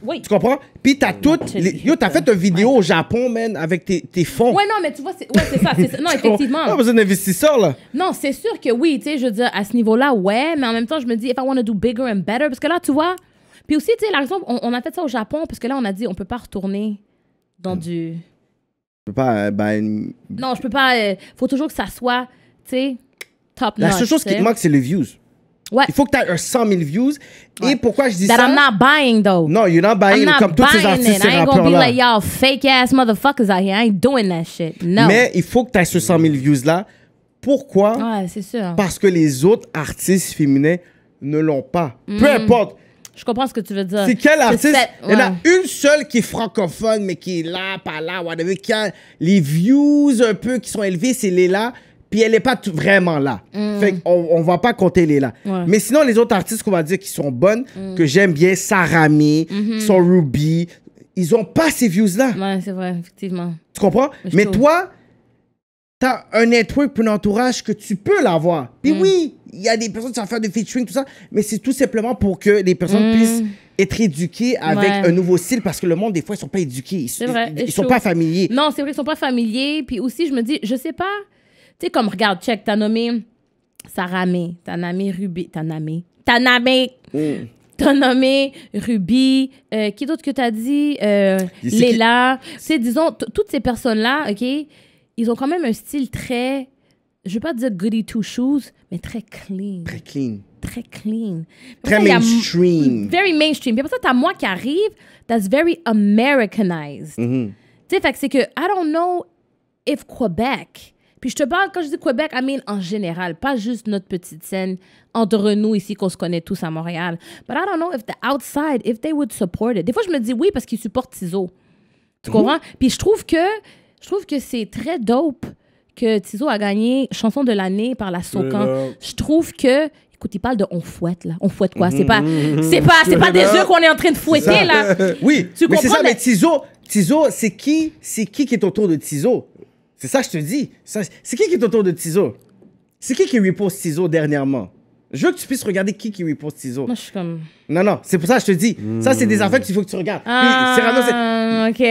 Oui. Tu comprends? Puis t'as tout. Les... Yo, t'as fait une vidéo au Japon, man, avec tes, tes, fonds. Ouais, non, mais tu vois, c'est ouais, ça. Non, effectivement. T'as besoin d'investisseur, là. Non, c'est sûr que oui, tu sais, je veux dire, à ce niveau-là, ouais, mais en même temps, je me dis, if I want to do bigger and better, parce que là, tu vois. Puis aussi, tu sais, la on, on, a fait ça au Japon, parce que là, on a dit, on peut pas retourner dans mm. du. Je peux pas. Euh, ben... Non, je peux pas. Euh, faut toujours que ça soit, tu sais, top La notch. La seule chose qui te manque, c'est les views. Ouais. Il faut que tu aies 100 000 views. Et pourquoi je dis That ça? I'm not buying, though. Non, you're not buying. Not comme buying tous ces artistes, ces rappeurs-là. I ain't gonna be là. like, y'all fake ass motherfuckers out here. I ain't doing that shit. No. Mais il faut que tu aies ce 100 000 views-là. Pourquoi? Ouais, c'est sûr. Parce que les autres artistes féminins ne l'ont pas. Peu mm. importe je comprends ce que tu veux dire. C'est quel artiste? Il y en a une seule qui est francophone, mais qui est là, pas là, whatever, qui a les views un peu qui sont élevées, c'est Léla, puis elle n'est pas vraiment là. on mm. Fait qu'on ne va pas compter Léla. Mais sinon, les autres artistes qu'on va dire qui sont bonnes, mm. que j'aime bien, Sarami, mm mm-hmm. Ruby, ils ont pas ces views-là. Ouais, c'est vrai, effectivement. Tu comprends? Mais, mais toi, tu as un network, un entourage que tu peux l'avoir. Puis mm. oui, il y a des personnes qui à faire de featuring, tout ça, mais c'est tout simplement pour que les personnes mm. puissent être éduquées avec un nouveau style parce que le monde, des fois, ils sont pas éduqués. Ils, ne sont pas familiers. Non, c'est vrai, ils sont pas familiers. Puis aussi, je me dis, je ne sais pas, tu sais, comme regarde, check, t'as nommé Sarah May, as nommé Ruby, t'as nommé, nommé. Mmh. as nommé Ruby, euh, qui d'autre que tu as dit? Euh, Léla. Tu sais, disons, toutes ces personnes-là, OK, ils ont quand même un style très je vais pas dire goody two shoes, mais très clean. Très clean. Très clean. Très mainstream. Very mainstream. Puis après ça, t'as moi qui arrive, that's very Americanized. Mm-hmm. Tu sais, fait que c'est que, I don't know if Quebec. Puis je te parle, quand je dis Québec, I mean en général, pas juste notre petite scène entre nous ici qu'on se connaît tous à Montréal. But I don't know if the outside, if they would support it. Des fois, je me dis oui parce qu'ils supportent Tizo. Tu mm-hmm. comprends? Puis je trouve que je trouve que c'est très dope que Tizo a gagné chanson de l'année par la Socan. Je trouve que Écoute, il parle de on fouette, là. On fouette quoi? C'est mhm. pas, c'est pas, c'est pas des œufs qu'on est en train de fouetter, là. Oui. Tu mais C'est ça, mais Tizo, c'est qui, c'est qui qui est autour de Tizo? C'est ça, que je te dis. C'est qui qui est autour de Tizo? C'est qui qui lui pose Tizo dernièrement? Je veux que tu puisses regarder qui qui repost ciseaux. Moi, je suis comme. Non, non, c'est pour ça que je te dis. Ça, c'est des hmm. affaires qu'il faut que tu regardes. Ah, OK. Il y,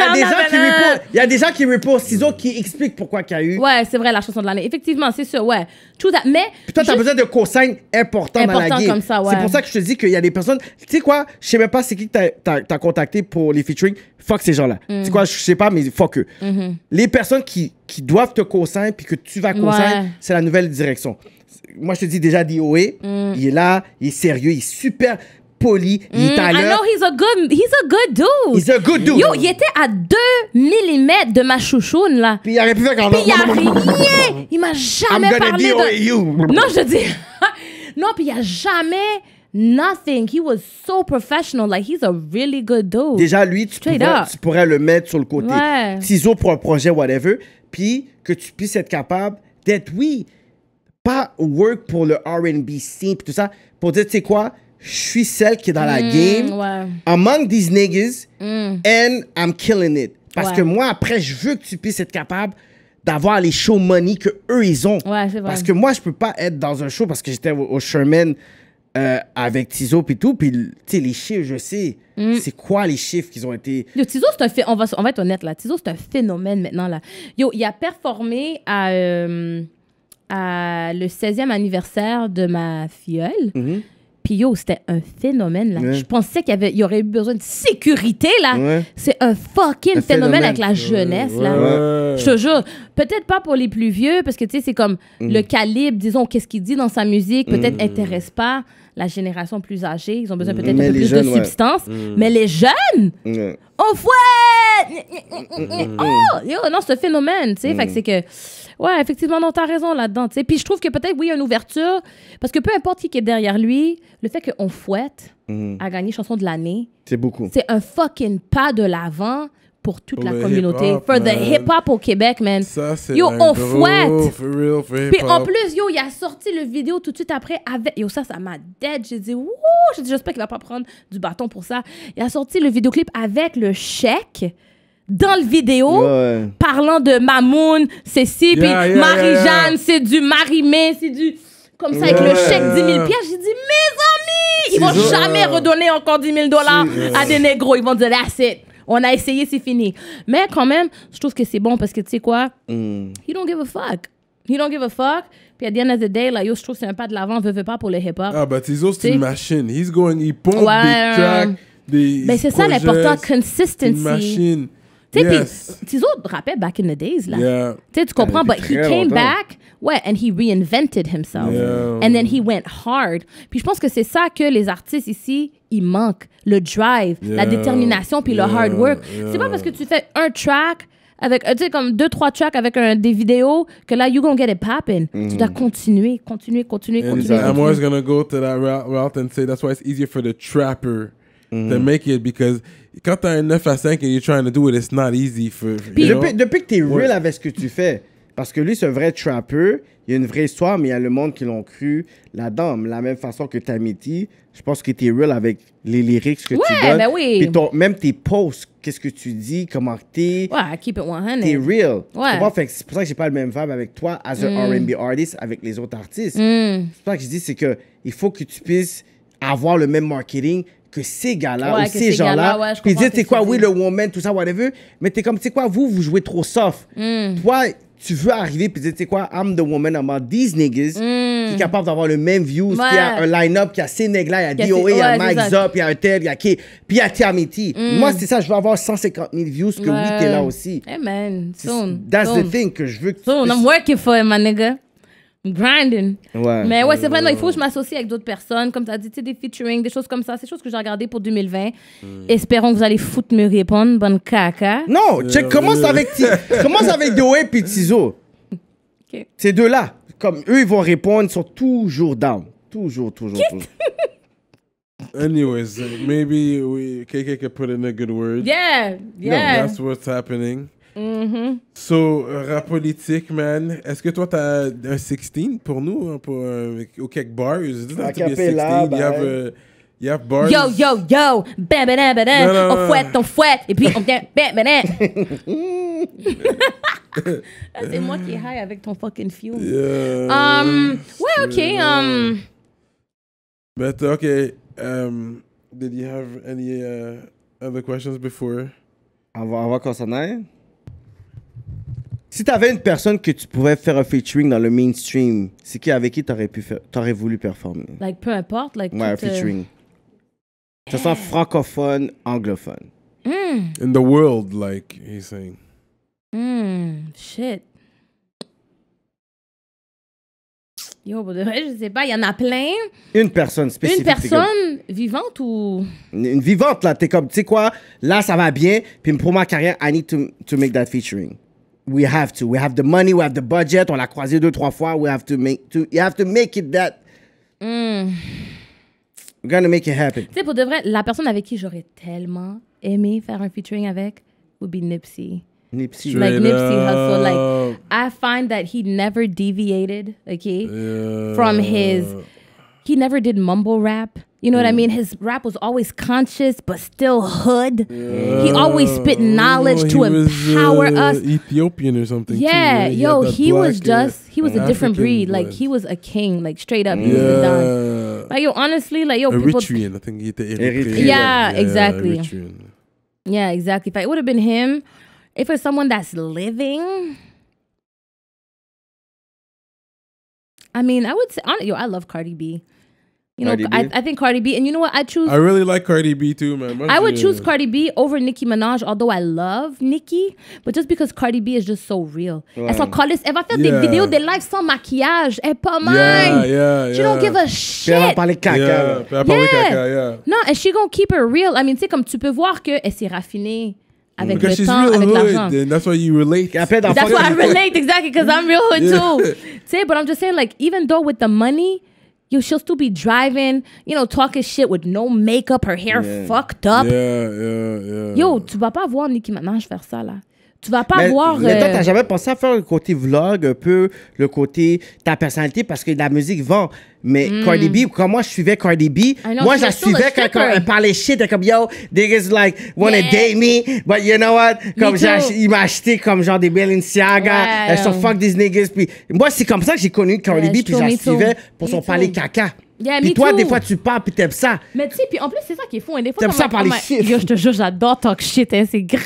a des gens qui repost... il y qui ciseaux qui expliquent pourquoi qu'il y a eu. Ouais, c'est vrai, la chanson de l'année. Effectivement, c'est sûr, ouais. Tout ça Mais. toi, t'as besoin de consignes importants Important dans la game. comme ça, ouais. C'est pour ça que je te dis qu'il y a des personnes. Tu sais quoi, je sais même pas c'est qui que t'as contacté pour les featuring. Fuck ces gens-là. Tu sais hmm. quoi, je sais pas, mais fuck eux. que mhm. Les personnes qui, qui doivent te consigner puis que tu vas consigner, c'est la nouvelle direction moi je te dis déjà DOA, mm. il est là, il est sérieux, il est super poli, il est mm. I know he's a good, he's a good dude. He's a good dude. Yo, il était à 2 mm de ma chouchoune là. Puis il aurait pu a rien. Il m'a jamais parlé de Non, je te dis. non, puis il a jamais nothing. He was so professional. Like, he's a really good dude. Déjà, lui, tu, pourrais, tu pourrais, le mettre sur le côté. Ciseaux pour un projet, whatever. Puis que tu puisses être capable d'être, oui, pas work pour le RB scene tout ça, pour dire, tu sais quoi, je suis celle qui est dans la mm, game. Among these niggas, mm. and I'm killing it. Parce que moi, après, je veux que tu puisses être capable d'avoir les show money que eux ils ont. Parce que moi, je peux pas être dans un show parce que j'étais au, Sherman euh, avec Tizo et tout. Puis, tu sais, les chiffres, je sais. Mm. C'est quoi les chiffres qu'ils ont été. le Tizo, c'est on va, va être honnête là. Tizo, c'est un phénomène maintenant là. Yo, il a performé à. Euh, à le 16e anniversaire de ma filleule. Mhm. Puis yo, c'était un phénomène là. Je pensais qu'il y, aurait eu besoin de sécurité là. C'est un fucking phénomène, avec la jeunesse là. Je te jure, peut-être pas pour les plus vieux parce que tu sais c'est comme mhm. le calibre, disons qu'est-ce qu'il dit dans sa musique, peut-être mhm. intéresse pas la génération plus âgée, ils ont besoin peut-être un peu plus de substance, mais les jeunes, on fouet oh, yo, non, ce phénomène, tu sais. Fait que c'est que, ouais, effectivement, non, t'as raison là-dedans, tu sais. Puis je trouve que peut-être, oui, il y a une ouverture, parce que peu importe qui est derrière lui, le fait qu'on fouette mm-hmm. à gagner chanson de l'année, c'est beaucoup. C'est un fucking pas de l'avant pour toute la communauté. for the hip-hop au Québec, man. Ça, yo, on fouette. Puis en plus, yo, il a sorti le vidéo tout de suite après avec. Yo, ça, ça m'a dead. J'ai dit, wouh, j'espère qu'il va pas prendre du bâton pour ça. Il a sorti le vidéoclip avec le chèque dans le vidéo parlant de Mamoun, c'est si, puis Marie-Jeanne, c'est du marie c'est du. Comme ça, avec le chèque 10 000 pièces, j'ai dit, mes amis, ils vont jamais redonner encore 10 000 dollars à des négros. Ils vont dire, that's it. On a essayé, c'est fini. Mais quand même, je trouve que c'est bon parce que tu sais quoi? Mm. He don't give a fuck. He don't give a fuck. Puis à the end of the day, là, yo, je trouve que c'est un pas de l'avant, veut, veut pas pour le hip-hop. Ah, bah, he's c'est une machine. He's going, il pump ouais, track. Mais ben, c'est ça l'important, consistency. machine. Tu sais, yes. autres rappaient back in the days, là. Tu sais, tu comprends? But he came back, ouais, and he reinvented himself. And then he went hard. Puis je pense que c'est ça que les artistes ici, ils manquent. Le drive, la détermination, puis le hard work. C'est pas parce que tu fais un track avec, euh, tu sais, comme deux, trois tracks avec un, des vidéos que là, you gonna get it poppin'. Tu mm-hmm. dois continuer, continuer, continuer, continuer. I'm always gonna go to that route, and say that's why it's easier for the trapper to mm-hmm. make it because quand t'as un 9 à 5 et you're trying to do it, it's not easy. For, depuis, que tu es real avec ce que tu fais, parce que lui, c'est un vrai trapper, il y a une vraie histoire, mais il y a le monde qui l'ont cru là-dedans. La même façon que Tamiti, je pense que tu es real avec les lyrics que tu donnes. Ben oui. Puis ton, même tes posts, qu'est-ce que tu dis, comment t'es. Ouais, keep it 100. T'es real. Ouais. C'est pour ça que j'ai pas le même vibe avec toi, as mm. an R&B artist, avec les autres artistes. Mm. C'est pour ça que je dis, c'est que il faut que tu puisses avoir le même marketing, que ces gars-là ou ces, gens-là, ouais, ils disent, c'est quoi, oui, le woman, tout ça, whatever, mais t'es comme, c'est quoi, vous, vous jouez trop soft. Hmm. Toi, tu veux arriver puis dire, tu sais quoi, I'm the woman among these niggas hmm. qui est capable d'avoir le même views, qui a un line-up, qui a ces nègres-là, il y a DOA, il y a Mike Zop, il y a un tel, il y a qui, puis il y a Tiamiti. Hmm. Moi, c'est ça, je veux avoir 150 000 views que oui, t'es là aussi. Amen. Soon. That's the thing que je veux que Soon, tu... I'm working for it, my nigga grinding. Mais ouais, c'est vrai, il faut que je m'associe avec d'autres personnes. Comme tu as dit, tu des featuring, des choses comme ça. C'est des choses que j'ai regardées pour 2020. Hmm. Espérons que vous allez foutre me répondre. Bonne caca. Non, check, euh, commence avec, commence avec et Tizo. Ces deux-là, comme eux, ils vont répondre, ils sont toujours down. Toujours, toujours, toujours. Anyways, maybe we KK can put in a good word. Yeah, yeah. that's what's happening. Mm So, euh, rap politique, man. Est-ce que toi, t'as un 16 pour nous, hein, pour, euh, au quelques bars? A cappella, ben. You have, uh, you bars. Yo, yo, yo! Bam, bam, bam, On fouette, on fouette, et puis on vient bam, bam, ah, C'est moi qui est high avec ton fucking fume. Um, ouais, OK. Um... OK. Um, did you have any uh, other questions before? avant qu'on s'en si t'avais une personne que tu pouvais faire un featuring dans le mainstream, c'est qui avec qui t'aurais pu t'aurais voulu performer Like peu importe, like Ouais, un euh, featuring. Ça toute soit francophone, anglophone. Hmm. In the world, like he's saying. Hmm, shit. Yo, de vrai, je sais pas, il y en a plein. Une personne spécifique. Une personne vivante ou. une, vivante là, t'es comme, tu sais quoi, là ça va bien, puis pour ma carrière, I need to, to make that featuring. we have to. We have the money, we have the budget. On l'a croisé deux trois fois. We have to make to. You have to make it that. Mm. We're gonna make it happen. Tu sais, pour de vrai, la personne avec qui j'aurais tellement aimé faire un featuring avec would be Nipsey. Nipsey. Straight like Nipsey Hussle. Like I find that he never deviated, okay, yeah. from his. He never did mumble rap. You know mm. what I mean? Mm. His rap was always conscious, but still hood. Yeah. He always spit oh, knowledge oh, to empower was, uh, us. Ethiopian or something. Yeah, too, right? yo, he, he was uh, just he was a different breed. Blood. Like he was a king, like straight up. Yeah. He was Like yo, honestly, like yo, people. Eritrean, I think. Eritrean. Yeah, yeah, exactly. Eritrean. Yeah, exactly. If it would have been him, if it's someone that's living. I mean, I would say, yo, I love Cardi B. You know, I, I, think Cardi B, and you know what? I choose. I really like Cardi B too, man. Must I would choose man. Cardi B over Nicki Minaj, although I love Nicki, but just because Cardi B is just so real. Like, essa Collis, ela vai fazer yeah. des vidéos de live sans maquiagem, é pas mine. Yeah, yeah, yeah. She don't give a shit. Elle va parler caca. Yeah, elle va yeah. caca, yeah. Non, and she gonna keep it real. I mean, tu sais, comme tu peux voir qu'elle s'est raffinée. avec because le temps, avec l'argent. And that's why you relate. That's why I relate exactly because I'm real hood yeah. too. Say, but I'm just saying, like, even though with the money, you she'll still be driving, you know, talking shit with no makeup, her hair yeah. fucked up. Yeah, yeah, yeah. Yo, tu vas pas voir Nicki Minaj faire ça là. tu vas pas avoir. Mais toi, t'as euh, jamais pensé à faire le côté vlog, un peu le côté ta personnalité, parce que la musique vend. Mais hmm. Cardi B, quand moi je suivais Cardi B, moi je la suivais quand, elle parlait shit, comme yo, niggas like wanna date me, but you know what? Comme il m'a acheté comme genre des Balenciaga, elles sont fuck these niggas. Puis moi c'est comme ça que j'ai connu Cardi B, puis je suivais pour son parler caca. Yeah, puis toi, des fois, tu parles, puis t'aimes ça. Mais tu sais, puis en plus, c'est ça qui est fou. Hein. T'aimes ça parler shit. Yo, je te jure, j'adore talk shit. Hein. C'est grave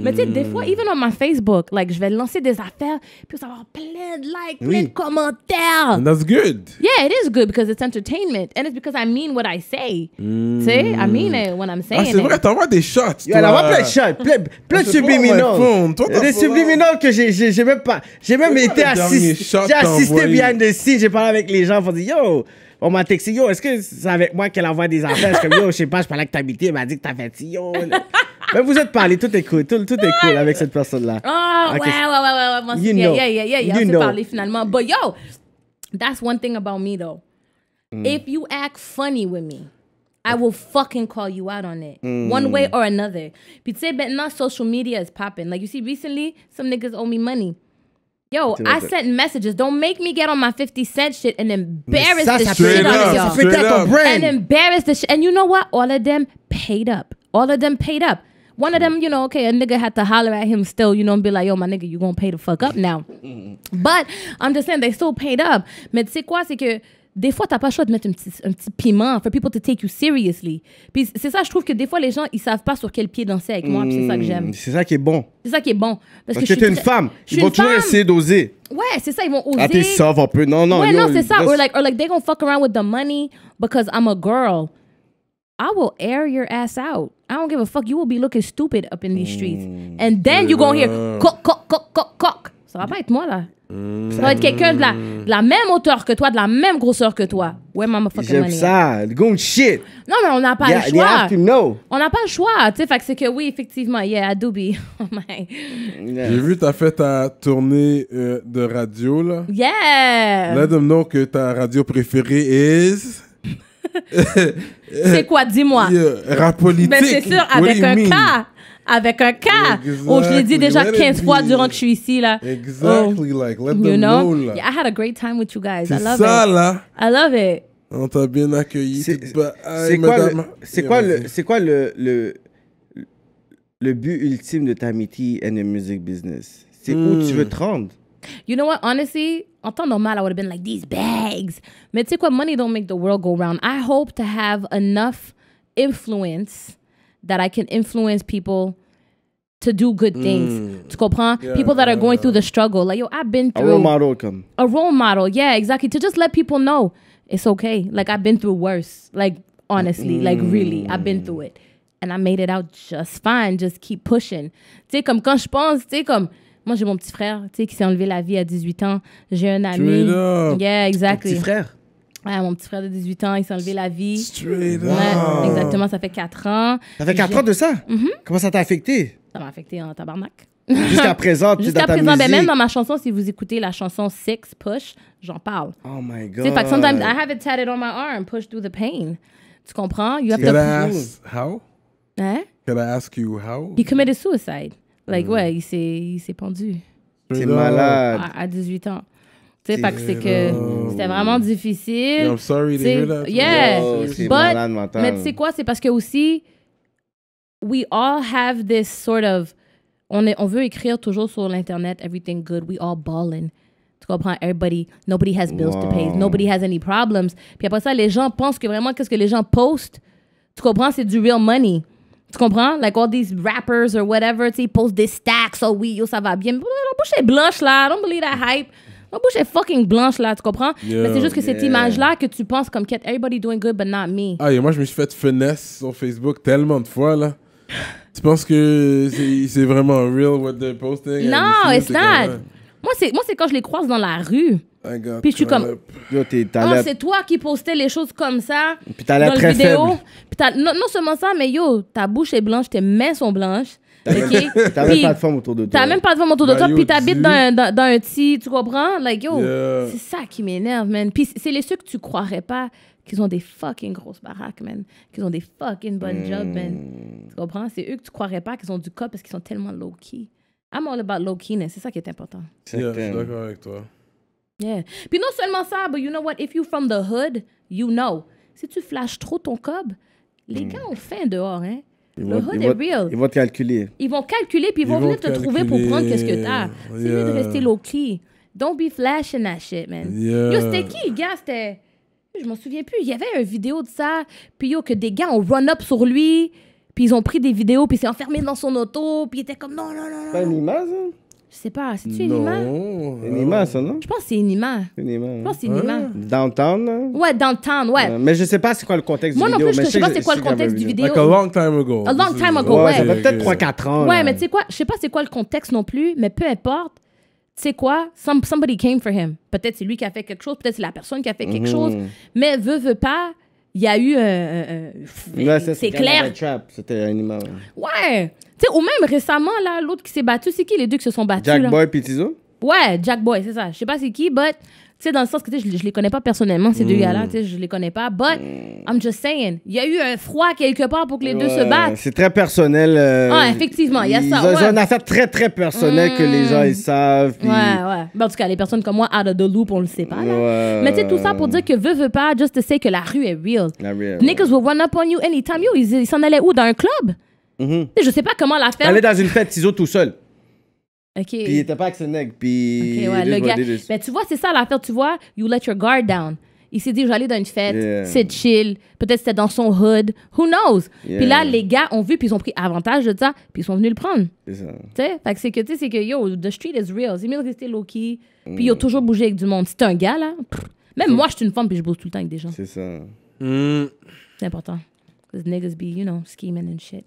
mais tu sais, des fois, even on my Facebook, like, je vais lancer des affaires, puis ça va avoir plein de likes, plein de commentaires. And that's good. Yeah, it is good because it's entertainment. And it's because I mean what I say. Mm. Tu sais, I mm. mean it when I'm saying ah, c'est vrai, t'envoies des shots. Yeah, elle envoie plein de shots, plein, plein de ah, subliminaux. Des subliminaux que j'ai même pas. J'ai même été assisté. J'ai assisté bien de scenes, j'ai parlé avec les gens, pour dire, yo on m'a texté, yo, est-ce que c'est avec moi qu'elle envoie des affaires? Je comme, yo, je sais pas, je parlais ta habilité. elle m'a dit que t'as fait, yo. Mais vous êtes pas allés, tout est cool, tout, tout est cool avec cette personne-là. Oh, okay. Ah, ouais, ouais, ouais, ouais, moi, you yeah, know. yeah, yeah, yeah, yeah, you on s'est parlé finalement. But yo, that's one thing about me though. Mm. If you act funny with me, I will fucking call you out on it, mm. one way or another. Puis tu sais, maintenant, social media is popping. Like, you see, recently, some niggas owe me money. Yo, I sent messages. Don't make me get on my 50 cent shit and embarrass the shit out of y'all. And embarrass the shit. And you know what? All of them paid up. All of them paid up one of them, you know, okay, a nigga had to holler at him still, you know, and be like, yo, my nigga, you gonna pay the fuck up mm-hmm. now. Mm-hmm. but I'm just saying, they still paid up. Mais tu quoi, c'est que des fois, t'as pas le choix de mettre un petit, un petit piment for people to take you seriously. Puis c'est ça, je trouve que des fois, les gens, ils savent pas sur quel pied danser avec moi, mmh, c'est ça que j'aime. Mm, c'est ça qui est bon. C'est ça qui est bon. Parce, Parce que, que t'es une femme. Ils vont toujours essayer d'oser. Ouais, c'est ça, ils vont oser. Ah, t'es soft un peu. Non, non, Ouais, yo, non, c'est ça. Or like, or like, they gonna fuck around with the money because I'm a girl. I will air your ass out. I don't give a fuck. You will be looking stupid up in these streets. Mm. And then you're going to hear cock, cock, cock, cock, cock. Ça va pas être moi, là. Mm. Ça va être quelqu'un de la, la même hauteur que toi, de la même grosseur que toi. Ouais, mama fucking money. J'aime ça. Going shit. Non, mais on n'a pas, le choix. know. On n'a pas le choix. Tu sais, fait que c'est que oui, effectivement. Yeah, I do be. Oh my. J'ai vu, t'as fait ta tournée euh, de radio, là. Yeah. Let them know que ta radio préférée is. c'est quoi, dis-moi? rap politique. Mais ben, c'est sûr, avec un cas. Avec un cas. Exactly. Oh, je l'ai dit déjà 15 fois durant que je suis ici, là. Exactly. Oh. Like, let you them know? know I had a great time with you guys. I love ça, it. là. I love it. On t'a bien accueilli. C'est quoi, le, quoi, le, quoi le, le, le but ultime de ta métier and the music business? C'est où tu hmm. veux te rendre? You know what, honestly, en temps normal, I would have been like, these bags. Mais tu sais quoi, money don't make the world go round. I hope to have enough influence that I can influence people to do good things. Mm. Tu comprends? Yeah, people that are going yeah. through the struggle. Like, yo, I've been through. A role model come. A role model, yeah, exactly. To just let people know it's okay. Like, I've been through worse. Like, honestly, mm. like, really, I've been through mm. it. And I made it out just fine. Just keep pushing. Tu sais, comme quand je pense, tu sais, comme. Moi, j'ai mon petit frère, tu sais, qui s'est enlevé la vie à 18 ans. J'ai un ami. Straight Yeah, exactly. petit frère? Ouais, mon petit frère de 18 ans, il s'est enlevé la vie. Straight Exactement, ça fait 4 ans. Ça fait 4 ans de ça? Mm-hmm. Comment ça t'a affecté? Ça m'a affecté en tabarnak. Jusqu'à présent, tu Jusqu'à présent, ben, même dans ma chanson, si vous écoutez la chanson Six, Push, j'en parle. Oh my God. Tu sais, sometimes I have it tatted on my arm, push through the pain. Tu comprends? You have to... Can I ask how? Hein? Can I ask you how? He committed suicide. Like, mm. ouais, il s'est pendu. C'est malade. À, 18 ans. Tu sais, c'est que c'était vraiment difficile. I'm sorry to that. Yeah. Oh, But, Mais tu sais quoi, c'est parce que aussi, we all have this sort of. On, on veut écrire toujours sur l'Internet, everything good, we all balling Tu comprends? Everybody, nobody has bills to pay, nobody has any problems. Puis après ça, les gens pensent que vraiment, qu'est-ce que les gens postent? Tu comprends? C'est du real money. Tu comprends? Like all these rappers or whatever, tu sais, ils des stacks, oh oui, yo, ça va bien. Mais bouche est blanche là, don't believe that hype. Ma bouche est fucking blanche là, tu comprends? mais c'est juste que cette image-là que tu penses comme quête, everybody doing good but not me. Ah, et moi je me suis fait finesse sur Facebook tellement de fois là. tu penses que c'est vraiment real what they're posting? Non, it's not. Moi, c'est, moi, c'est quand je les croise dans la rue. Puis je suis comme. Ah, c'est toi qui postais les choses comme ça. Puis t'as l'air très vidéo. Puis t'as- non, non seulement ça, mais yo, ta bouche est blanche, tes mains sont blanches. T'as même pas de forme autour de toi. T'as même pas de femme autour de bah, puis t'habites dans, un- dans, un petit, tu comprends? Like, yo, c'est ça qui m'énerve, man. Puis c'est les ceux que tu croirais pas qu'ils ont des fucking grosses baraques, man. Qu'ils ont des fucking bonnes hmm. jobs, man. Tu comprends? C'est eux que tu croirais pas qu'ils ont du cop parce qu'ils sont tellement low-key. I'm all about low keyness. C'est ça qui est important. yeah, je suis d'accord avec toi. Yeah. Puis non seulement ça, but you know what? If you're from the hood, you know. Si tu flashes trop ton cob, les hmm. gars ont faim dehors, hein? le hood est real. Ils vont calculer. Ils vont calculer, puis ils, vont, venir te trouver pour prendre qu'est-ce que t'as. C'est mieux de rester low key. Don't be flashing that shit, man. Yeah. Yo, c'était qui, gars? C'était. Je m'en souviens plus. Il y avait une vidéo de ça. Puis yo, que des gars ont run up sur lui. Puis ils ont pris des vidéos, puis s'est enfermé dans son auto, puis il était comme non, non, non. non. Pas une image, hein? Je sais pas, c'est-tu Nima? Non. Nima, ça, non? Je pense que c'est Nima. Je pense que c'est une Hein? Downtown? Ouais, Downtown, ouais. mais je sais pas c'est quoi le contexte du vidéo. Moi non plus, je sais pas c'est quoi le contexte du vidéo. Like a long time ago. A long time ago, ouais. Ça peut-être 3-4 ans. Ouais, mais tu sais quoi, je sais pas c'est quoi le contexte non plus, mais peu importe, tu sais quoi, somebody came for him. Peut-être c'est lui qui a fait quelque chose, peut-être c'est la personne qui a fait quelque mhm. chose, mais veut, veut pas il y a eu. Euh, euh, euh, c'est clair. C'était animal. Ouais. Tu ou même récemment, là, l'autre qui s'est battu, c'est qui les deux qui se sont battus? Jack Boy et Ouais, Jack Boy, c'est ça. Je sais pas c'est qui, mais sais, dans le sens que je, je les connais pas personnellement, ces deux hmm. gars-là, tu je les connais pas. But, hmm. I'm just saying, il y a eu un froid quelque part pour que les deux se battent. C'est très personnel. Euh, ah, effectivement, il y a ça, C'est une affaire très, très personnelle que les gens, hmm. ils savent. Ouais, ouais. Ben, en tout cas, les personnes comme moi, out of the loop, on le sait pas. là. Mais tu sais, tout ça pour dire que veut, veut pas, just to say que la rue est real. La real, Niggas will run up on you anytime. Yo, ils s'en allaient où? Dans un club? Mm-hmm. Je sais pas comment la faire. est dans une fête ciseaux tout seul. Puis il était pas ce mec. Puis. Okay, gars. Mais ben, tu vois, c'est ça l'affaire. Tu vois, you let your guard down. Il s'est dit, j'allais dans une fête, c'est chill. Peut-être c'était dans son hood. Who knows? Puis là, les gars ont vu, puis ils ont pris avantage de ça, puis ils sont venus le prendre. C'est ça. Tu sais? Fait que c'est que, que, yo, the street is real. C'est mieux de rester low-key. Mm. Puis ils ont toujours bougé avec du monde. C'est un gars, là, même moi, je suis une femme, puis je bouge tout le temps avec des gens. C'est ça. Mm. C'est important. Because niggas be, you know, scheming and shit.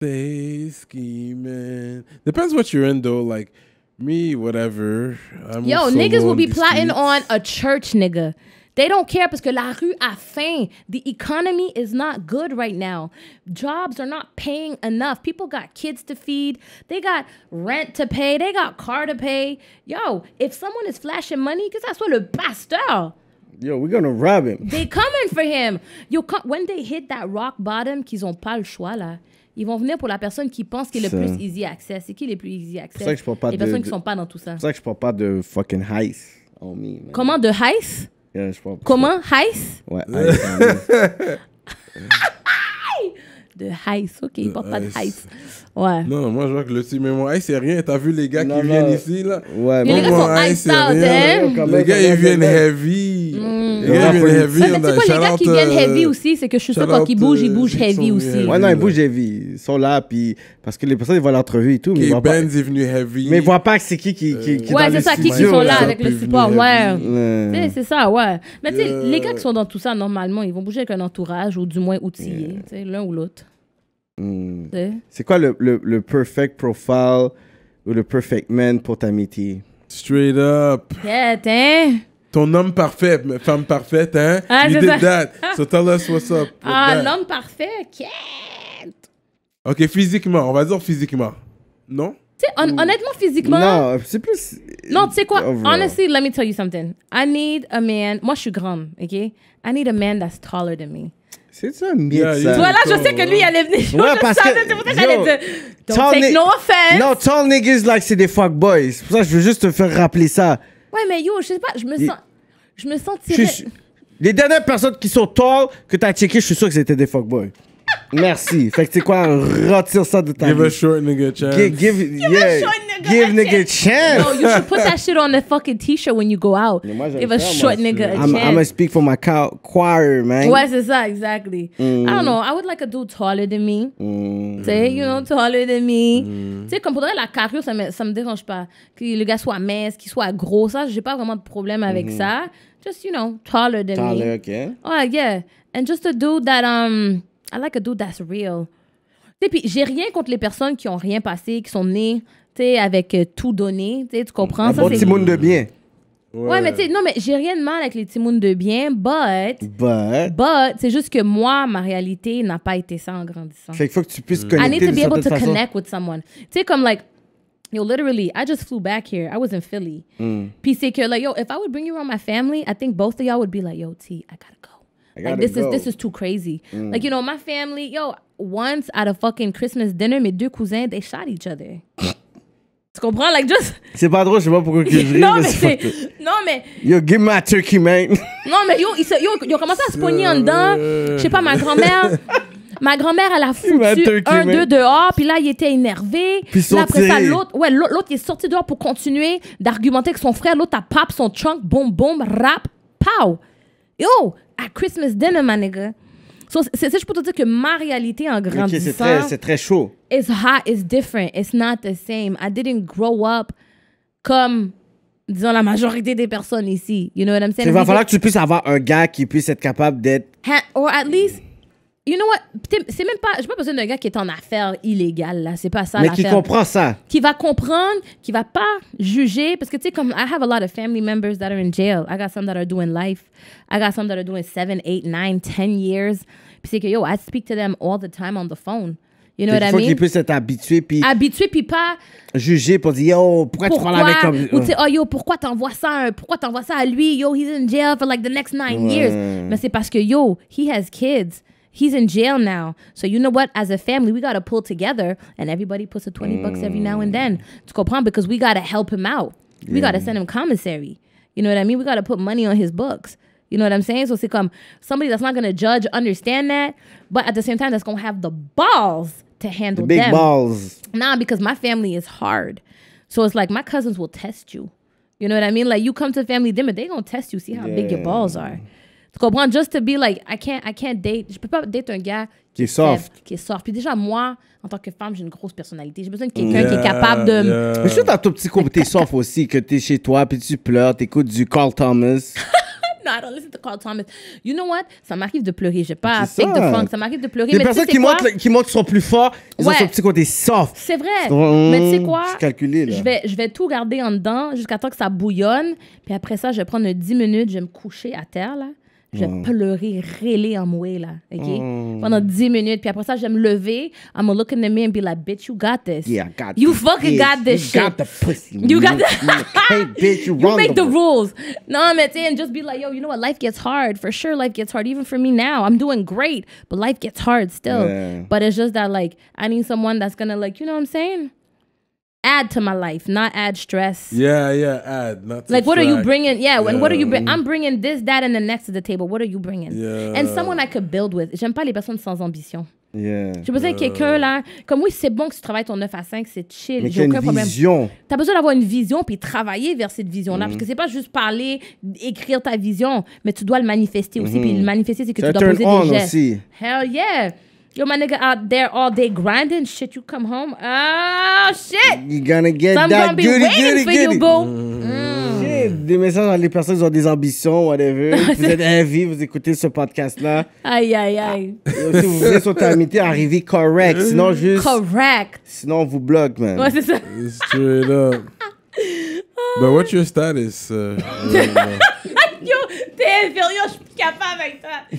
They scheming. Depends what you're in though. Like me, whatever. I'm Yo, niggas will be plotting streets. on a church nigga. They don't care because la rue a faim. The economy is not good right now. Jobs are not paying enough. People got kids to feed. They got rent to pay. They got car to pay. Yo, if someone is flashing money, because that's what le bastard. Yo, we're gonna rob him. They coming for him. You when they hit that rock bottom, qu'ils ont pas le choix là. ils vont venir pour la personne qui pense qu'il est le plus easy access. C'est qui le plus easy access? Ça les personnes sont pas dans tout ça. C'est ça que je parle pas de fucking heist on me. Comment de heist? Comment heist? Ouais, heist. de heist, ok, il parle pas de heist. Ouais. Non, moi je vois que le team mais c'est rien. T'as vu les gars qui viennent ici là Ouais, mais hein? les gars sont c'est mm. Les gars ils viennent heavy. Les gars ils viennent heavy. mais les gars qui viennent heavy aussi, c'est que je suis sûr quand bougent, ils euh, bougent heavy aussi. Ouais, non, ils bougent heavy. Ils sont là, puis parce que les personnes ils voient l'entrevue et tout. Mais Ben pas... est venu heavy. Mais ils voient pas que c'est qui qui. qui euh, ouais, c'est ça, qui qui sont là avec le support. Ouais. C'est ça, ouais. Mais tu sais, les gars qui euh. sont dans tout ça, normalement, ils vont bouger avec un entourage ou du moins outillé, l'un ou l'autre. Mm. Eh? C'est quoi le, le, le, perfect profile ou le perfect man pour ta métier? Straight up. Yeah, hein? Ton homme parfait, femme parfaite, hein? Ah, you did that. So tell us what's up. Ah, l'homme parfait, Kent. Ok, physiquement, on va dire physiquement. Non? Mm. honnêtement, physiquement. Non, c'est plus. Non, tu sais quoi? Oh, Honestly, let me tell you something. I need a man. Moi, je suis grande, ok? I need a man that's taller than me. C'est un mythe, yeah, Voilà, je sais que lui, il allait venir. Ouais, parce que, c'est pour ça que j'allais dire. take no offense. Non, tall niggas, like, c'est des fuckboys. C'est pour ça que je veux juste te faire rappeler ça. Ouais, mais yo, je sais pas, je me sens... Je me sens tiré. Les dernières personnes qui sont tall que t'as checké, je suis sûr que c'était des fuckboys. Merci. Fait que c'est quoi, retire ça de ta Give a short nigga a chance. Give, give, give yeah, a short nigga give a nigga chance. No, you should put that shit on the fucking t-shirt when you go out. give a short nigga a chance. I'm gonna speak for my choir, man. Ouais, c'est ça, exactly. I don't mm. know. I would like a dude taller than me. Mm. you know, taller than me. Mm. Tu sais, comme pour la carrure, ça me, ça me dérange pas. Que le gars soit mince, qu'il soit gros, ça, j'ai pas vraiment de problème avec mm-hmm. ça. Just, you know, taller than taller, me. Taller, OK. Oh, yeah. And just a dude that, um... I like a dude that's real. puis j'ai rien contre les personnes qui ont rien passé, qui sont nées, tu sais, avec euh, tout donné, tu comprends? Un ça, bon petit de bien. Ouais, mais tu sais, non, mais j'ai rien de mal avec les timouns de bien, but. But. c'est juste que moi, ma réalité n'a pas été ça en grandissant. Fait qu'il faut que tu puisses connecter. Mm. I need to be able to façon. connect with someone. Tu sais, comme, like, yo, literally, I just flew back here. I was in Philly. Mm. Puis c'est que, like, yo, if I would bring you around my family, I think both of y'all would be like, yo, T, I gotta go like this is this is too crazy. Mm. Like you know, my family, yo, once at a fucking Christmas dinner, mes deux cousins, they shot each other. tu comprends? Like just. C'est pas drôle, je sais pas pourquoi que je ris. non mais c'est, non mais. Yo, give me my turkey, man. non mais yo, ils yo, yo, commencé à se pogner en dedans. Je sais pas, ma grand-mère. Ma grand-mère, elle a foutu un, man. deux dehors, puis là, il était énervé. Puis là, après ça, l'autre, ouais, l'autre, il est sorti dehors pour continuer d'argumenter avec son frère. L'autre, a pop son trunk, boum, boum, rap, pow. Yo, à Christmas dinner, ma nigga. So, c'est ça, je peux te dire que ma réalité en grandissant... Okay, c'est très, c'est très chaud. It's hot, it's different, it's not the same. I didn't grow up comme, disons, la majorité des personnes ici. You know what I'm saying? Il va falloir que tu puisses avoir un gars qui puisse être capable d'être... Or at least you know what, c'est même pas, j'ai pas besoin d'un gars qui est en affaire illégale. là, c'est pas ça. Mais qui comprend ça. Qui va comprendre, qui va pas juger, parce que tu sais, comme, I have a lot of family members that are in jail. I got some that are doing life. I got some that are doing 7, 8, 9, 10 years. Puis c'est que, yo, I speak to them all the time on the phone. You know what I mean? Il faut qu'ils puissent être habitués puis. Habitués puis pas. Juger pour dire yo pourquoi, tu parles la mec comme. Ou tu sais oh yo pourquoi t'envoies ça ça à lui yo he's in jail for like the next nine years mais c'est parce que yo he has kids He's in jail now. So you know what? As a family, we gotta pull together and everybody puts a 20 mm. bucks every now and then to go pump because we gotta help him out. Yeah. We gotta send him commissary. You know what I mean? We gotta put money on his books. You know what I'm saying? So see come somebody that's not gonna judge, understand that, but at the same time that's gonna have the balls to handle the big them. balls. Nah, because my family is hard. So it's like my cousins will test you. You know what I mean? Like you come to family dinner, they gonna test you, see how yeah. big your balls are. Tu comprends? Just to be like, I can't, I can't date. Je peux pas date un gars qui, est soft. qui est soft. Puis déjà, moi, en tant que femme, j'ai une grosse personnalité. J'ai besoin de quelqu'un qui est capable de. Mais je suis dans ton petit côté soft aussi, que t'es chez toi, puis tu pleures, t'écoutes du Carl Thomas. non, I don't listen to Carl Thomas. You know what? Ça m'arrive de pleurer. J'ai pas à de funk. Ça m'arrive de pleurer. Les personnes qui montrent, qui montrent sont plus forts, ils ont son petit côté soft. C'est vrai. mais tu hmm, sais quoi? Calculé, là. Je vais, je vais tout garder en dedans jusqu'à temps que ça bouillonne. Puis après ça, je vais prendre 10 minutes, je vais me coucher à terre, là. Je mm. pleurer, rêler en mouet, là. OK? Mm. Pendant 10 minutes. Puis après ça, je vais me lever. I'm gonna look in the mirror and be like, bitch, you got this. Yeah, I got You this fucking bitch. got this you shit. You got the pussy. You got the... hey, bitch, you, you make the, the rules. No, I'm at saying, just be like, yo, you know what? Life gets hard. For sure, life gets hard. Even for me now, I'm doing great, but life gets hard still. Yeah. But it's just that, like, I need someone that's gonna, like, you know what I'm saying? add to my life, not add stress. Yeah, yeah, add. Not like what are you bringing? Yeah, and what are you bringing? I'm bringing this, that, and the next to the table. What are you bringing? Yeah. And someone I could build with. J'aime pas les personnes sans ambition. Yeah. J'ai besoin de quelqu'un là. Comme oui, c'est bon que tu travailles ton 9 à 5, c'est chill. J'ai aucun problème. Vision. T'as besoin d'avoir une vision puis travailler vers cette vision-là. Mm-hmm. Parce que c'est pas juste parler, écrire ta vision, mais tu dois le manifester aussi. Mm-hmm. Puis le manifester, c'est que tu dois poser des gestes. Aussi. Hell yeah! Yo, my nigga out there all day grinding. Shit, you come home. Oh, shit. You're gonna get so I'm that gonna be goody, waiting goody, for goody. you, boo. Mm. mm. Shit, des messages à les personnes qui ont des ambitions, whatever. vous êtes heavy, vous écoutez ce podcast-là. Aïe, aïe, aïe. si vous voulez sur ta amitié, arrivez correct. Sinon, juste. Correct. Sinon, on vous bloque, man. Ouais, c'est ça. Straight up. But what's your status? Uh, yo, t'es inférieur, je suis plus capable avec toi.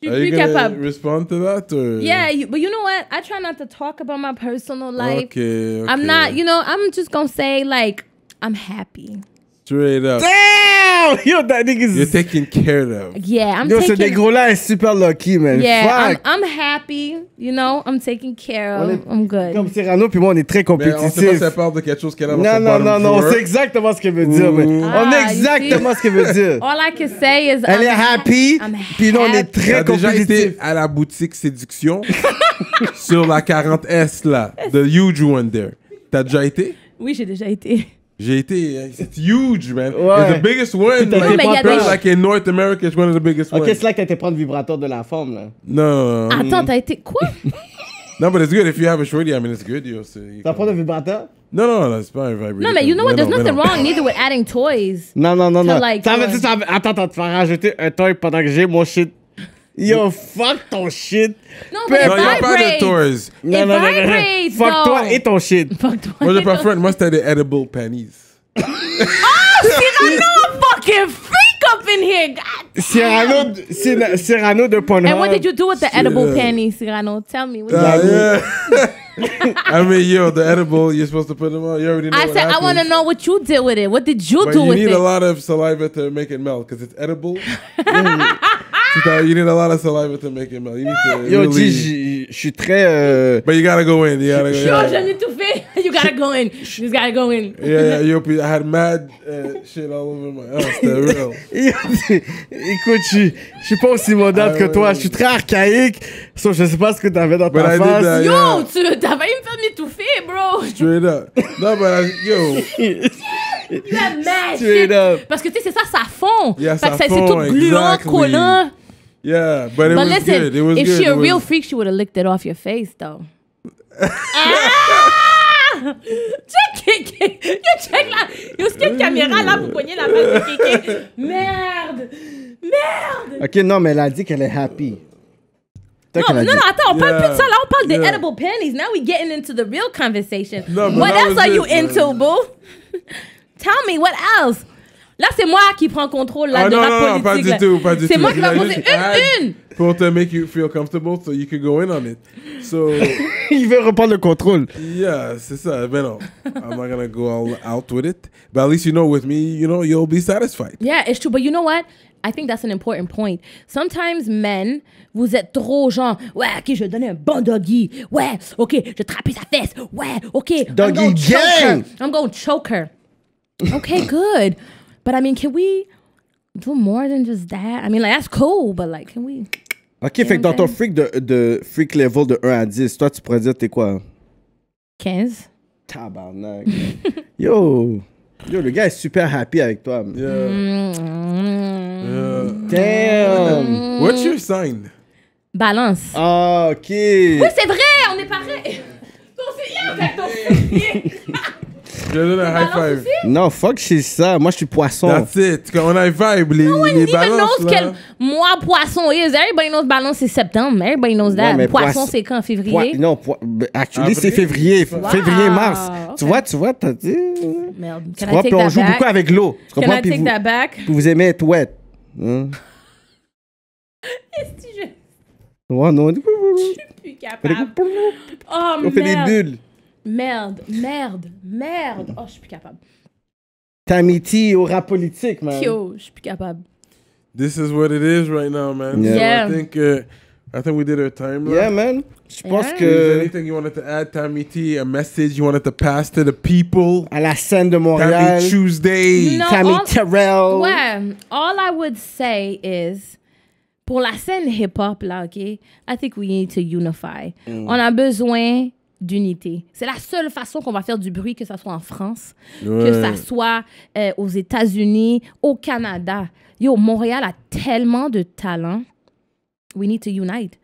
you suis plus capable. Respond to that? Or? Yeah, you, but you know what? I try not to talk about my personal life. Okay, okay. I'm not, you know, I'm just gonna say like I'm happy. Straight up. Damn! Yo, that nigga's. You're taking care of. Yeah, I'm taking. Yo, taking... ce négro-là est super lucky, man. Yeah, Fuck. I'm, I'm, happy. You know, I'm taking care of. I'm good. Comme Cyrano, puis moi, on est très compétitifs. Mais on sait pas parle de quelque chose qu'elle a Non, non, non, non, c'est exactement ce qu'elle veut dire, man. Mm. on sait ah, exactement ce qu'elle veut dire. All I can say is. Elle I'm est happy, happy. puis là, on est très compétitifs. déjà été à la boutique Séduction sur la 40S, là. The huge one there. T'as déjà été? Oui, j'ai déjà été. J'ai été. It's euh, huge, man. It's the biggest one, T'as Like in North America, it's one of the biggest Ok, c'est là que t'as été prendre vibrateur de la forme, là. Non. Attends, t'as été. Quoi? Non, but it's good. If you have a shorty, I mean, it's good. you'll see. you T'as pris le un vibrateur? Non, non, non, c'est pas un vibrateur. Non, mais you know what? There's nothing wrong neither with adding toys. Non, non, non, To non. like, ça uh, attends, attends, tu vas rajouter un toy pendant que j'ai mon shit Yo, fuck that shit. No, mais non, il n'y a pas de tours. Non, non, non, non, Fuck toi et that shit. Fuck toi moi, j'ai pas friend. Moi, c'était des edible panties. oh, ah, Cyrano, a fucking freak up in here. God Cyrano, Cyrano, Cyrano de Pornhub. And what did you do with the Cyrano. edible panties, Cyrano? Tell me. What uh, yeah. I mean, yo, the edible, you're supposed to put them on. You already know. I said, happens. I want to know what you did with it. What did you but do you with it? You need a lot of saliva to make it melt because it's edible. yeah. Mm. you need a lot of saliva to make it melt. Yo, je suis très. Euh, but you gotta go in. You gotta go in. Yo, j'en ai tout You gotta go in. You just gotta go in. Yeah, yo, I had mad uh, shit all over my ass, That real. Écoute, je suis pas aussi moderne que toi. Je suis très archaïque. So, je sais pas ce que t'avais dans ta face. yo, tu t'as failli me faire m'étouffer, bro. Straight up. Non, mais yo. You Up. Parce que tu sais, c'est ça, ça fond. Yeah, que c'est tout gluant, collant. Yeah, but it but was listen, good. It was if good. she a real was... freak, she would have licked it off your face, though. check, yo check là, yo cette caméra là pour cogner la face de Kéké. Merde, merde. Ok, non, mais elle a dit qu'elle est happy. No, no, no, attends, on parle plus de ça. Là, on parle des edible panties. Now we are getting into the real conversation. No, what else are you into, boo? Tell me, what else? Là, c'est moi qui prends contrôle là, ah, de non, la politique. Non, pas là. tout, pas du tout. C'est moi qui vais poser une, une. Pour te make you feel comfortable so you could go in on it. So... Il veut reprendre le contrôle. Yeah, c'est ça. Mais non, I'm not gonna go all out with it. But at least you know with me, you know, you'll be satisfied. Yeah, it's true. But you know what? I think that's an important point. Sometimes men, vous êtes trop genre, ouais, ok, je vais donner un bon doggy. Ouais, ok, je vais trapper sa fesse. Ouais, ok. Doggy I'm gonna choke her. I'm gonna choke her. Okay, good. But I mean, can we do more than just that? I mean, like, that's cool, but like, can we. Ok, fait que dans ton freak de, de freak level de 1 à 10, toi, tu pourrais dire t'es quoi 15. Tabarnak. Yo! Yo, le gars est super happy avec toi. Yeah. Damn! What's your sign? Balance. Ah, ok. Oui, c'est vrai, on est pareil. Ton signe fait, ton je lui high five. Non, fuck, c'est ça. Moi, je suis poisson. That's it. On high five. Les, no one les even balances, quel mois poisson is. Everybody knows balance, c'est septembre. Everybody knows that. poisson, c'est quand? Février? non, po... Ben, actually, c'est février. Février-mars. Tu vois, tu vois, t'as dit. Merde. Tu vois, puis on joue back? beaucoup avec l'eau. Tu comprends? Puis vous, puis vous aimez être wet. Hein? Qu'est-ce que je. Ouais, non. Je suis plus capable. Oh, on fait des oh, bulles. Merde, merde, merde. Oh, je suis plus capable. Tamiti au rap politique, man. Yo, je suis plus capable. This is what it is right now, man. Yeah. I think, uh, I think we did our time. Yeah, man. Je pense que. Is anything you wanted to add, Tamiti? A message you wanted to pass to the people? À la scène de Montréal. Tammy Tuesday. No, Tammy all, Terrell. Ouais. All I would say is. Pour la scène hip-hop, là, OK? I think we need to unify. Mm. On a besoin d'unité. C'est la seule façon qu'on va faire du bruit, que ça soit en France, que ça soit euh, aux États-Unis, au Canada. Yo, Montréal a tellement de talent. We need to unite.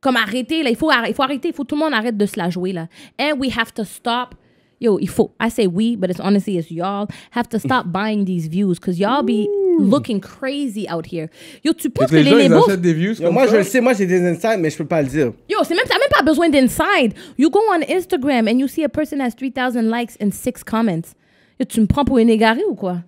Comme arrêter, là, il faut, il faut arrêter, il faut tout le monde arrête de se la jouer, là. And we have to stop yo, il faut. I say we, but it's honestly it's y'all have to stop buying these views because y'all be looking crazy out here. Yo, tu penses que les, des views moi, je le sais, moi, j'ai des insides, mais je peux pas le dire. Yo, c'est même, même pas besoin d'insides. You go on Instagram and you see a person has 3000 likes and 6 comments. Yo, tu me prends pour une égarée ou quoi?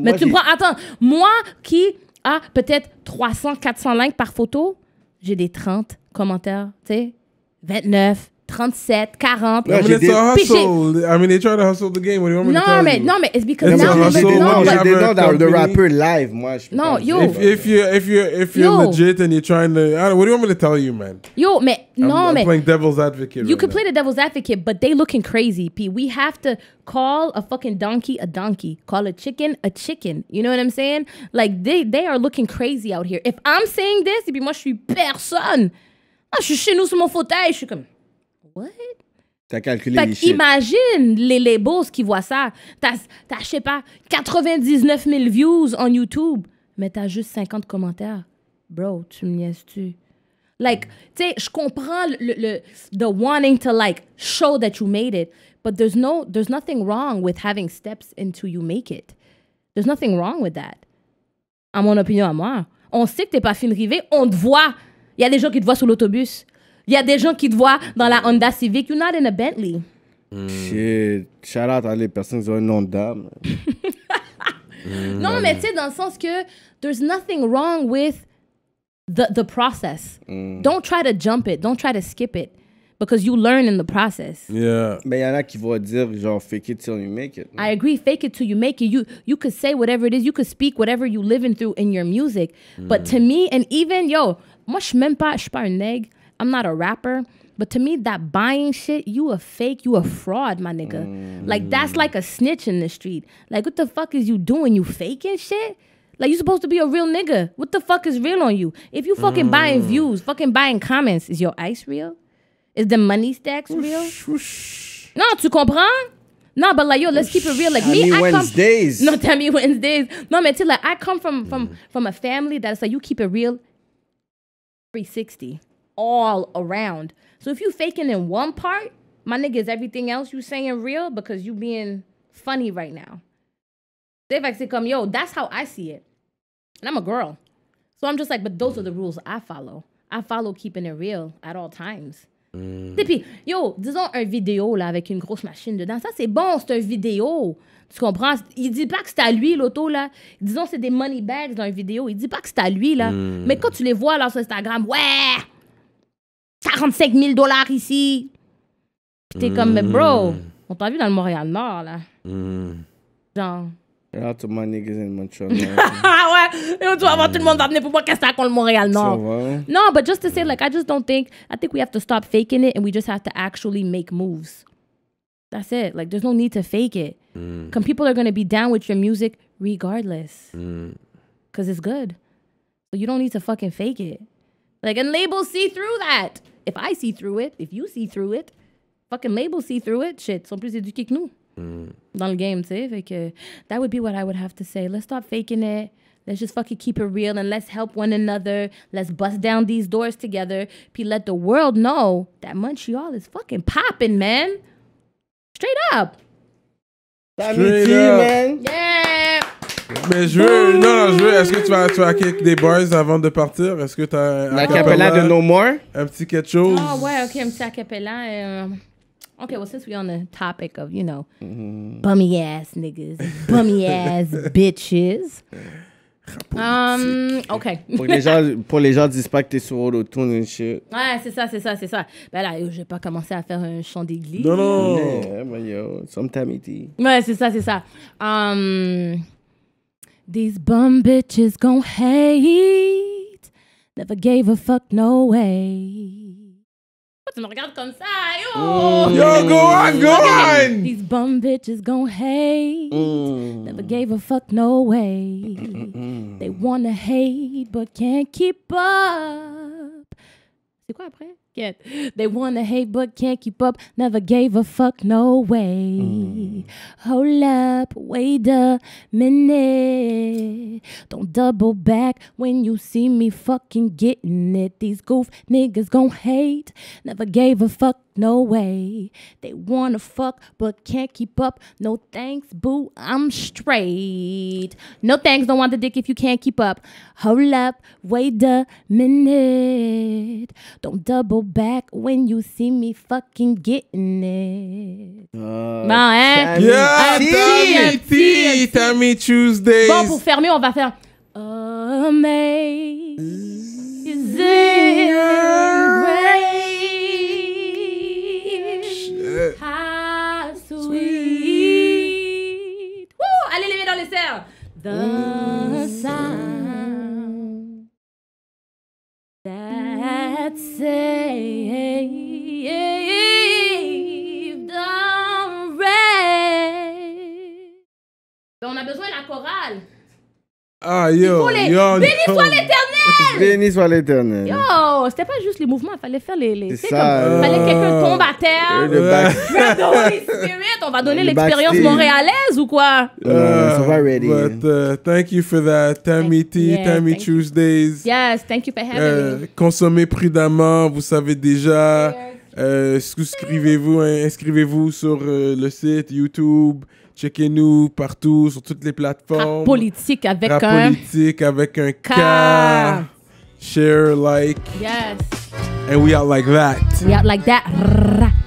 mais tu me prends... Attends, moi qui a peut-être 300, 400 likes par photo, j'ai des 30 commentaires, tu sais, 29, 37, 40. No, I mean, it's a hustle. I mean, they try to hustle the game. What do you want me no, to tell man, you? No, man, it's because it's now... A hustle. No, no, but they know that the rapper live, much. No, yo. If, if you're, if you're, if you're yo. legit and you're trying to... I don't what do you want me to tell you, man? Yo, man, no, I'm, I'm man. playing devil's advocate You right can play the devil's advocate, but they looking crazy, P. We have to call a fucking donkey a donkey. Call a chicken a chicken. You know what I'm saying? Like, they, they are looking crazy out here. If I'm saying this, it'd be much personne. Ah, je suis chez nous sur mon fauteuil. Je suis comme... what? T'as calculé les chiffres. Imagine les labels qui voient ça. T'as, je sais pas, 99 000 views en YouTube, mais t'as juste 50 commentaires. Bro, tu me niaises-tu? Like, tu sais, je comprends le, the wanting to like show that you made it, but there's no, there's nothing wrong with having steps until you make it. There's nothing wrong with that. À mon opinion, à moi. On sait que t'es pas fin rivée, on te voit. Il y a des gens qui te voient sur l'autobus. Il y a des gens qui te voient dans la Honda Civic, you're not in a Bentley. Shit, shout out à les personnes qui ont une Honda. Non, mais tu sais, dans le sens que there's nothing wrong with the, the process. Mm. Don't try to jump it, don't try to skip it. Because you learn in the process. Yeah. Mais il y en a qui vont dire genre fake it till you make it. I agree, fake it till you make it. You you could say whatever it is, you could speak whatever you're living through in your music. But mm. to me, and even yo, moi je suis même pas, pas un nègre. I'm not a rapper. But to me, that buying shit, you a fake, you a fraud, my nigga. Mm. Like that's like a snitch in the street. Like what the fuck is you doing? You faking shit? Like you supposed to be a real nigga. What the fuck is real on you? If you fucking mm. buying views, fucking buying comments, is your ice real? Is the money stacks real? No, tu comprends? No, but like yo, let's keep it real. Like me, I Wednesdays. come. No, tell me Wednesdays. No, man, till like I come from from mm. from a family that's like you keep it real. Three sixty all around. So if you faking in one part, my nigga, is everything else you saying real? Because you being funny right now. They've actually come, yo, that's how I see it. And I'm a girl. So I'm just like, but those are the rules I follow. I follow keeping it real at all times. Mm. Et puis, yo, disons un vidéo là avec une grosse machine dedans. Ça, c'est bon, c'est un vidéo. Tu comprends? Il dit pas que c'est à lui l'auto là. Disons, c'est des money bags dans une vidéo. Il dit pas que c'est à lui là. Mm. Mais quand tu les vois là sur Instagram, ouais! 45 000 dollars ici. Puis t'es comme, mais bro, hmm. on t'a vu dans le Montréal-Nord, là. Hmm. Genre. to my niggas in Montreal. Ah ouais, you know, avant tout le monde va pour moi, qu'est-ce que contre Montréal Nord? So, no, but just to say, like, I just don't think, I think we have to stop faking it and we just have to actually make moves. That's it. Like, there's no need to fake it. Mm. Come, people are going to be down with your music regardless. Because hmm. mm. it's good. So you don't need to fucking fake it. Like, and labels see through that. If I see through it, if you see through it, fucking labels see through it. Shit, sont plus éduqués que nous mm. dans le game, tu sais. that would be what I would have to say. Let's stop faking it. Let's just fucking keep it real and let's help one another. Let's bust down these doors together. you let the world know that Montreal is fucking popping, man. Straight up. Straight up. man. Yeah. Mais je veux. Non, non, je veux. Est-ce que tu vas, tu des boys avant de partir Est-ce que tu as. Un acapella de No More Un petit quelque chose Ah, ouais, ok, un petit acapella. Euh... Okay, well, since we're on the topic of, you know, mm-hmm. bummy ass niggas, bummy ass bitches. Um, OK. pour, les gens, pour les gens, disent pas que t'es sur autotune et Ouais, c'est ça, c'est ça, c'est ça. Ben là, je vais pas commencer à faire un chant d'église. Non, non. Non, but yo, sometimes it Ouais, c'est ça, c'est ça. Um, These bum bitches gon' hate. Never gave a fuck, no way. yo! go on, go on! These bum bitches gon' hate. Mm. Never gave a fuck, no way. they wanna hate, but can't keep up. C'est quoi après? They wanna hate but can't keep up. Never gave a fuck, no way. Mm. Hold up, wait a minute. Don't double back when you see me fucking getting it. These goof niggas gon' hate. Never gave a fuck, no way. They wanna fuck but can't keep up. No thanks, boo, I'm straight. No thanks, don't want the dick if you can't keep up. Hold up, wait a minute. Don't double back when you see me fucking getting it. Uh, non, hein? Yeah, Tammy, Tammy Bon, pour fermer, on va faire Amazing. Allez les mettre dans les serres. on a besoin de la chorale. Ah, soit Béni soit l'éternel. Yo, c'était pas juste les mouvements, il fallait faire les. les c'est ça. Comme, euh... Fallait que quelqu'un tombe à terre. Le back... on va donner l'expérience montréalaise ou quoi? Uh, so ready. But uh, thank you for that, Tammy T, yeah, Tammy Tuesdays. Yes, thank you for uh, having me. Consommez prudemment, vous savez déjà. Uh, souscrivez-vous, hein, inscrivez-vous sur euh, le site YouTube. Checkez-nous partout, sur toutes les plateformes. politique avec un... politique avec un K. K. Share, like. Yes. And we out like that. We out like that.